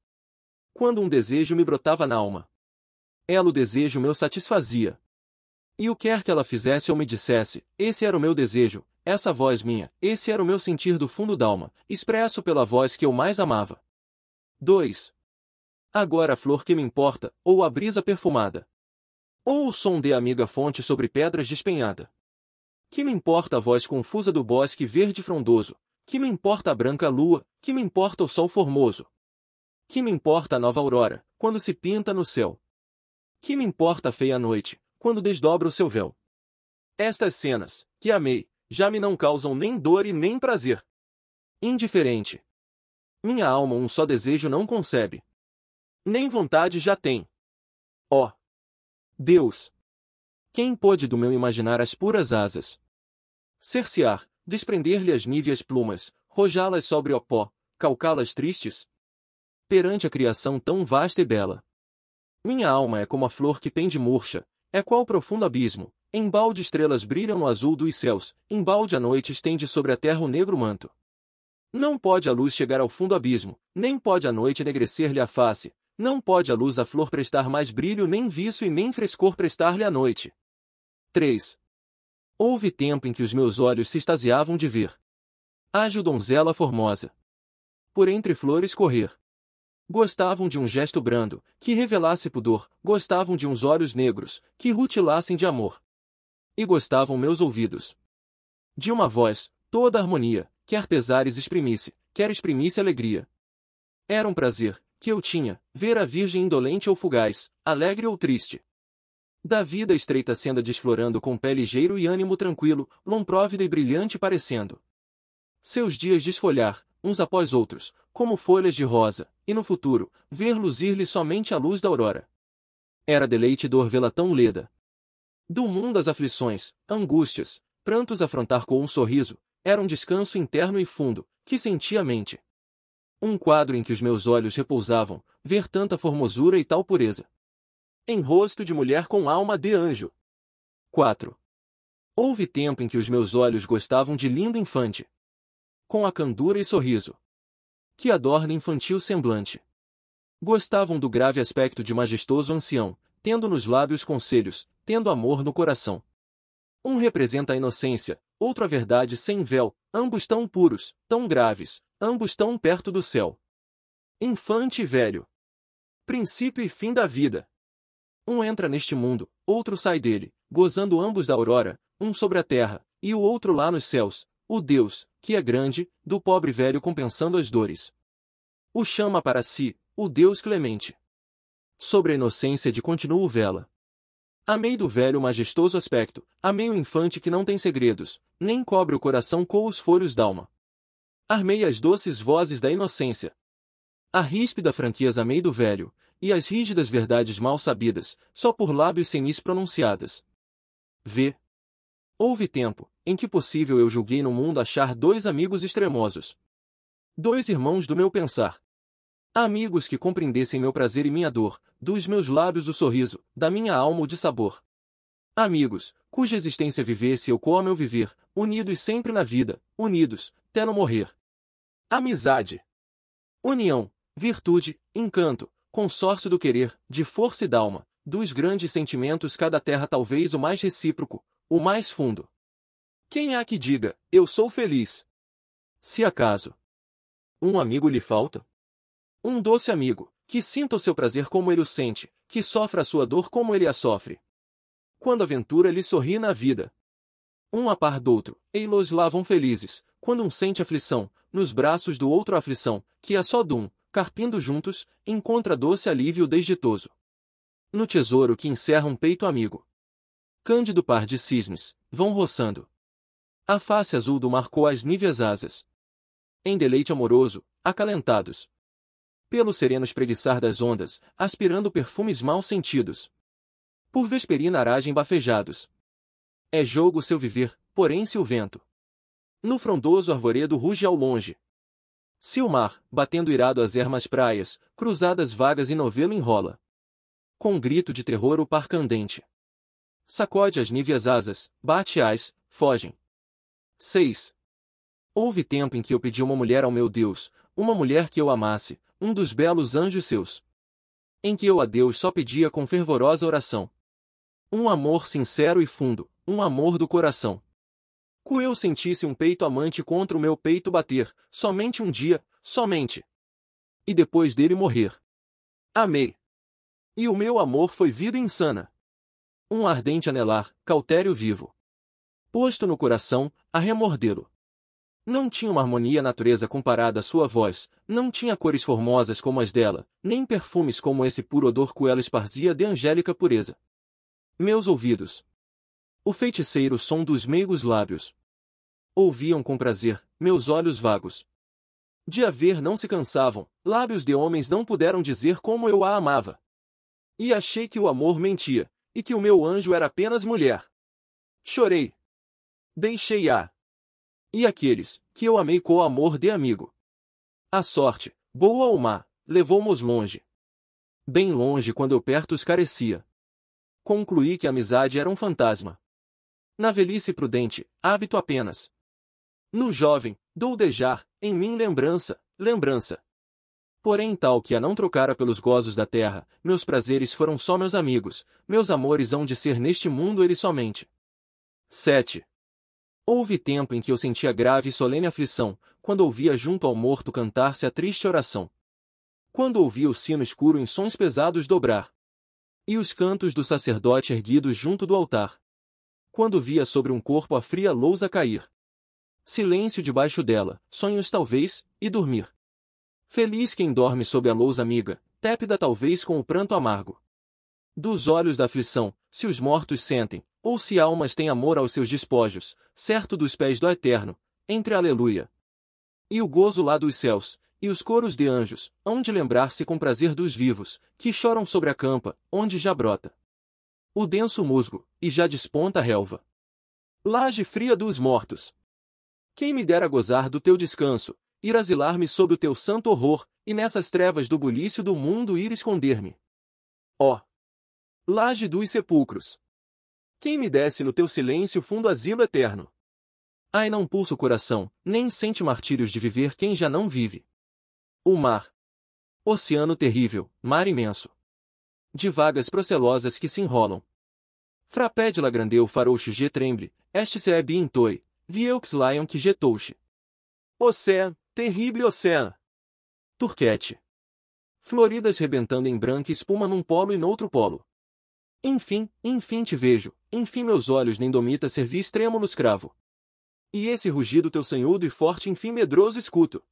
A: Quando um desejo me brotava na alma. Ela o desejo meu satisfazia. E o quer que ela fizesse ou me dissesse, esse era o meu desejo, essa voz minha, esse era o meu sentir do fundo d'alma, expresso pela voz que eu mais amava. 2. Agora a flor que me importa, ou a brisa perfumada. Ou o som de amiga fonte sobre pedras despenhada. Que me importa a voz confusa do bosque verde frondoso, que me importa a branca lua, que me importa o sol formoso. Que me importa a nova aurora, quando se pinta no céu. Que me importa a feia noite, quando desdobra o seu véu. Estas cenas, que amei, já me não causam nem dor e nem prazer. Indiferente. Minha alma um só desejo não concebe. Nem vontade já tem. Ó! Oh, Deus! Quem pôde do meu imaginar as puras asas? Cercear, desprender-lhe as níveas plumas, rojá-las sobre o pó, calcá-las tristes? Perante a criação tão vasta e bela. Minha alma é como a flor que pende murcha, é qual profundo abismo, Embalde estrelas brilham no azul dos céus, embalde a noite estende sobre a terra o negro manto. Não pode a luz chegar ao fundo abismo, nem pode a noite enegrecer-lhe a face, não pode a luz a flor prestar mais brilho nem viço e nem frescor prestar-lhe a noite. 3. Houve tempo em que os meus olhos se extasiavam de ver. Ágil donzela formosa. Por entre flores correr. Gostavam de um gesto brando, que revelasse pudor, gostavam de uns olhos negros, que rutilassem de amor e gostavam meus ouvidos. De uma voz, toda harmonia, quer pesares exprimisse, quer exprimisse alegria. Era um prazer, que eu tinha, ver a virgem indolente ou fugaz, alegre ou triste. Da vida estreita senda desflorando com pé ligeiro e ânimo tranquilo, lomprávida e brilhante parecendo. Seus dias desfolhar, uns após outros, como folhas de rosa, e no futuro, ver luzir-lhe somente a luz da aurora. Era deleite dor vê-la tão leda, do mundo as aflições, angústias, prantos afrontar com um sorriso, era um descanso interno e fundo, que sentia a mente. Um quadro em que os meus olhos repousavam, ver tanta formosura e tal pureza. Em rosto de mulher com alma de anjo. 4. Houve tempo em que os meus olhos gostavam de lindo infante. Com a candura e sorriso. Que adorna infantil semblante. Gostavam do grave aspecto de majestoso ancião, tendo nos lábios conselhos, tendo amor no coração. Um representa a inocência, outro a verdade sem véu, ambos tão puros, tão graves, ambos tão perto do céu. Infante e velho. Princípio e fim da vida. Um entra neste mundo, outro sai dele, gozando ambos da aurora, um sobre a terra, e o outro lá nos céus, o Deus, que é grande, do pobre velho compensando as dores. O chama para si, o Deus clemente. Sobre a inocência de continuo vela. Amei do velho majestoso aspecto, amei o infante que não tem segredos, nem cobre o coração com os folhos d'alma. Armei as doces vozes da inocência. A ríspida franquia amei do velho, e as rígidas verdades mal sabidas, só por lábios sem pronunciadas. V. Houve tempo, em que possível eu julguei no mundo achar dois amigos extremosos. Dois irmãos do meu pensar amigos que compreendessem meu prazer e minha dor, dos meus lábios o sorriso, da minha alma o dissabor. amigos, cuja existência vivesse eu como eu viver, unidos sempre na vida, unidos, até não morrer. Amizade. União, virtude, encanto, consórcio do querer, de força e d'alma, dos grandes sentimentos cada terra talvez o mais recíproco, o mais fundo. Quem há que diga, eu sou feliz? Se acaso um amigo lhe falta, um doce amigo, que sinta o seu prazer como ele o sente, que sofra a sua dor como ele a sofre. Quando a ventura lhe sorri na vida. Um a par do outro, eilos lavam felizes, quando um sente aflição, nos braços do outro a aflição, que a é só de um, carpindo juntos, encontra doce alívio desditoso. No tesouro que encerra um peito amigo. Cândido par de cisnes, vão roçando. A face azul do mar as níveas asas. Em deleite amoroso, acalentados, pelo sereno espreguiçar das ondas, aspirando perfumes mal sentidos. Por vesperina aragem bafejados. É jogo seu viver, porém se o vento. No frondoso arvoredo ruge ao longe. Se o mar, batendo irado as ermas praias, cruzadas vagas e novelo enrola. Com um grito de terror o par candente. Sacode as níveas asas, bate-as, fogem. 6. Houve tempo em que eu pedi uma mulher ao meu Deus, uma mulher que eu amasse, um dos belos anjos seus. Em que eu a Deus só pedia com fervorosa oração. Um amor sincero e fundo, um amor do coração. Cu eu sentisse um peito amante contra o meu peito bater, somente um dia, somente. E depois dele morrer. Amei. E o meu amor foi vida insana. Um ardente anelar, cautério vivo. Posto no coração, a remordê-lo. Não tinha uma harmonia natureza comparada à sua voz, não tinha cores formosas como as dela, nem perfumes como esse puro odor que ela esparzia de angélica pureza. Meus ouvidos. O feiticeiro som dos meigos lábios. Ouviam com prazer, meus olhos vagos. De a ver não se cansavam, lábios de homens não puderam dizer como eu a amava. E achei que o amor mentia, e que o meu anjo era apenas mulher. Chorei. Deixei-a, e aqueles que eu amei com o amor de amigo. A sorte, boa ou má, levou-mos longe. Bem longe quando eu perto os carecia. Concluí que a amizade era um fantasma. Na velhice prudente, hábito apenas. No jovem, dou dejar, em mim lembrança, lembrança. Porém tal que a não trocara pelos gozos da terra, meus prazeres foram só meus amigos, meus amores hão de ser neste mundo eles somente. 7. Houve tempo em que eu sentia grave e solene aflição, quando ouvia junto ao morto cantar-se a triste oração. Quando ouvia o sino escuro em sons pesados dobrar. E os cantos do sacerdote erguidos junto do altar. Quando via sobre um corpo a fria lousa cair. Silêncio debaixo dela, sonhos talvez, e dormir. Feliz quem dorme sob a lousa amiga, tépida talvez com o pranto amargo. Dos olhos da aflição, se os mortos sentem, ou se almas têm amor aos seus despojos, certo dos pés do Eterno, entre aleluia. E o gozo lá dos céus, e os coros de anjos, hão de lembrar-se com prazer dos vivos, que choram sobre a campa, onde já brota. O denso musgo, e já desponta a relva. Laje fria dos mortos. Quem me dera gozar do teu descanso, ir asilar-me sob o teu santo horror, e nessas trevas do bulício do mundo ir esconder-me. Ó! Oh, laje dos sepulcros. Quem me desce no teu silêncio fundo asilo eterno? Ai não pulsa o coração, nem sente martírios de viver quem já não vive. O mar. Oceano terrível, mar imenso. De vagas procelosas que se enrolam. Frapé de la grandeu farouche g tremble, este se é bintoi, vieux lion que getouche. Océan, terrível océan. Turquete. Floridas rebentando em branca espuma num polo e noutro polo. Enfim, enfim te vejo, enfim meus olhos nem domita servi extremo no cravo. E esse rugido teu sanhudo e forte enfim medroso escuto.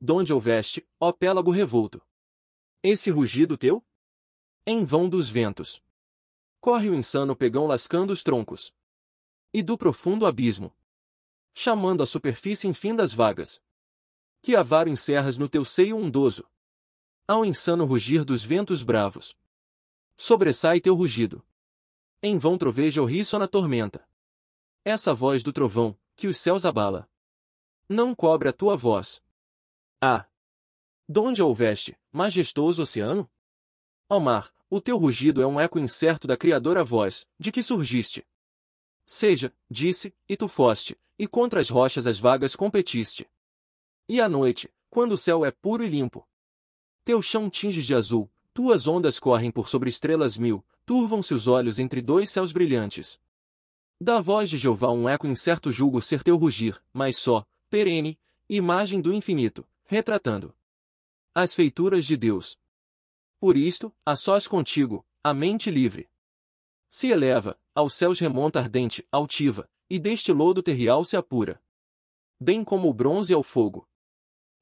A: Donde houveste, ó pélago revolto. Esse rugido teu? Em vão dos ventos. Corre o insano pegão lascando os troncos. E do profundo abismo. Chamando a superfície enfim das vagas. Que avaro encerras no teu seio ondoso. Ao insano rugir dos ventos bravos. Sobressai teu rugido em vão troveja o riso na tormenta. Essa voz do trovão, que os céus abala. Não cobre a tua voz. Ah! Donde a ouveste, majestoso oceano? Ó mar, o teu rugido é um eco incerto da criadora voz, de que surgiste. Seja, disse, e tu foste, e contra as rochas as vagas competiste. E à noite, quando o céu é puro e limpo, teu chão tinges de azul, tuas ondas correm por sobre estrelas mil, turvam-se os olhos entre dois céus brilhantes. Da voz de Jeová um eco incerto julgo ser teu rugir, mas só, perene, imagem do infinito, retratando as feituras de Deus. Por isto, a sós contigo, a mente livre se eleva, aos céus remonta ardente, altiva, e deste lodo terrial se apura. Bem como o bronze ao é fogo.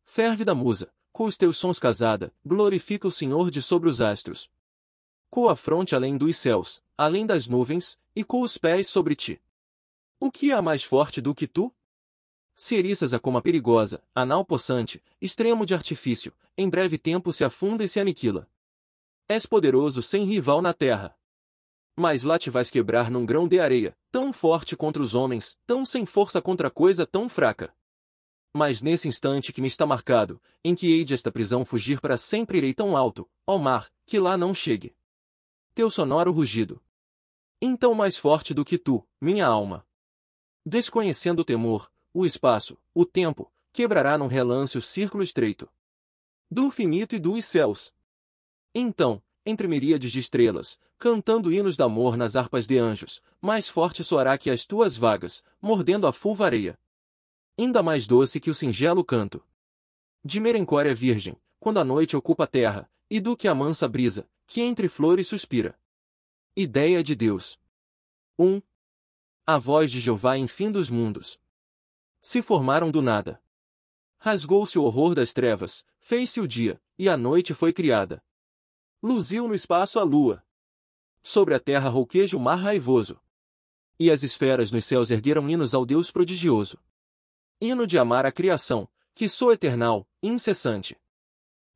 A: Ferve da musa, com os teus sons casada, glorifica o Senhor de sobre os astros com a fronte além dos céus, além das nuvens, e com os pés sobre ti. O que há mais forte do que tu? Se eriças a coma perigosa, anal possante, extremo de artifício, em breve tempo se afunda e se aniquila. És poderoso sem rival na terra. Mas lá te vais quebrar num grão de areia, tão forte contra os homens, tão sem força contra coisa tão fraca. Mas nesse instante que me está marcado, em que hei de esta prisão fugir para sempre irei tão alto, ao mar, que lá não chegue teu sonoro rugido. Então mais forte do que tu, minha alma. Desconhecendo o temor, o espaço, o tempo, quebrará num relance o círculo estreito. Do infinito e dos céus. Então, entre miríades de estrelas, cantando hinos de amor nas harpas de anjos, mais forte soará que as tuas vagas, mordendo a fulva areia. Ainda mais doce que o singelo canto. De merencória virgem, quando a noite ocupa a terra, e do que a mansa brisa, que entre flores suspira. Ideia de Deus. 1. A voz de Jeová em fim dos mundos. Se formaram do nada. Rasgou-se o horror das trevas, fez-se o dia, e a noite foi criada. Luziu no espaço a lua. Sobre a terra rouqueja o mar raivoso. E as esferas nos céus ergueram hinos ao Deus prodigioso. Hino de amar a criação, que sou eternal, incessante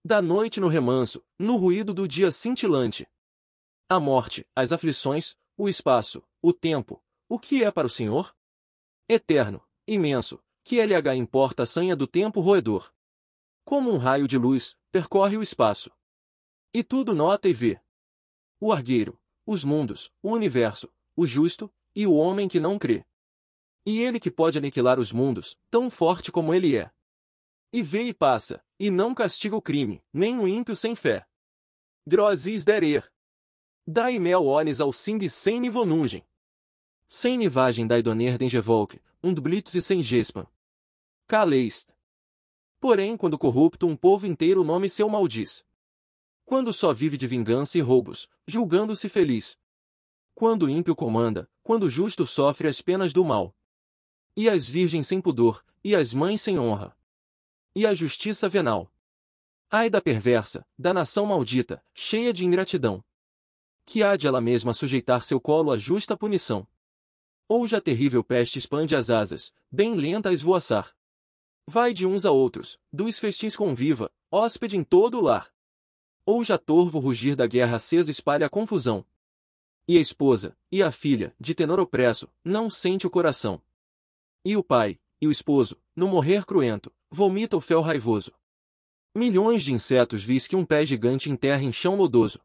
A: da noite no remanso, no ruído do dia cintilante. A morte, as aflições, o espaço, o tempo, o que é para o Senhor? Eterno, imenso, que LH importa a sanha do tempo roedor. Como um raio de luz, percorre o espaço. E tudo nota e vê. O argueiro, os mundos, o universo, o justo, e o homem que não crê. E ele que pode aniquilar os mundos, tão forte como ele é. E vê e passa, e não castiga o crime, nem o ímpio sem fé. Drozis derer. Dai mel ones ao sind sem nivonungem. Sem nivagem da dengevolk, und blitz e sem gespan. Caleist. Porém, quando corrupto um povo inteiro o nome seu maldiz. Quando só vive de vingança e roubos, julgando-se feliz. Quando o ímpio comanda, quando o justo sofre as penas do mal. E as virgens sem pudor, e as mães sem honra. E a justiça venal. Ai da perversa, da nação maldita, cheia de ingratidão. Que há de ela mesma sujeitar seu colo à justa punição. Hoje a terrível peste expande as asas, bem lenta a esvoaçar. Vai de uns a outros, dos festins conviva, hóspede em todo o lar. Hoje a torvo rugir da guerra acesa espalha a confusão. E a esposa, e a filha, de tenor opresso, não sente o coração. E o pai, e o esposo, no morrer cruento, vomita o fel raivoso. Milhões de insetos vis que um pé gigante enterra em chão lodoso.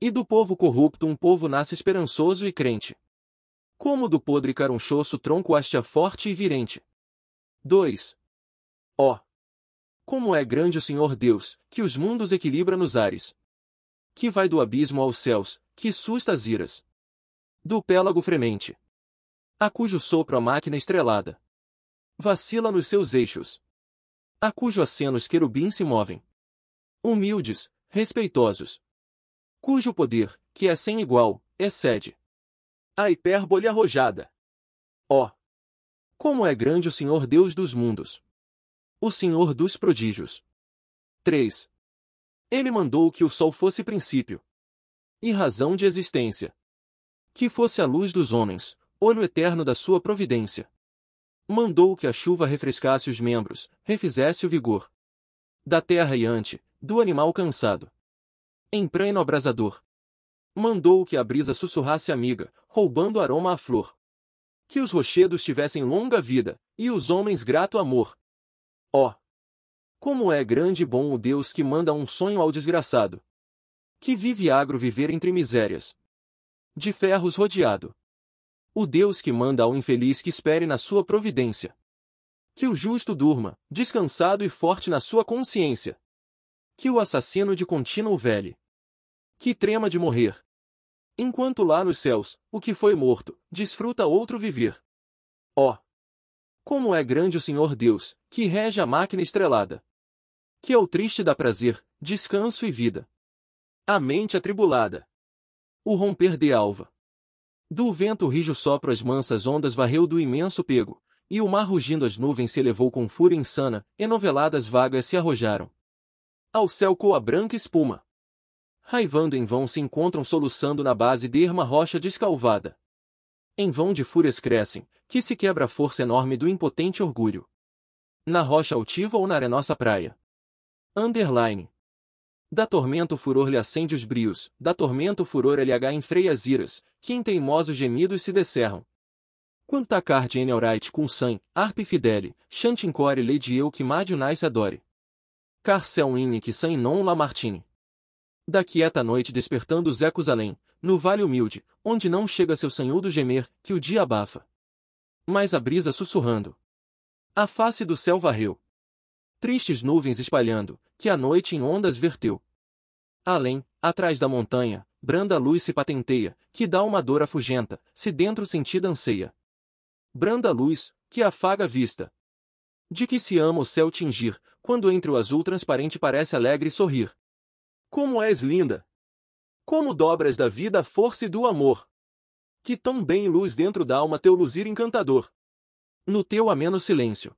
A: E do povo corrupto um povo nasce esperançoso e crente. Como do podre carunchoso tronco haste forte e virente. 2. Ó! Oh. Como é grande o Senhor Deus, que os mundos equilibra nos ares. Que vai do abismo aos céus, que susta as iras. Do pélago fremente. A cujo sopro a máquina estrelada vacila nos seus eixos. A cujo aceno os querubins se movem. Humildes, respeitosos. Cujo poder, que é sem igual, excede. A hipérbole arrojada. Ó! Oh, como é grande o Senhor Deus dos mundos! O Senhor dos prodígios. 3. Ele mandou que o sol fosse princípio e razão de existência. Que fosse a luz dos homens, olho eterno da sua providência mandou que a chuva refrescasse os membros, refizesse o vigor da terra e ante, do animal cansado. em Empreno abrasador. Mandou que a brisa sussurrasse amiga, roubando aroma à flor. Que os rochedos tivessem longa vida, e os homens grato amor. Ó! Oh, como é grande e bom o Deus que manda um sonho ao desgraçado! Que vive agro viver entre misérias. De ferros rodeado o Deus que manda ao infeliz que espere na sua providência. Que o justo durma, descansado e forte na sua consciência. Que o assassino de contínuo vele. Que trema de morrer. Enquanto lá nos céus, o que foi morto, desfruta outro viver. Ó! Oh, como é grande o Senhor Deus, que rege a máquina estrelada! Que ao é triste dá prazer, descanso e vida. A mente atribulada. O romper de alva do vento rijo sopro as mansas ondas varreu do imenso pego, e o mar rugindo as nuvens se elevou com fúria insana, enoveladas vagas se arrojaram. Ao céu coa branca espuma. Raivando em vão se encontram soluçando na base de erma rocha descalvada. Em vão de fúrias crescem, que se quebra a força enorme do impotente orgulho. Na rocha altiva ou na arenosa praia. Underline. Da tormento furor lhe acende os brios, da tormento furor LH enfreia as iras, que em teimosos gemidos se descerram. Quantacar Jane com sangue, arpe Fideli, Chantincore Lady Eu que Madunais adore. Carcel Inique San Non Lamartine. Da quieta noite despertando os ecos além, no vale humilde, onde não chega seu sanhudo gemer, que o dia abafa. Mas a brisa sussurrando. A face do céu varreu. Tristes nuvens espalhando, que a noite em ondas verteu. Além, atrás da montanha, branda luz se patenteia, que dá uma dor afugenta, se dentro sentida anseia. Branda luz, que afaga a vista. De que se ama o céu tingir, quando entre o azul transparente parece alegre sorrir. Como és linda! Como dobras da vida a força e do amor! Que tão bem luz dentro da alma teu luzir encantador! No teu ameno silêncio.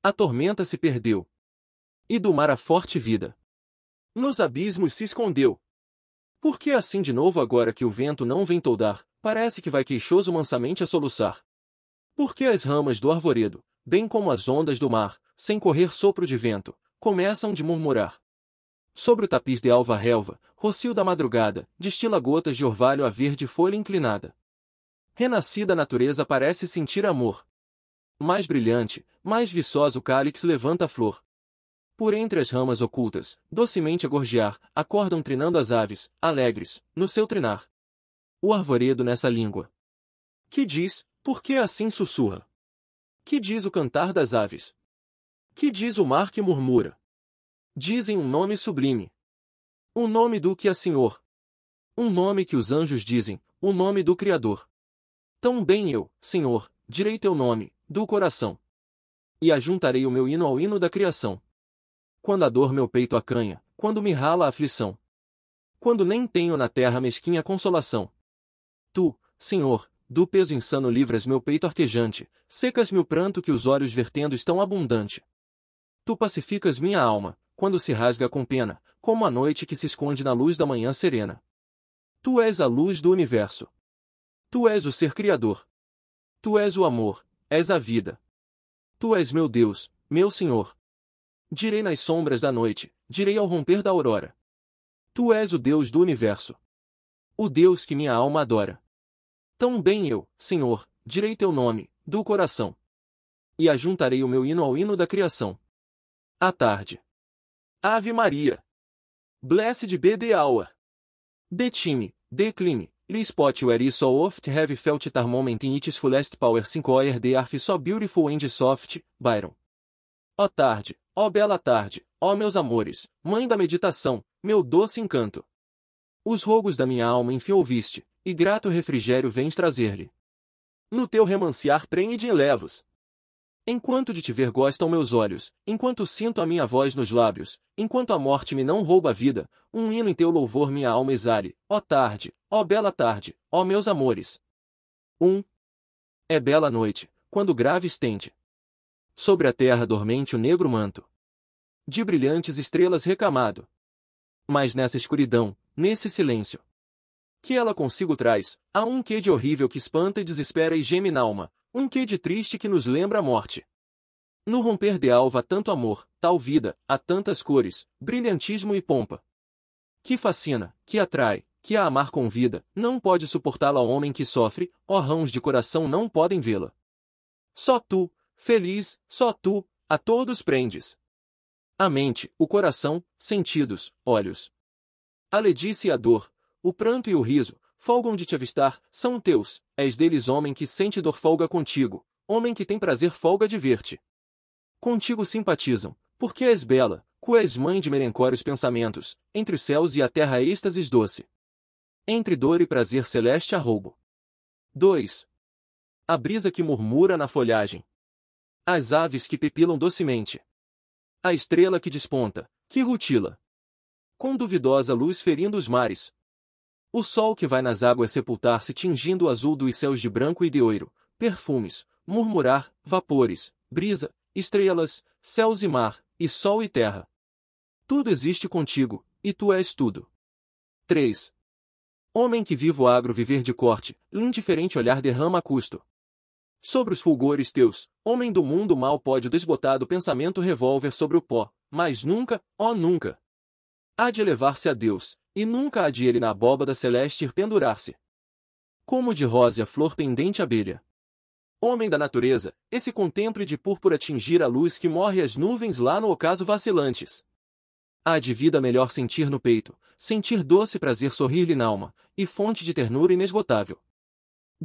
A: A tormenta se perdeu. E do mar a forte vida. Nos abismos se escondeu. Por que assim de novo agora que o vento não vem toldar, parece que vai queixoso mansamente a soluçar? Por que as ramas do arvoredo, bem como as ondas do mar, sem correr sopro de vento, começam de murmurar? Sobre o tapiz de alva relva, rocio da madrugada, destila gotas de orvalho a verde folha inclinada. Renascida a natureza parece sentir amor. Mais brilhante, mais viçosa o cálix levanta a flor, por entre as ramas ocultas, docemente a gorjear, acordam trinando as aves, alegres, no seu trinar. O arvoredo nessa língua. Que diz, por que assim sussurra? Que diz o cantar das aves? Que diz o mar que murmura? Dizem um nome sublime. Um nome do que é Senhor. Um nome que os anjos dizem, o nome do Criador. Tão bem eu, Senhor, direi teu nome, do coração. E ajuntarei o meu hino ao hino da criação quando a dor meu peito acanha, quando me rala a aflição. Quando nem tenho na terra mesquinha consolação. Tu, Senhor, do peso insano livras meu peito artejante, secas meu pranto que os olhos vertendo estão abundante. Tu pacificas minha alma, quando se rasga com pena, como a noite que se esconde na luz da manhã serena. Tu és a luz do universo. Tu és o ser criador. Tu és o amor, és a vida. Tu és meu Deus, meu Senhor. Direi nas sombras da noite, direi ao romper da aurora. Tu és o Deus do universo. O Deus que minha alma adora. Tão bem eu, Senhor, direi teu nome, do coração. E ajuntarei o meu hino ao hino da criação. À tarde. Ave Maria. Blessed be the hour. The time, the clime, the spot where so oft have felt that moment in its fullest power 5 the arf so beautiful and soft, Byron. Ó tarde, Ó oh bela tarde, ó oh meus amores, mãe da meditação, meu doce encanto. Os rogos da minha alma enfim ouviste, e grato refrigério vens trazer-lhe. No teu remanciar prende de levos. Enquanto de te ver gostam meus olhos, enquanto sinto a minha voz nos lábios, enquanto a morte me não rouba a vida, um hino em teu louvor minha alma exale, ó tarde, ó bela tarde, ó meus amores. 1. Um. É bela noite, quando grave estende, Sobre a terra dormente o negro manto de brilhantes estrelas recamado. Mas nessa escuridão, nesse silêncio que ela consigo traz, há um quê de horrível que espanta e desespera e geme na alma, um quê de triste que nos lembra a morte. No romper de alva há tanto amor, tal vida, há tantas cores, brilhantismo e pompa. Que fascina, que atrai, que a amar convida, não pode suportá-la o homem que sofre, ó rãos de coração não podem vê-la. Só tu, feliz, só tu, a todos prendes. A mente, o coração, sentidos, olhos. A ledice e a dor, o pranto e o riso, folgam de te avistar, são teus, és deles homem que sente dor folga contigo, homem que tem prazer folga de ver-te. Contigo simpatizam, porque és bela, cu és mãe de merencórios pensamentos, entre os céus e a terra êxtases doce. Entre dor e prazer celeste arroubo. 2. A brisa que murmura na folhagem, as aves que pepilam docemente. A estrela que desponta, que rutila. Com duvidosa luz ferindo os mares. O sol que vai nas águas sepultar-se tingindo o azul dos céus de branco e de ouro, perfumes, murmurar, vapores, brisa, estrelas, céus e mar, e sol e terra. Tudo existe contigo, e tu és tudo. 3. Homem que vivo agro viver de corte, indiferente olhar derrama a custo. Sobre os fulgores teus, homem do mundo mal pode o desbotado pensamento revolver sobre o pó, mas nunca, ó nunca. Há de elevar-se a Deus, e nunca há de ele na abóbada celeste ir pendurar-se. Como de rosa a flor pendente abelha. Homem da natureza, esse contemple de púrpura tingir a luz que morre as nuvens lá no ocaso vacilantes. Há de vida melhor sentir no peito, sentir doce prazer sorrir-lhe na alma, e fonte de ternura inesgotável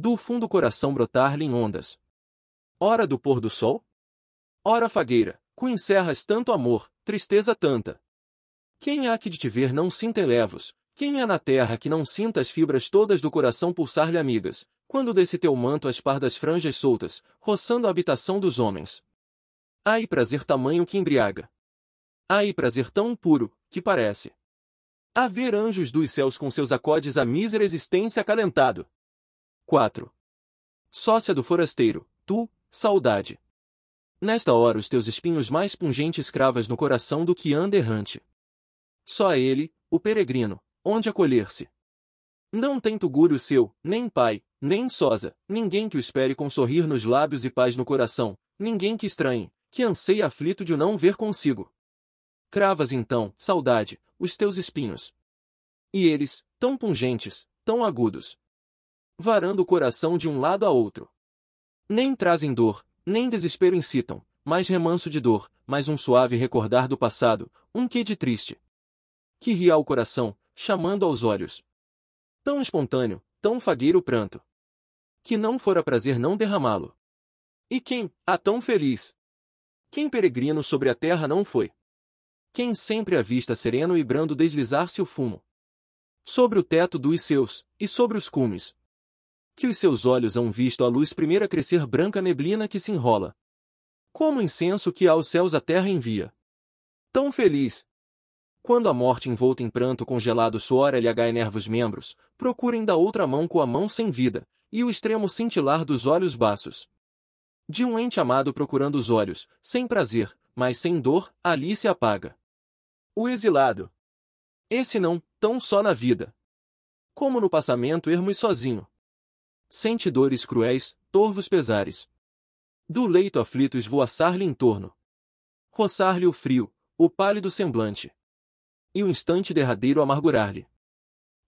A: do fundo coração brotar-lhe em ondas. Hora do pôr do sol? Hora fagueira, cu encerras tanto amor, tristeza tanta. Quem há que de te ver não sinta elevos, quem há na terra que não sinta as fibras todas do coração pulsar-lhe amigas, quando desse teu manto as pardas franjas soltas, roçando a habitação dos homens. Ai prazer tamanho que embriaga. Ai prazer tão puro, que parece. Haver anjos dos céus com seus acordes a mísera existência acalentado. 4. Sócia do forasteiro, tu, saudade. Nesta hora os teus espinhos mais pungentes cravas no coração do que anda errante. Só ele, o peregrino, onde acolher-se. Não tem tugúrio seu, nem pai, nem sosa, ninguém que o espere com sorrir nos lábios e paz no coração, ninguém que estranhe, que anseie aflito de o não ver consigo. Cravas então, saudade, os teus espinhos. E eles, tão pungentes, tão agudos, varando o coração de um lado a outro. Nem trazem dor, nem desespero incitam, mais remanso de dor, mais um suave recordar do passado, um quê de triste. Que ria ao coração, chamando aos olhos. Tão espontâneo, tão fagueiro o pranto. Que não fora prazer não derramá-lo. E quem, a tão feliz? Quem peregrino sobre a terra não foi? Quem sempre a vista sereno e brando deslizar-se o fumo? Sobre o teto dos seus, e sobre os cumes, que os seus olhos hão visto a luz primeira crescer branca neblina que se enrola. Como incenso que aos céus a terra envia. Tão feliz! Quando a morte envolta em pranto congelado suor lhe enerva os membros, procurem da outra mão com a mão sem vida, e o extremo cintilar dos olhos baços. De um ente amado procurando os olhos, sem prazer, mas sem dor, ali se apaga. O exilado. Esse não, tão só na vida. Como no passamento ermo e sozinho, sente dores cruéis, torvos pesares. Do leito aflito esvoaçar-lhe em torno. Roçar-lhe o frio, o pálido semblante. E o instante derradeiro amargurar-lhe.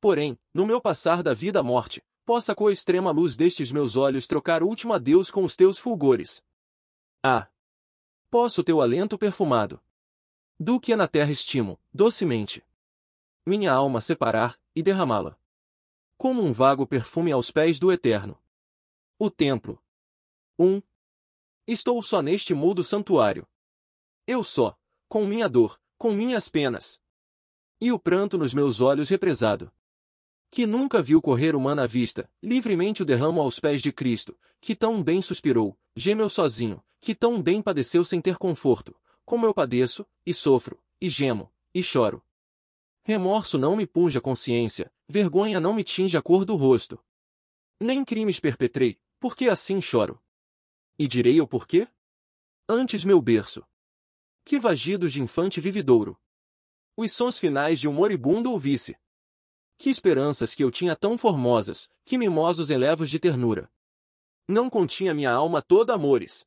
A: Porém, no meu passar da vida à morte, possa com a extrema luz destes meus olhos trocar último adeus com os teus fulgores. Ah! Posso teu alento perfumado. Do que é na terra estimo, docemente. Minha alma separar e derramá-la como um vago perfume aos pés do Eterno. O templo. 1. Um. Estou só neste mudo santuário. Eu só, com minha dor, com minhas penas. E o pranto nos meus olhos represado. Que nunca viu correr humana vista, livremente o derramo aos pés de Cristo, que tão bem suspirou, gemeu sozinho, que tão bem padeceu sem ter conforto, como eu padeço, e sofro, e gemo, e choro, Remorso não me punge a consciência, vergonha não me tinge a cor do rosto. Nem crimes perpetrei, porque assim choro. E direi eu porquê? Antes meu berço. Que vagidos de infante vividouro. Os sons finais de um moribundo ouvisse. Que esperanças que eu tinha tão formosas, que mimosos elevos de ternura. Não continha minha alma toda amores.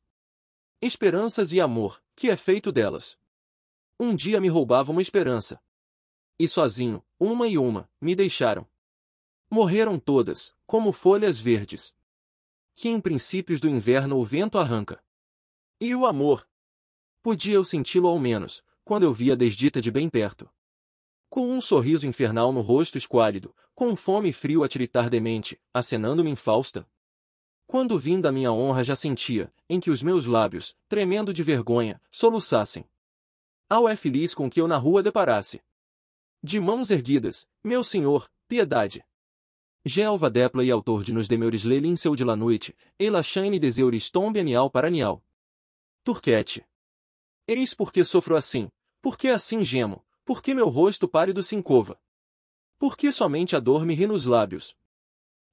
A: Esperanças e amor, que é feito delas. Um dia me roubava uma esperança e sozinho, uma e uma, me deixaram. Morreram todas, como folhas verdes. Que em princípios do inverno o vento arranca. E o amor? Podia eu senti-lo ao menos, quando eu via a desdita de bem perto. Com um sorriso infernal no rosto esquálido, com fome e frio a tiritar demente, acenando-me em Fausta. Quando vim da minha honra já sentia, em que os meus lábios, tremendo de vergonha, soluçassem. Ao é feliz com que eu na rua deparasse de mãos erguidas, meu senhor, piedade. Jealva Depla e autor de Nos Demeures Lelin Seu de La Noite, Elachaine Deseuris Tombe Anial para anial. Turquete. Eis porque sofro assim, porque assim gemo, porque meu rosto pálido se encova. Porque somente a dor me ri nos lábios.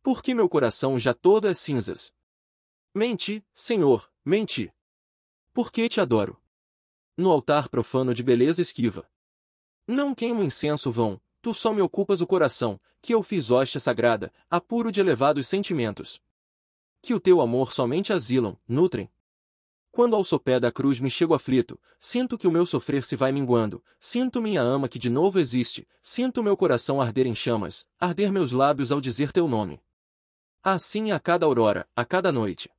A: Porque meu coração já todo é cinzas. Menti, Senhor, menti. Porque te adoro. No altar profano de beleza esquiva. Não queimo incenso vão, tu só me ocupas o coração, que eu fiz hóstia sagrada, apuro de elevados sentimentos. Que o teu amor somente asilam, nutrem. Quando ao sopé da cruz me chego aflito, sinto que o meu sofrer se vai minguando, sinto minha ama que de novo existe, sinto meu coração arder em chamas, arder meus lábios ao dizer teu nome. Assim a cada aurora, a cada noite.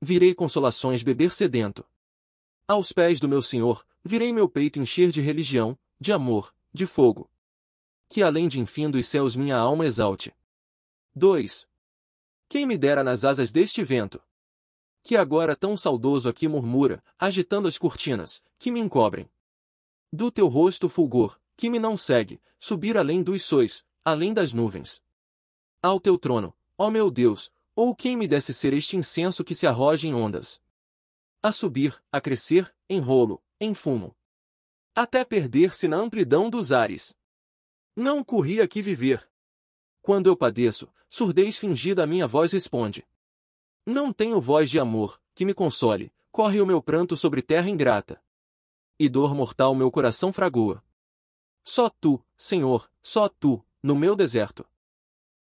A: Virei consolações beber sedento. Aos pés do meu Senhor, virei meu peito encher de religião, de amor, de fogo. Que além de infindos céus minha alma exalte. 2. Quem me dera nas asas deste vento? Que agora tão saudoso aqui murmura, agitando as cortinas, que me encobrem. Do teu rosto fulgor, que me não segue, subir além dos sois, além das nuvens. Ao teu trono, ó meu Deus, ou quem me desse ser este incenso que se arroja em ondas. A subir, a crescer, em rolo, em fumo até perder-se na amplidão dos ares. Não corri aqui viver. Quando eu padeço, surdez fingida a minha voz responde. Não tenho voz de amor, que me console, corre o meu pranto sobre terra ingrata. E dor mortal meu coração fragoa. Só tu, Senhor, só tu, no meu deserto.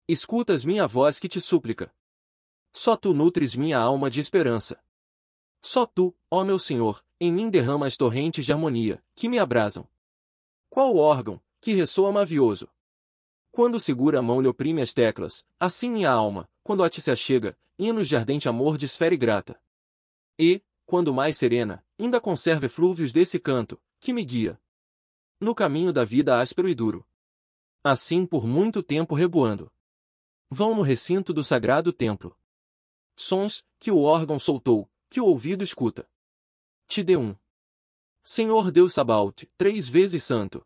A: Escutas minha voz que te súplica. Só tu nutres minha alma de esperança. Só tu, ó meu Senhor, em mim derramas torrentes de harmonia, que me abrasam. Qual órgão, que ressoa mavioso? Quando segura a mão lhe oprime as teclas, assim minha alma, quando a ti se achega, hinos de ardente amor desfere grata. E, quando mais serena, ainda conserva eflúvios desse canto, que me guia. No caminho da vida áspero e duro. Assim por muito tempo reboando. Vão no recinto do sagrado templo. Sons, que o órgão soltou, que o ouvido escuta. Te dê um, Senhor Deus Sabaut, três vezes santo.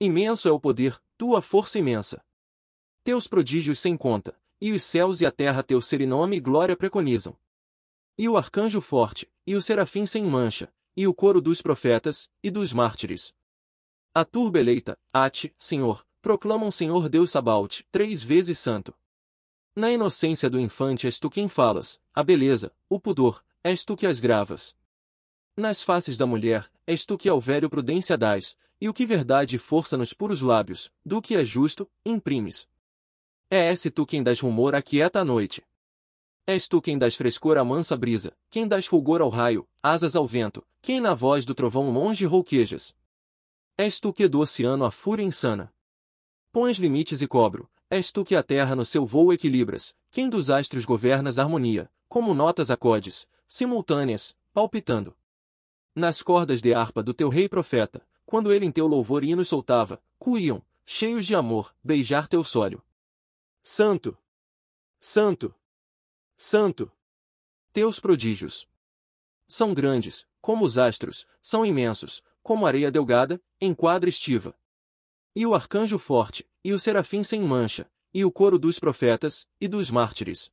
A: Imenso é o poder, tua força imensa. Teus prodígios sem conta, e os céus e a terra teu serenome e glória preconizam. E o arcanjo forte, e o serafim sem mancha, e o coro dos profetas, e dos mártires. A turba eleita, ate, Senhor, proclamam Senhor Deus Sabaut, três vezes santo. Na inocência do infante és tu quem falas, a beleza, o pudor, és tu que as gravas. Nas faces da mulher, és tu que ao velho prudência dás, e o que verdade e força nos puros lábios, do que é justo, imprimes. É esse tu quem das rumor à quieta noite. És tu quem das frescor à mansa brisa, quem das fulgor ao raio, asas ao vento, quem na voz do trovão longe rouquejas. És tu que do oceano a fúria insana. Pões limites e cobro, és tu que a terra no seu voo equilibras, quem dos astros governas a harmonia, como notas acordes, simultâneas, palpitando. Nas cordas de harpa do teu rei profeta, quando ele em teu louvor hino soltava, cuíam, cheios de amor, beijar teu sólio. Santo! Santo! Santo! Teus prodígios são grandes, como os astros, são imensos, como areia delgada, em quadra estiva. E o arcanjo forte, e o serafim sem mancha, e o coro dos profetas, e dos mártires.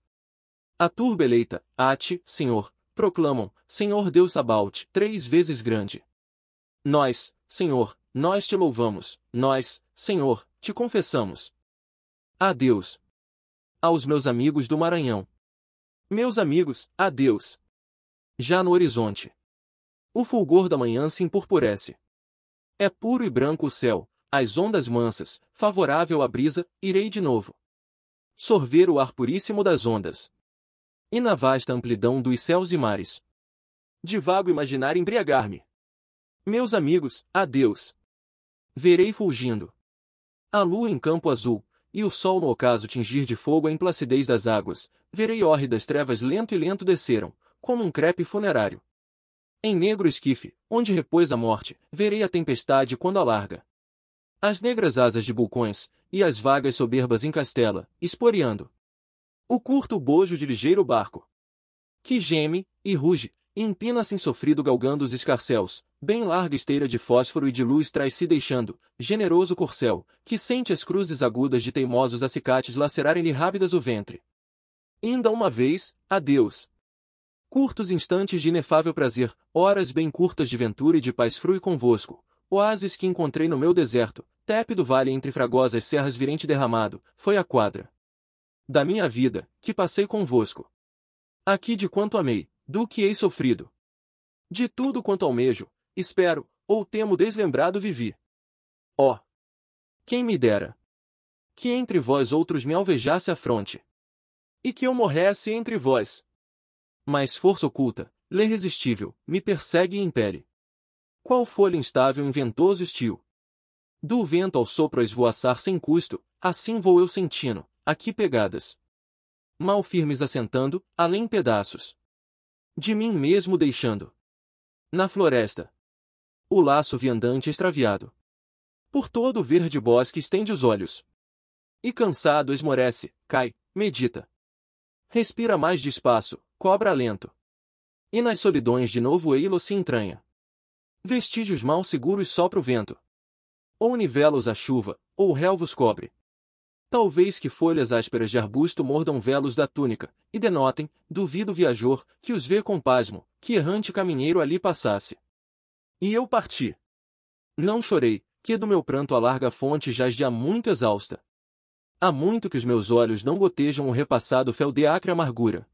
A: A turba eleita, ate, Senhor, proclamam, Senhor Deus abalte três vezes grande. Nós, Senhor, nós te louvamos, nós, Senhor, te confessamos. Adeus. Aos meus amigos do Maranhão. Meus amigos, adeus. Já no horizonte. O fulgor da manhã se empurpurece. É puro e branco o céu, as ondas mansas, favorável à brisa, irei de novo. Sorver o ar puríssimo das ondas e na vasta amplidão dos céus e mares. De vago imaginar embriagar-me. Meus amigos, adeus. Verei fulgindo. A lua em campo azul, e o sol no ocaso tingir de fogo a implacidez das águas, verei hórridas trevas lento e lento desceram, como um crepe funerário. Em negro esquife, onde repôs a morte, verei a tempestade quando alarga. As negras asas de bulcões, e as vagas soberbas em castela, esporeando. O curto bojo de ligeiro barco. Que geme, e ruge, e empina-se sofrido galgando os escarcéus, bem larga esteira de fósforo e de luz traz-se deixando, generoso corcel, que sente as cruzes agudas de teimosos acicates lacerarem-lhe rápidas o ventre. Inda uma vez, adeus. Curtos instantes de inefável prazer, horas bem curtas de ventura e de paz frui convosco, oásis que encontrei no meu deserto, tépido vale entre fragosas serras virente derramado, foi a quadra da minha vida, que passei convosco. Aqui de quanto amei, do que hei sofrido. De tudo quanto almejo, espero, ou temo deslembrado vivi. Ó! Oh, quem me dera! Que entre vós outros me alvejasse a fronte. E que eu morresse entre vós. Mas força oculta, lei irresistível, me persegue e impere. Qual folha instável inventoso, estio? Do vento ao sopro a esvoaçar sem custo, assim vou eu sentindo aqui pegadas. Mal firmes assentando, além pedaços. De mim mesmo deixando. Na floresta. O laço viandante extraviado. Por todo o verde bosque estende os olhos. E cansado esmorece, cai, medita. Respira mais de espaço cobra alento. E nas solidões de novo eilo se entranha. Vestígios mal seguros sopra o vento. Ou nivelos a chuva, ou relvos cobre. Talvez que folhas ásperas de arbusto mordam velos da túnica, e denotem, duvido viajor, que os vê com pasmo, que errante caminheiro ali passasse. E eu parti. Não chorei, que do meu pranto a larga fonte jaz há muito exausta. Há muito que os meus olhos não gotejam o repassado fel de acre amargura.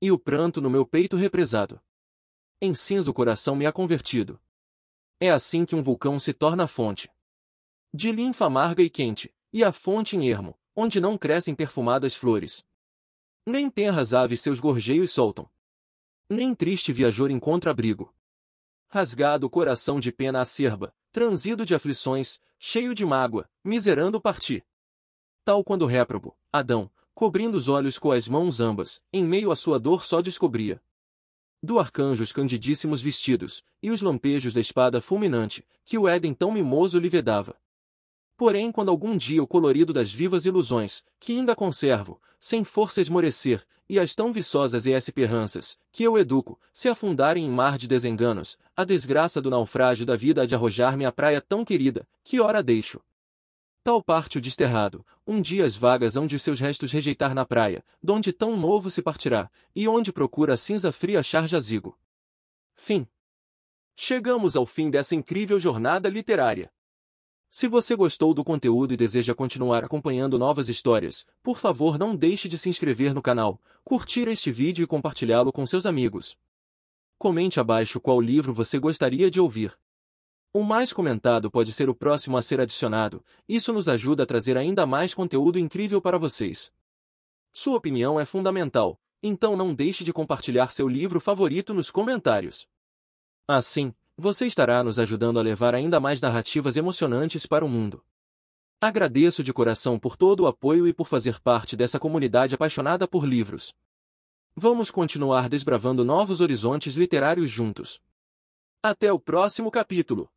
A: E o pranto no meu peito represado. Em cinza o coração me há convertido. É assim que um vulcão se torna fonte. De linfa amarga e quente, e a fonte em ermo, onde não crescem perfumadas flores. Nem terras aves seus gorjeios soltam. Nem triste viajor encontra abrigo. Rasgado o coração de pena acerba, transido de aflições, cheio de mágoa, miserando parti. Tal quando réprobo, Adão, cobrindo os olhos com as mãos ambas, em meio à sua dor só descobria. Do arcanjo os candidíssimos vestidos, e os lampejos da espada fulminante, que o Éden tão mimoso lhe vedava. Porém, quando algum dia o colorido das vivas ilusões, que ainda conservo, sem força esmorecer, e as tão viçosas e esperanças, que eu educo, se afundarem em mar de desenganos, a desgraça do naufrágio da vida há de arrojar-me à praia tão querida, que ora deixo. Tal parte o desterrado, um dia as vagas hão de seus restos rejeitar na praia, donde tão novo se partirá, e onde procura a cinza fria achar jazigo. Fim. Chegamos ao fim dessa incrível jornada literária. Se você gostou do conteúdo e deseja continuar acompanhando novas histórias, por favor não deixe de se inscrever no canal, curtir este vídeo e compartilhá-lo com seus amigos. Comente abaixo qual livro você gostaria de ouvir. O mais comentado pode ser o próximo a ser adicionado, isso nos ajuda a trazer ainda mais conteúdo incrível para vocês. Sua opinião é fundamental, então não deixe de compartilhar seu livro favorito nos comentários. Assim, você estará nos ajudando a levar ainda mais narrativas emocionantes para o mundo. Agradeço de coração por todo o apoio e por fazer parte dessa comunidade apaixonada por livros. Vamos continuar desbravando novos horizontes literários juntos. Até o próximo capítulo!